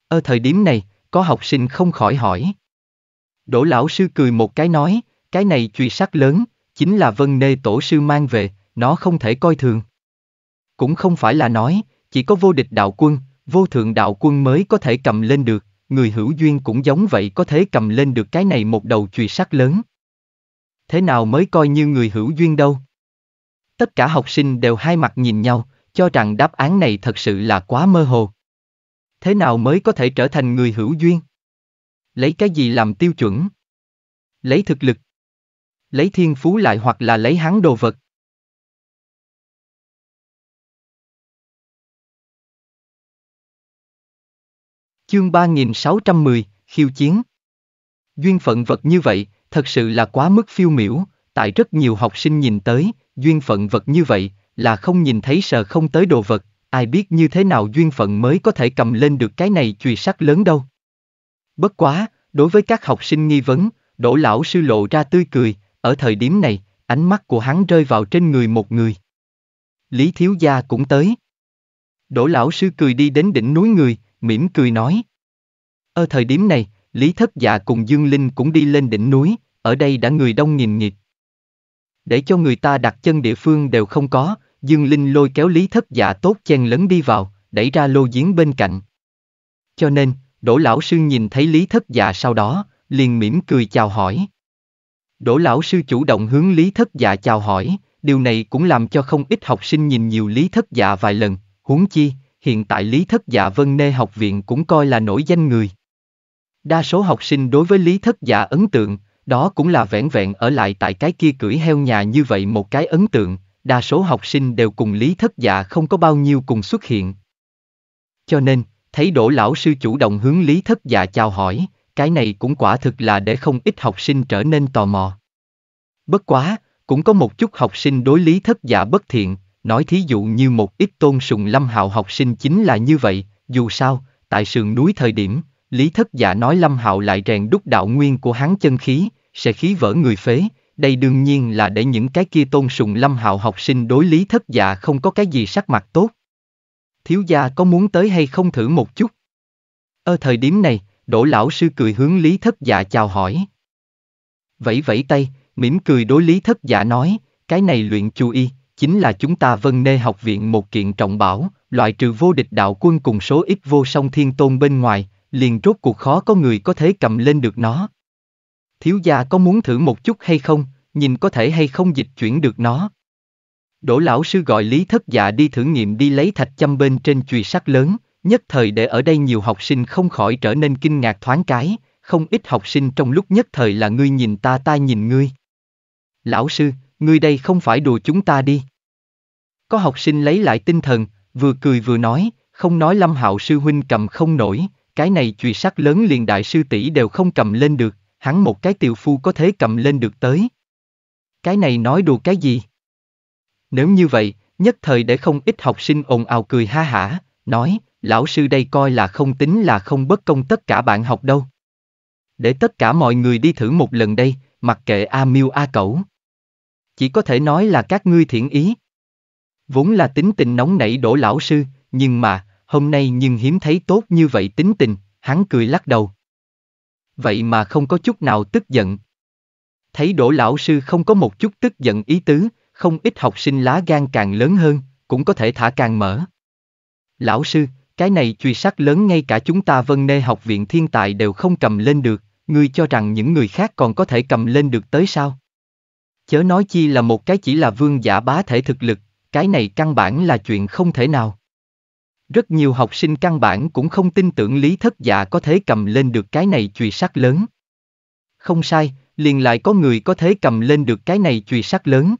Ở thời điểm này, có học sinh không khỏi hỏi. Đỗ lão sư cười một cái nói, cái này truy sát lớn, chính là vân nê tổ sư mang về, nó không thể coi thường. Cũng không phải là nói, chỉ có vô địch đạo quân, vô thượng đạo quân mới có thể cầm lên được, người hữu duyên cũng giống vậy có thể cầm lên được cái này một đầu chùy sắt lớn. Thế nào mới coi như người hữu duyên đâu? Tất cả học sinh đều hai mặt nhìn nhau, cho rằng đáp án này thật sự là quá mơ hồ. Thế nào mới có thể trở thành người hữu duyên? Lấy cái gì làm tiêu chuẩn? Lấy thực lực? Lấy thiên phú lại hoặc là lấy hắn đồ vật? Chương 3610, khiêu chiến. Duyên phận vật như vậy, thật sự là quá mức phiêu miểu, tại rất nhiều học sinh nhìn tới, duyên phận vật như vậy, là không nhìn thấy sợ không tới đồ vật, ai biết như thế nào duyên phận mới có thể cầm lên được cái này chùy sắt lớn đâu. Bất quá, đối với các học sinh nghi vấn, đỗ lão sư lộ ra tươi cười, ở thời điểm này, ánh mắt của hắn rơi vào trên người một người. Lý Thiếu Gia cũng tới. Đỗ lão sư cười đi đến đỉnh núi người, mỉm cười nói. Ở thời điểm này, Lý Thất Dạ cùng Dương Linh cũng đi lên đỉnh núi, ở đây đã người đông nghìn nghịt. Để cho người ta đặt chân địa phương đều không có, Dương Linh lôi kéo Lý Thất Dạ tốt chen lấn đi vào, đẩy ra lô giếng bên cạnh. Cho nên, Đỗ Lão Sư nhìn thấy Lý Thất Dạ sau đó, liền mỉm cười chào hỏi. Đỗ Lão Sư chủ động hướng Lý Thất Dạ chào hỏi, điều này cũng làm cho không ít học sinh nhìn nhiều Lý Thất Dạ vài lần, huống chi, hiện tại Lý Thất Dạ Vân Nê học viện cũng coi là nổi danh người. Đa số học sinh đối với Lý Thất Dạ ấn tượng, đó cũng là vẻn vẹn ở lại tại cái kia cưỡi heo nhà như vậy một cái ấn tượng, đa số học sinh đều cùng Lý Thất Dạ không có bao nhiêu cùng xuất hiện. Cho nên, thấy đỗ lão sư chủ động hướng Lý Thất Dạ chào hỏi, cái này cũng quả thực là để không ít học sinh trở nên tò mò. Bất quá, cũng có một chút học sinh đối Lý Thất Dạ bất thiện, nói thí dụ như một ít tôn sùng lâm hạo học sinh chính là như vậy, dù sao, tại sườn núi thời điểm, Lý Thất giả nói lâm hạo lại rèn đúc đạo nguyên của hắn chân khí, sẽ khí vỡ người phế, đây đương nhiên là để những cái kia tôn sùng lâm hạo học sinh đối Lý Thất giả không có cái gì sắc mặt tốt. Thiếu gia có muốn tới hay không thử một chút? Ở thời điểm này, Đỗ lão sư cười hướng Lý Thất giả chào hỏi. Vẫy vẫy tay, mỉm cười đối Lý Thất giả nói, cái này luyện chú y, chính là chúng ta Vân Nê học viện một kiện trọng bảo, loại trừ vô địch đạo quân cùng số ít vô song thiên tôn bên ngoài, liền rốt cuộc khó có người có thể cầm lên được nó. Thiếu gia có muốn thử một chút hay không, nhìn có thể hay không dịch chuyển được nó. Đỗ lão sư gọi Lý Thất Dạ đi thử nghiệm đi lấy thạch châm bên trên chùy sắt lớn, nhất thời để ở đây nhiều học sinh không khỏi trở nên kinh ngạc thoáng cái, không ít học sinh trong lúc nhất thời là ngươi nhìn ta ta nhìn ngươi. Lão sư, ngươi đây không phải đùa chúng ta đi. Có học sinh lấy lại tinh thần, vừa cười vừa nói, không nói Lâm Hạo sư huynh cầm không nổi, cái này chùy sắc lớn liền đại sư tỷ đều không cầm lên được, hắn một cái tiểu phu có thể cầm lên được tới. Cái này nói đùa cái gì? Nếu như vậy, nhất thời để không ít học sinh ồn ào cười ha hả, nói, lão sư đây coi là không tính là không bất công tất cả bạn học đâu. Để tất cả mọi người đi thử một lần đây, mặc kệ A Miu A Cẩu chỉ có thể nói là các ngươi thiện ý. Vốn là tính tình nóng nảy đổ lão sư, nhưng mà, hôm nay nhưng hiếm thấy tốt như vậy tính tình, hắn cười lắc đầu. Vậy mà không có chút nào tức giận. Thấy đổ lão sư không có một chút tức giận ý tứ, không ít học sinh lá gan càng lớn hơn, cũng có thể thả càng mở. Lão sư, cái này truy sát lớn ngay cả chúng ta vân nê học viện thiên tài đều không cầm lên được, ngươi cho rằng những người khác còn có thể cầm lên được tới sao? Chớ nói chi là một cái chỉ là vương giả bá thể thực lực, cái này căn bản là chuyện không thể nào. Rất nhiều học sinh căn bản cũng không tin tưởng lý thất giả có thể cầm lên được cái này chùy sắt lớn. Không sai, liền lại có người có thể cầm lên được cái này chùy sắt lớn.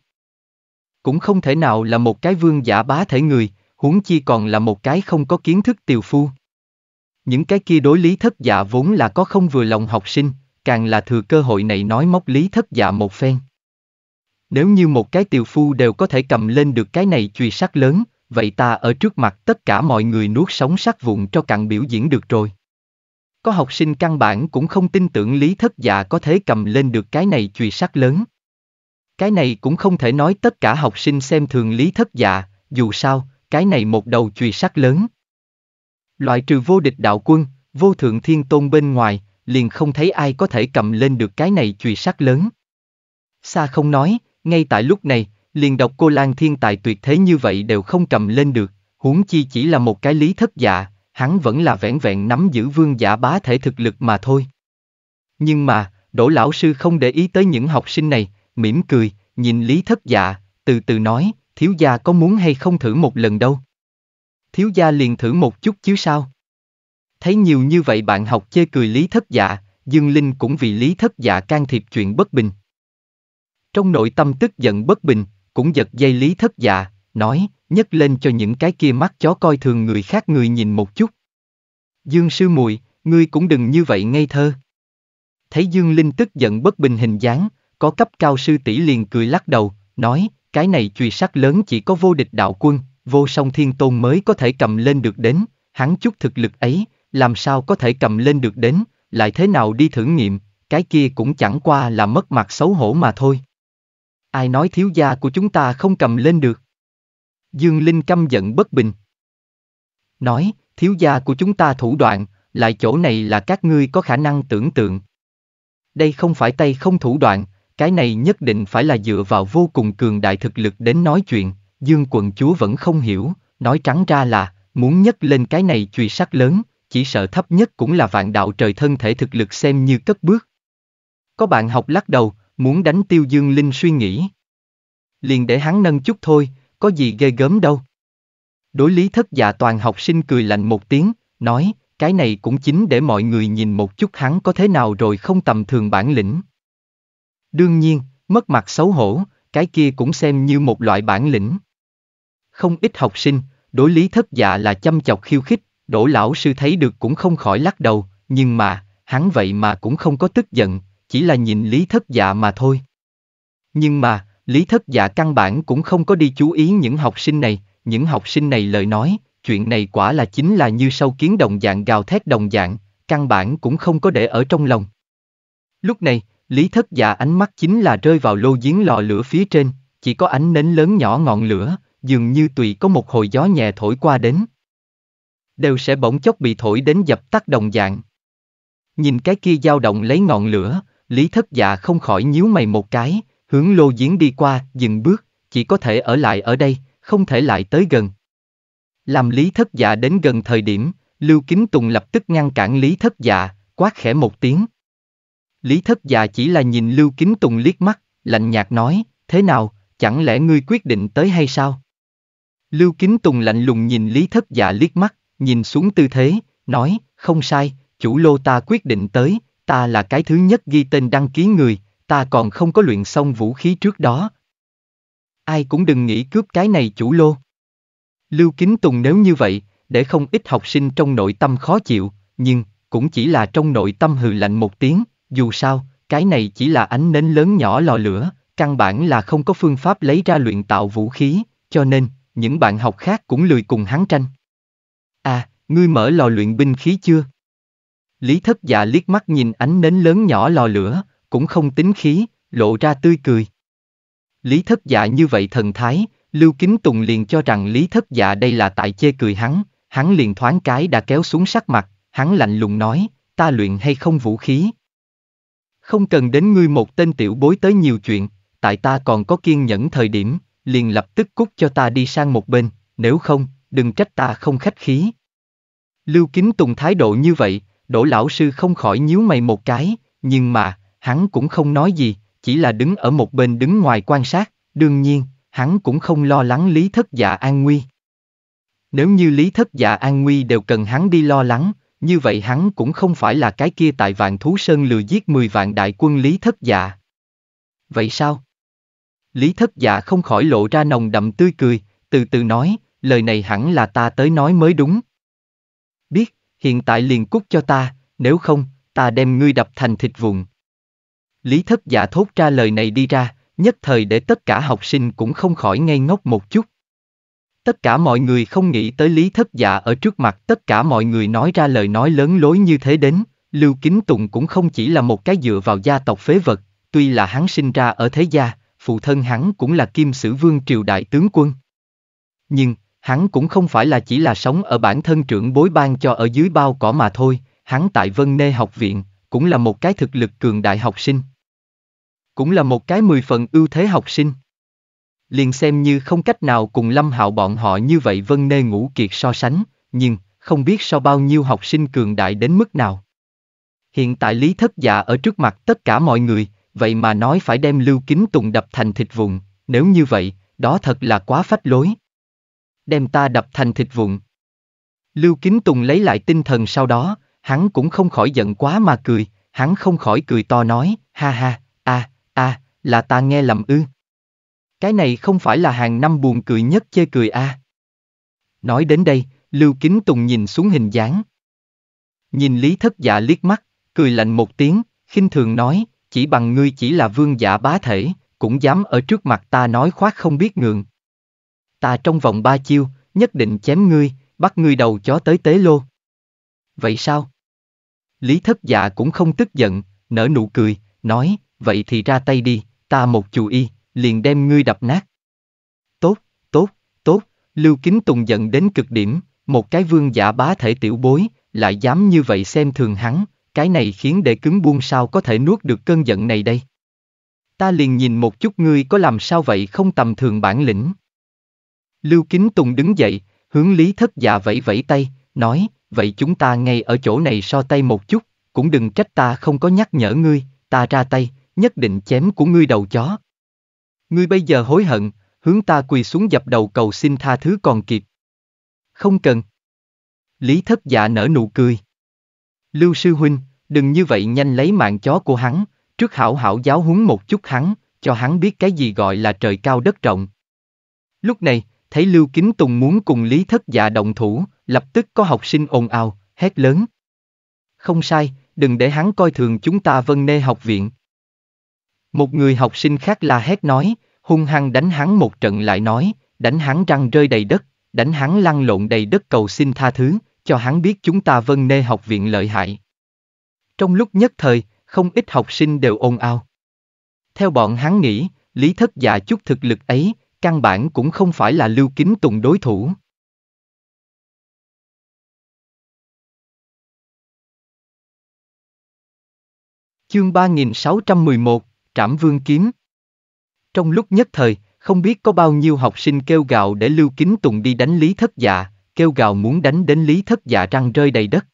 Cũng không thể nào là một cái vương giả bá thể người, huống chi còn là một cái không có kiến thức tiều phu. Những cái kia đối lý thất giả vốn là có không vừa lòng học sinh, càng là thừa cơ hội này nói móc lý thất giả một phen. Nếu như một cái tiều phu đều có thể cầm lên được cái này chùy sắc lớn, vậy ta ở trước mặt tất cả mọi người nuốt sống sắc vụn cho cặn biểu diễn được rồi. Có học sinh căn bản cũng không tin tưởng lý thất dạ có thể cầm lên được cái này chùy sắc lớn. Cái này cũng không thể nói tất cả học sinh xem thường lý thất dạ, dù sao, cái này một đầu chùy sắc lớn. Loại trừ vô địch đạo quân, vô thượng thiên tôn bên ngoài, liền không thấy ai có thể cầm lên được cái này chùy sắc lớn. Xa không nói, ngay tại lúc này, liền đọc cô Lan thiên tài tuyệt thế như vậy đều không cầm lên được, huống chi chỉ là một cái lý thất dạ, hắn vẫn là vẻn vẹn nắm giữ vương giả bá thể thực lực mà thôi. Nhưng mà, đỗ lão sư không để ý tới những học sinh này, mỉm cười, nhìn lý thất dạ, từ từ nói, thiếu gia có muốn hay không thử một lần đâu. Thiếu gia liền thử một chút chứ sao. Thấy nhiều như vậy bạn học chê cười lý thất dạ, Dương Linh cũng vì lý thất dạ can thiệp chuyện bất bình. Trong nội tâm tức giận bất bình, cũng giật dây lý thất dạ, nói, nhấc lên cho những cái kia mắt chó coi thường người khác người nhìn một chút. Dương sư mùi ngươi cũng đừng như vậy ngây thơ. Thấy Dương Linh tức giận bất bình hình dáng, có cấp cao sư tỷ liền cười lắc đầu, nói, cái này chùy sắc lớn chỉ có vô địch đạo quân, vô song thiên tôn mới có thể cầm lên được đến, hắn chút thực lực ấy, làm sao có thể cầm lên được đến, lại thế nào đi thử nghiệm, cái kia cũng chẳng qua là mất mặt xấu hổ mà thôi. Ai nói thiếu gia của chúng ta không cầm lên được? Dương Linh căm giận bất bình. Nói, thiếu gia của chúng ta thủ đoạn, lại chỗ này là các ngươi có khả năng tưởng tượng. Đây không phải tay không thủ đoạn, cái này nhất định phải là dựa vào vô cùng cường đại thực lực đến nói chuyện, Dương quận chúa vẫn không hiểu, nói trắng ra là, muốn nhấc lên cái này truy sát lớn, chỉ sợ thấp nhất cũng là vạn đạo trời thân thể thực lực xem như cất bước. Có bạn học lắc đầu, muốn đánh tiêu dương linh suy nghĩ. Liền để hắn nâng chút thôi, có gì ghê gớm đâu. Đối lý thất dạ toàn học sinh cười lạnh một tiếng, nói, cái này cũng chính để mọi người nhìn một chút hắn có thế nào rồi không tầm thường bản lĩnh. Đương nhiên, mất mặt xấu hổ, cái kia cũng xem như một loại bản lĩnh. Không ít học sinh, đối lý thất dạ là chăm chọc khiêu khích, đổ lão sư thấy được cũng không khỏi lắc đầu, nhưng mà, hắn vậy mà cũng không có tức giận, chỉ là nhìn lý thất dạ mà thôi. Nhưng mà, lý thất dạ căn bản cũng không có đi chú ý những học sinh này, những học sinh này lời nói, chuyện này quả là chính là như sâu kiến đồng dạng gào thét đồng dạng, căn bản cũng không có để ở trong lòng. Lúc này, lý thất dạ ánh mắt chính là rơi vào lô giếng lò lửa phía trên, chỉ có ánh nến lớn nhỏ ngọn lửa, dường như tùy có một hồi gió nhẹ thổi qua đến. Đều sẽ bỗng chốc bị thổi đến dập tắt đồng dạng. Nhìn cái kia dao động lấy ngọn lửa, Lý thất dạ không khỏi nhíu mày một cái, hướng lô giếng đi qua, dừng bước, chỉ có thể ở lại ở đây, không thể lại tới gần. Làm Lý thất dạ đến gần thời điểm, Lưu Kính Tùng lập tức ngăn cản Lý thất dạ, quát khẽ một tiếng. Lý thất dạ chỉ là nhìn Lưu Kính Tùng liếc mắt, lạnh nhạt nói, thế nào, chẳng lẽ ngươi quyết định tới hay sao? Lưu Kính Tùng lạnh lùng nhìn Lý Thất Dạ liếc mắt, nhìn xuống tư thế, nói, không sai, chủ lô ta quyết định tới, ta là cái thứ nhất ghi tên đăng ký người, ta còn không có luyện xong vũ khí trước đó. Ai cũng đừng nghĩ cướp cái này chủ lô. Lưu Kính Tùng nếu như vậy, để không ít học sinh trong nội tâm khó chịu, nhưng, cũng chỉ là trong nội tâm hừ lạnh một tiếng, dù sao, cái này chỉ là ánh nến lớn nhỏ lò lửa, căn bản là không có phương pháp lấy ra luyện tạo vũ khí, cho nên, những bạn học khác cũng lười cùng hắn tranh. À, ngươi mở lò luyện binh khí chưa? Lý thất dạ liếc mắt nhìn ánh nến lớn nhỏ lò lửa, cũng không tính khí, lộ ra tươi cười. Lý thất dạ như vậy thần thái, Lưu Kính Tùng liền cho rằng Lý thất dạ đây là tại chê cười hắn, hắn liền thoáng cái đã kéo xuống sắc mặt, hắn lạnh lùng nói, ta luyện hay không vũ khí. Không cần đến ngươi một tên tiểu bối tới nhiều chuyện, tại ta còn có kiên nhẫn thời điểm, liền lập tức cút cho ta đi sang một bên, nếu không, đừng trách ta không khách khí. Lưu Kính Tùng thái độ như vậy, Đỗ lão sư không khỏi nhíu mày một cái, nhưng mà, hắn cũng không nói gì, chỉ là đứng ở một bên đứng ngoài quan sát, đương nhiên, hắn cũng không lo lắng lý thất dạ an nguy. Nếu như lý thất dạ an nguy đều cần hắn đi lo lắng, như vậy hắn cũng không phải là cái kia tại vạn thú sơn lừa giết 10 vạn đại quân lý thất dạ. Vậy sao? Lý thất dạ không khỏi lộ ra nồng đậm tươi cười, từ từ nói, lời này hẳn là ta tới nói mới đúng, hiện tại liền cút cho ta, nếu không, ta đem ngươi đập thành thịt vụn. Lý thất giả dạ thốt ra lời này đi ra, nhất thời để tất cả học sinh cũng không khỏi ngây ngốc một chút. Tất cả mọi người không nghĩ tới lý thất giả dạ ở trước mặt tất cả mọi người nói ra lời nói lớn lối như thế đến, Lưu Kính Tùng cũng không chỉ là một cái dựa vào gia tộc phế vật, tuy là hắn sinh ra ở thế gia, phụ thân hắn cũng là kim sử vương triều đại tướng quân. Nhưng, Hắn cũng không phải là chỉ là sống ở bản thân trưởng bối ban cho ở dưới bao cỏ mà thôi, hắn tại Vân Nê học viện, cũng là một cái thực lực cường đại học sinh. Cũng là một cái mười phần ưu thế học sinh. Liền xem như không cách nào cùng lâm hạo bọn họ như vậy Vân Nê ngũ kiệt so sánh, nhưng, không biết so bao nhiêu học sinh cường đại đến mức nào. Hiện tại Lý Thất Dạ ở trước mặt tất cả mọi người, vậy mà nói phải đem Lưu Kính Tùng đập thành thịt vụn, nếu như vậy, đó thật là quá phách lối đem ta đập thành thịt vụn. Lưu Kính Tùng lấy lại tinh thần sau đó, hắn cũng không khỏi giận quá mà cười, hắn không khỏi cười to nói, ha ha, a, a, là ta nghe lầm ư. Cái này không phải là hàng năm buồn cười nhất chê cười a. Nói đến đây, Lưu Kính Tùng nhìn xuống hình dáng. Nhìn Lý Thất Dạ liếc mắt, cười lạnh một tiếng, khinh thường nói, chỉ bằng ngươi chỉ là vương giả bá thể, cũng dám ở trước mặt ta nói khoác không biết ngượng ta trong vòng ba chiêu, nhất định chém ngươi, bắt ngươi đầu chó tới tế lô. Vậy sao? Lý thất dạ cũng không tức giận, nở nụ cười, nói, vậy thì ra tay đi, ta một chủ y, liền đem ngươi đập nát. Tốt, tốt, tốt, Lưu Kính Tùng giận đến cực điểm, một cái vương giả bá thể tiểu bối, lại dám như vậy xem thường hắn, cái này khiến đệ cứng buông sao có thể nuốt được cơn giận này đây. Ta liền nhìn một chút ngươi có làm sao vậy không tầm thường bản lĩnh. Lưu Kính Tùng đứng dậy, hướng Lý Thất Dạ vẫy vẫy tay, nói, vậy chúng ta ngay ở chỗ này so tay một chút, cũng đừng trách ta không có nhắc nhở ngươi, ta ra tay, nhất định chém của ngươi đầu chó. Ngươi bây giờ hối hận, hướng ta quỳ xuống dập đầu cầu xin tha thứ còn kịp. Không cần. Lý Thất Dạ nở nụ cười. Lưu Sư Huynh, đừng như vậy nhanh lấy mạng chó của hắn, trước hảo hảo giáo huấn một chút hắn, cho hắn biết cái gì gọi là trời cao đất rộng. Lúc này, thấy Lưu Kính Tùng muốn cùng Lý Thất Dạ động thủ, lập tức có học sinh ồn ào, hét lớn. Không sai, đừng để hắn coi thường chúng ta vân nê học viện. Một người học sinh khác la hét nói, hung hăng đánh hắn một trận lại nói, đánh hắn răng rơi đầy đất, đánh hắn lăn lộn đầy đất cầu xin tha thứ, cho hắn biết chúng ta vân nê học viện lợi hại. Trong lúc nhất thời, không ít học sinh đều ồn ào. Theo bọn hắn nghĩ, Lý Thất Dạ chút thực lực ấy, căn bản cũng không phải là Lưu Kính Tùng đối thủ. Chương 3611, Trảm Vương Kiếm Trong lúc nhất thời, không biết có bao nhiêu học sinh kêu gào để Lưu Kính Tùng đi đánh Lý Thất Dạ, kêu gào muốn đánh đến Lý Thất Dạ răng rơi đầy đất.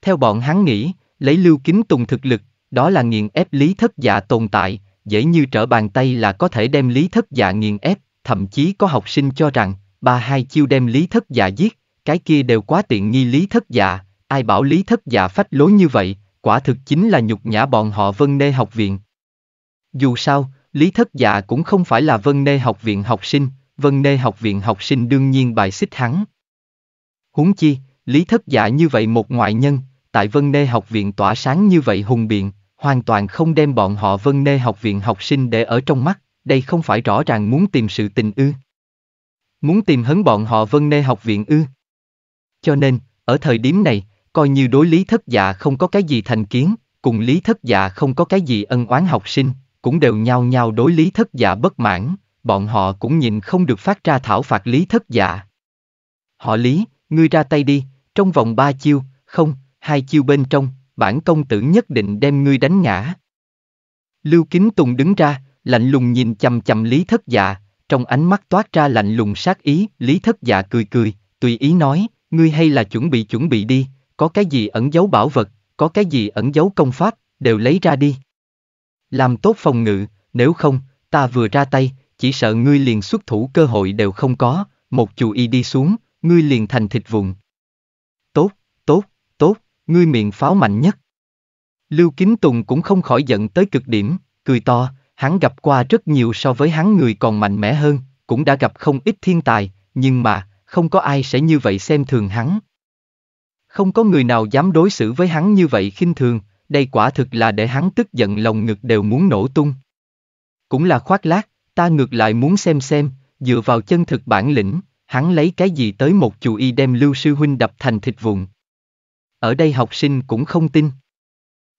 Theo bọn hắn nghĩ, lấy Lưu Kính Tùng thực lực, đó là nghiền ép Lý Thất Dạ tồn tại, dễ như trở bàn tay là có thể đem lý thất dạ nghiền ép, thậm chí có học sinh cho rằng, ba hai chiêu đem lý thất dạ giết, cái kia đều quá tiện nghi lý thất dạ, ai bảo lý thất dạ phách lối như vậy, quả thực chính là nhục nhã bọn họ vân nê học viện. Dù sao, lý thất dạ cũng không phải là vân nê học viện học sinh, vân nê học viện học sinh đương nhiên bài xích hắn. Huống chi, lý thất dạ như vậy một ngoại nhân, tại vân nê học viện tỏa sáng như vậy hùng biện, hoàn toàn không đem bọn họ vân nê học viện học sinh để ở trong mắt, đây không phải rõ ràng muốn tìm sự tình ư. Muốn tìm hấn bọn họ vân nê học viện ư. Cho nên, ở thời điểm này, coi như đối lý thất dạ không có cái gì thành kiến, cùng lý thất dạ không có cái gì ân oán học sinh, cũng đều nhau nhau đối lý thất dạ bất mãn, bọn họ cũng nhìn không được phát ra thảo phạt lý thất dạ. Họ lý, ngươi ra tay đi, trong vòng ba chiêu, không, hai chiêu bên trong, bản công tử nhất định đem ngươi đánh ngã. Lưu Kính Tùng đứng ra, lạnh lùng nhìn chầm chầm Lý Thất Dạ, trong ánh mắt toát ra lạnh lùng sát ý, Lý Thất Dạ cười cười, tùy ý nói, ngươi hay là chuẩn bị chuẩn bị đi, có cái gì ẩn giấu bảo vật, có cái gì ẩn giấu công pháp, đều lấy ra đi. Làm tốt phòng ngự, nếu không, ta vừa ra tay, chỉ sợ ngươi liền xuất thủ cơ hội đều không có, một chù y đi xuống, ngươi liền thành thịt vụn. Tốt ngươi miệng pháo mạnh nhất. Lưu Kính Tùng cũng không khỏi giận tới cực điểm, cười to, hắn gặp qua rất nhiều so với hắn người còn mạnh mẽ hơn, cũng đã gặp không ít thiên tài, nhưng mà, không có ai sẽ như vậy xem thường hắn. Không có người nào dám đối xử với hắn như vậy khinh thường, đây quả thực là để hắn tức giận lòng ngực đều muốn nổ tung. Cũng là khoác lác, ta ngược lại muốn xem xem, dựa vào chân thực bản lĩnh, hắn lấy cái gì tới một chủ y đem Lưu Sư Huynh đập thành thịt vụn, ở đây học sinh cũng không tin.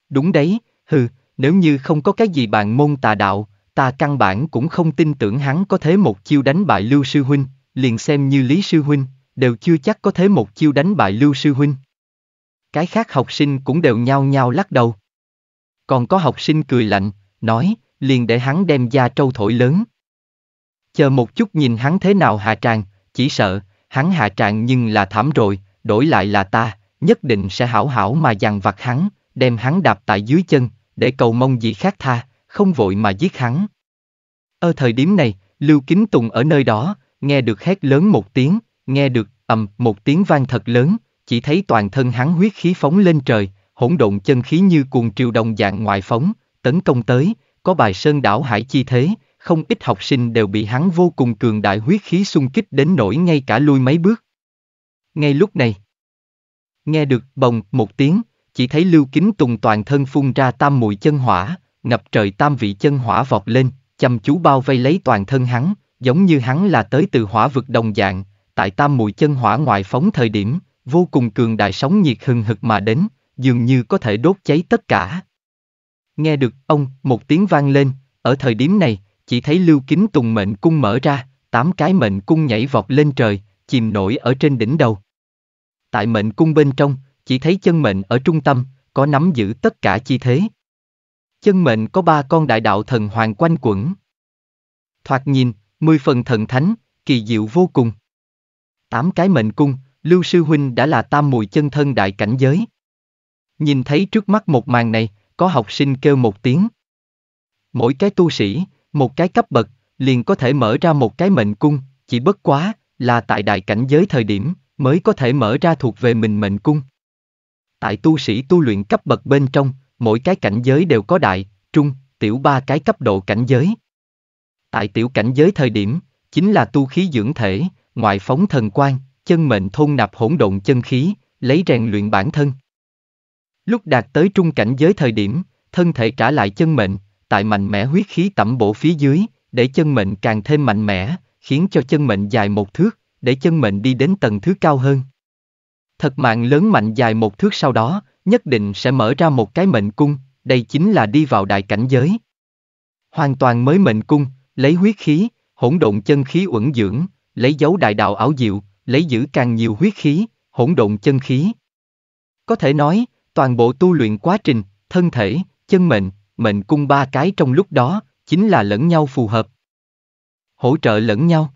Đúng đấy, hừ, nếu như không có cái gì bạn môn tà đạo, ta căn bản cũng không tin tưởng hắn có thế một chiêu đánh bại Lưu Sư Huynh, liền xem như Lý Sư Huynh, đều chưa chắc có thế một chiêu đánh bại Lưu Sư Huynh. Cái khác học sinh cũng đều nhao nhao lắc đầu. Còn có học sinh cười lạnh, nói, liền để hắn đem da trâu thổi lớn. Chờ một chút nhìn hắn thế nào hạ tràng, chỉ sợ, hắn hạ tràng nhưng là thảm rồi, đổi lại là ta, nhất định sẽ hảo hảo mà dằn vặt hắn, đem hắn đạp tại dưới chân, để cầu mong gì khác tha, không vội mà giết hắn. Ở thời điểm này, Lưu Kính Tùng ở nơi đó, nghe được hét lớn một tiếng, nghe được ầm một tiếng vang thật lớn, chỉ thấy toàn thân hắn huyết khí phóng lên trời, hỗn độn chân khí như cuồng triều đồng dạng ngoại phóng, tấn công tới, có bài sơn đảo hải chi thế, không ít học sinh đều bị hắn vô cùng cường đại huyết khí xung kích đến nổi ngay cả lui mấy bước. Ngay lúc này, Nghe được bồng một tiếng, chỉ thấy Lưu Kính Tùng toàn thân phun ra tam mùi chân hỏa, ngập trời tam vị chân hỏa vọt lên, chăm chú bao vây lấy toàn thân hắn, giống như hắn là tới từ hỏa vực đồng dạng, tại tam mùi chân hỏa ngoại phóng thời điểm, vô cùng cường đại sóng nhiệt hừng hực mà đến, dường như có thể đốt cháy tất cả. Nghe được ông, một tiếng vang lên, ở thời điểm này, chỉ thấy lưu kính tùng mệnh cung mở ra, tám cái mệnh cung nhảy vọt lên trời, chìm nổi ở trên đỉnh đầu tại mệnh cung bên trong, chỉ thấy chân mệnh ở trung tâm, có nắm giữ tất cả chi thế. Chân mệnh có ba con đại đạo thần hoàng quanh quẩn. Thoạt nhìn, mười phần thần thánh, kỳ diệu vô cùng. Tám cái mệnh cung, Lưu Sư Huynh đã là tam mùi chân thân đại cảnh giới. Nhìn thấy trước mắt một màn này, có học sinh kêu một tiếng. Mỗi cái tu sĩ, một cái cấp bậc, liền có thể mở ra một cái mệnh cung, chỉ bất quá là tại đại cảnh giới thời điểm, mới có thể mở ra thuộc về mình mệnh cung. Tại tu sĩ tu luyện cấp bậc bên trong, mỗi cái cảnh giới đều có đại, trung, tiểu ba cái cấp độ cảnh giới. Tại tiểu cảnh giới thời điểm, chính là tu khí dưỡng thể, ngoại phóng thần quan, chân mệnh thôn nạp hỗn độn chân khí, lấy rèn luyện bản thân. Lúc đạt tới trung cảnh giới thời điểm, thân thể trả lại chân mệnh, tại mạnh mẽ huyết khí tẩm bổ phía dưới, để chân mệnh càng thêm mạnh mẽ, khiến cho chân mệnh dài một thước, để chân mệnh đi đến tầng thứ cao hơn. Thật mạng lớn mạnh dài một thước sau đó, nhất định sẽ mở ra một cái mệnh cung, đây chính là đi vào đại cảnh giới. Hoàn toàn mới mệnh cung, lấy huyết khí, hỗn độn chân khí uẩn dưỡng, lấy dấu đại đạo ảo diệu, lấy giữ càng nhiều huyết khí, hỗn độn chân khí. Có thể nói, toàn bộ tu luyện quá trình, thân thể, chân mệnh, mệnh cung ba cái trong lúc đó, chính là lẫn nhau phù hợp. Hỗ trợ lẫn nhau.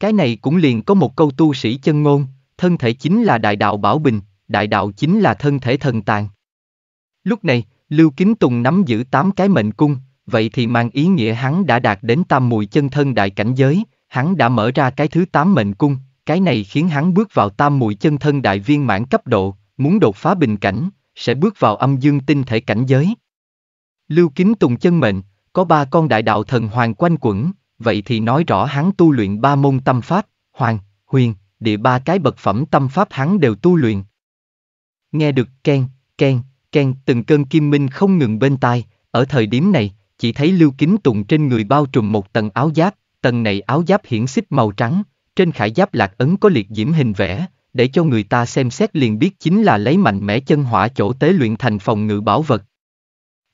Cái này cũng liền có một câu tu sĩ chân ngôn, thân thể chính là đại đạo bảo bình, đại đạo chính là thân thể thần tàn. Lúc này, Lưu Kính Tùng nắm giữ tám cái mệnh cung, vậy thì mang ý nghĩa hắn đã đạt đến tam mùi chân thân đại cảnh giới, hắn đã mở ra cái thứ tám mệnh cung, cái này khiến hắn bước vào tam mùi chân thân đại viên mãn cấp độ, muốn đột phá bình cảnh, sẽ bước vào âm dương tinh thể cảnh giới. Lưu Kính Tùng chân mệnh, có ba con đại đạo thần hoàng quanh quẩn, vậy thì nói rõ hắn tu luyện ba môn tâm pháp, hoàng, huyền, địa ba cái bậc phẩm tâm pháp hắn đều tu luyện. Nghe được ken, ken, ken từng cơn kim minh không ngừng bên tai, ở thời điểm này, chỉ thấy lưu kính tùng trên người bao trùm một tầng áo giáp, tầng này áo giáp hiển xích màu trắng, trên khải giáp lạc ấn có liệt diễm hình vẽ, để cho người ta xem xét liền biết chính là lấy mạnh mẽ chân hỏa chỗ tế luyện thành phòng ngự bảo vật.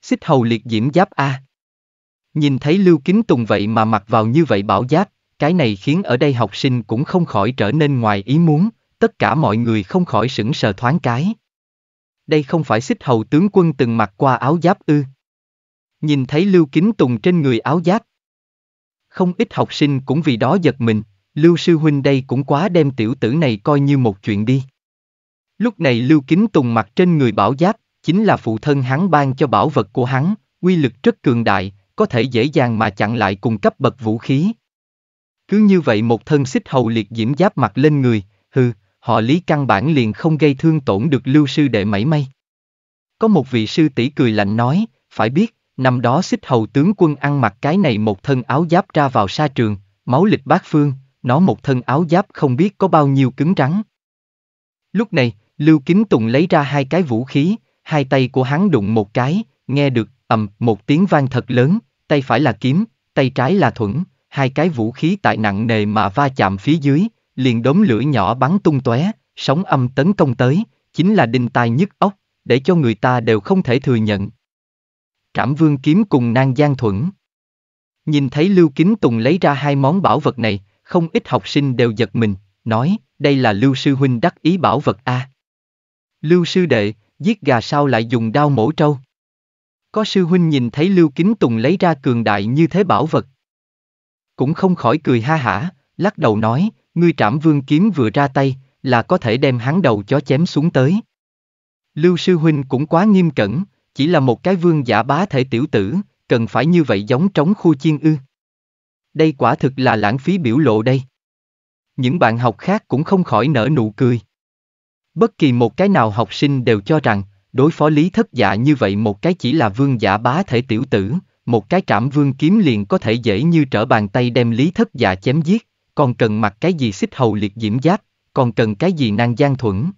Xích hầu liệt diễm giáp A. Nhìn thấy Lưu Kính Tùng vậy mà mặc vào như vậy bảo giáp, cái này khiến ở đây học sinh cũng không khỏi trở nên ngoài ý muốn, tất cả mọi người không khỏi sững sờ thoáng cái. Đây không phải xích hầu tướng quân từng mặc qua áo giáp ư. Nhìn thấy Lưu Kính Tùng trên người áo giáp. Không ít học sinh cũng vì đó giật mình, Lưu Sư Huynh đây cũng quá đem tiểu tử này coi như một chuyện đi. Lúc này Lưu Kính Tùng mặc trên người bảo giáp, chính là phụ thân hắn ban cho bảo vật của hắn, quy lực rất cường đại, có thể dễ dàng mà chặn lại cùng cấp bậc vũ khí. Cứ như vậy một thân xích hầu liệt diễm giáp mặt lên người, hừ, họ lý căn bản liền không gây thương tổn được lưu sư đệ mảy may. Có một vị sư tỷ cười lạnh nói, phải biết, năm đó xích hầu tướng quân ăn mặc cái này một thân áo giáp ra vào sa trường, máu lịch bát phương, nó một thân áo giáp không biết có bao nhiêu cứng rắn. Lúc này, Lưu Kính Tùng lấy ra hai cái vũ khí, hai tay của hắn đụng một cái, nghe được ầm một tiếng vang thật lớn, tay phải là kiếm, tay trái là thuẫn, hai cái vũ khí tại nặng nề mà va chạm phía dưới, liền đốm lửa nhỏ bắn tung tóe, sóng âm tấn công tới, chính là đinh tai nhức ốc, để cho người ta đều không thể thừa nhận. Trảm vương kiếm cùng nang giang thuẫn. Nhìn thấy Lưu Kính Tùng lấy ra hai món bảo vật này, không ít học sinh đều giật mình, nói, đây là Lưu Sư Huynh đắc ý bảo vật A. Lưu Sư Đệ, giết gà sao lại dùng đao mổ trâu? Có sư huynh nhìn thấy Lưu Kính Tùng lấy ra cường đại như thế bảo vật. Cũng không khỏi cười ha hả, lắc đầu nói, ngươi trảm vương kiếm vừa ra tay, là có thể đem hắn đầu chó chém xuống tới. Lưu sư huynh cũng quá nghiêm cẩn, chỉ là một cái vương giả bá thể tiểu tử, cần phải như vậy giống trống khu chiên ư. Đây quả thực là lãng phí biểu lộ đây. Những bạn học khác cũng không khỏi nở nụ cười. Bất kỳ một cái nào học sinh đều cho rằng, Đối phó lý thất dạ như vậy một cái chỉ là vương giả bá thể tiểu tử, một cái trảm vương kiếm liền có thể dễ như trở bàn tay đem lý thất dạ chém giết, còn cần mặc cái gì xích hầu liệt diễm giáp, còn cần cái gì năng gian thuẫn.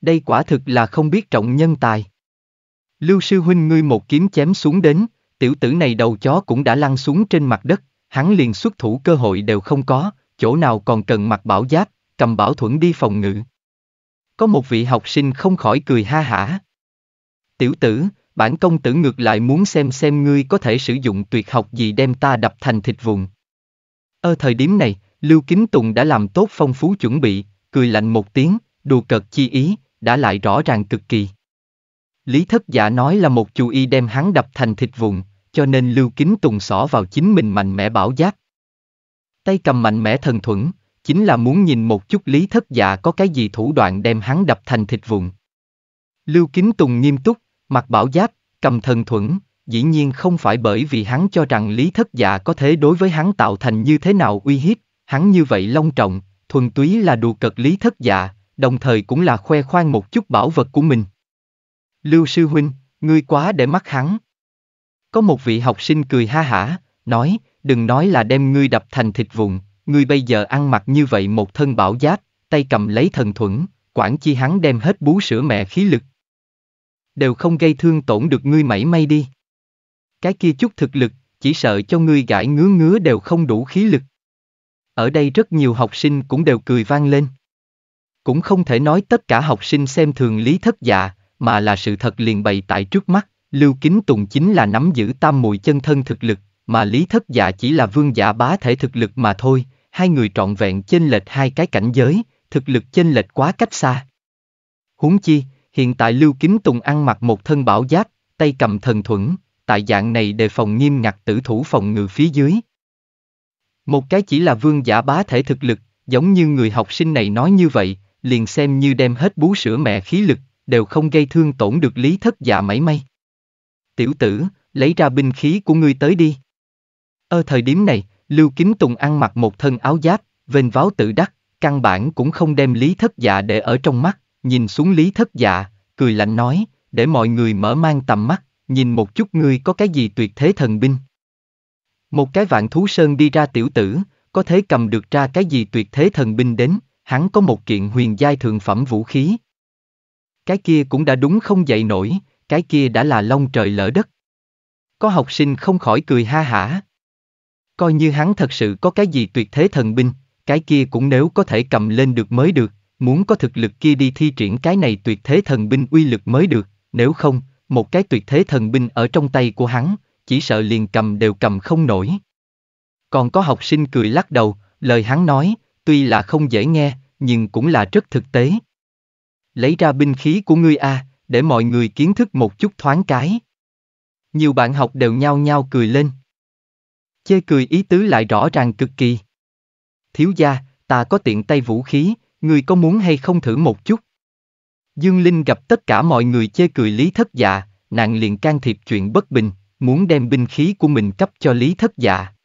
Đây quả thực là không biết trọng nhân tài. Lưu sư huynh ngươi một kiếm chém xuống đến, tiểu tử này đầu chó cũng đã lăn xuống trên mặt đất, hắn liền xuất thủ cơ hội đều không có, chỗ nào còn cần mặc bảo giáp, cầm bảo thuẫn đi phòng ngự. Có một vị học sinh không khỏi cười ha hả. Tiểu tử, bản công tử ngược lại muốn xem xem ngươi có thể sử dụng tuyệt học gì đem ta đập thành thịt vụn. Ở thời điểm này, Lưu Kính Tùng đã làm tốt phong phú chuẩn bị, cười lạnh một tiếng, đùa cợt chi ý, đã lại rõ ràng cực kỳ. Lý thất giả nói là một chú y đem hắn đập thành thịt vụn, cho nên Lưu Kính Tùng xỏ vào chính mình mạnh mẽ bảo giáp, Tay cầm mạnh mẽ thần thuẫn, chính là muốn nhìn một chút lý thất dạ có cái gì thủ đoạn đem hắn đập thành thịt vụn. Lưu Kính Tùng nghiêm túc, mặc bảo giáp, cầm thần thuẫn, dĩ nhiên không phải bởi vì hắn cho rằng lý thất dạ có thể đối với hắn tạo thành như thế nào uy hiếp, hắn như vậy long trọng, thuần túy là đùa cợt lý thất dạ, đồng thời cũng là khoe khoang một chút bảo vật của mình. Lưu Sư Huynh, ngươi quá để mắt hắn. Có một vị học sinh cười ha hả, nói, đừng nói là đem ngươi đập thành thịt vụn, ngươi bây giờ ăn mặc như vậy một thân bảo giáp, tay cầm lấy thần thuẫn, quản chi hắn đem hết bú sữa mẹ khí lực. Đều không gây thương tổn được ngươi mảy may đi. Cái kia chút thực lực, chỉ sợ cho ngươi gãi ngứa ngứa đều không đủ khí lực. Ở đây rất nhiều học sinh cũng đều cười vang lên. Cũng không thể nói tất cả học sinh xem thường lý thất dạ, mà là sự thật liền bày tại trước mắt, Lưu Kính Tùng chính là nắm giữ tam mùi chân thân thực lực, mà Lý Thất Dạ chỉ là vương giả bá thể thực lực mà thôi, hai người trọn vẹn chênh lệch hai cái cảnh giới, thực lực chênh lệch quá cách xa. Huống chi, hiện tại Lưu Kính Tùng ăn mặc một thân bảo giáp, tay cầm thần thuẫn, tại dạng này đề phòng nghiêm ngặt tử thủ phòng ngự phía dưới. Một cái chỉ là vương giả bá thể thực lực, giống như người học sinh này nói như vậy, liền xem như đem hết bú sữa mẹ khí lực, đều không gây thương tổn được lý thất dạ mảy may. Tiểu tử, lấy ra binh khí của ngươi tới đi. Ở thời điểm này, Lưu Kính Tùng ăn mặc một thân áo giáp, vênh váo tự đắc, căn bản cũng không đem Lý Thất Dạ để ở trong mắt, nhìn xuống Lý Thất Dạ, cười lạnh nói, để mọi người mở mang tầm mắt, nhìn một chút ngươi có cái gì tuyệt thế thần binh. Một cái vạn thú sơn đi ra tiểu tử, có thể cầm được ra cái gì tuyệt thế thần binh đến, hắn có một kiện huyền giai thượng phẩm vũ khí. Cái kia cũng đã đúng không dậy nổi, cái kia đã là long trời lỡ đất. Có học sinh không khỏi cười ha hả. Coi như hắn thật sự có cái gì tuyệt thế thần binh, cái kia cũng nếu có thể cầm lên được mới được, muốn có thực lực kia đi thi triển cái này tuyệt thế thần binh uy lực mới được, nếu không, một cái tuyệt thế thần binh ở trong tay của hắn, chỉ sợ liền cầm đều cầm không nổi. Còn có học sinh cười lắc đầu, lời hắn nói, tuy là không dễ nghe, nhưng cũng là rất thực tế. Lấy ra binh khí của ngươi a, để mọi người kiến thức một chút thoáng cái. Nhiều bạn học đều nhao nhao cười lên. Chê cười ý tứ lại rõ ràng cực kỳ. Thiếu gia, ta có tiện tay vũ khí, người có muốn hay không thử một chút? Dương Linh gặp tất cả mọi người chê cười Lý Thất Dạ, nàng liền can thiệp chuyện bất bình, muốn đem binh khí của mình cấp cho Lý Thất Dạ.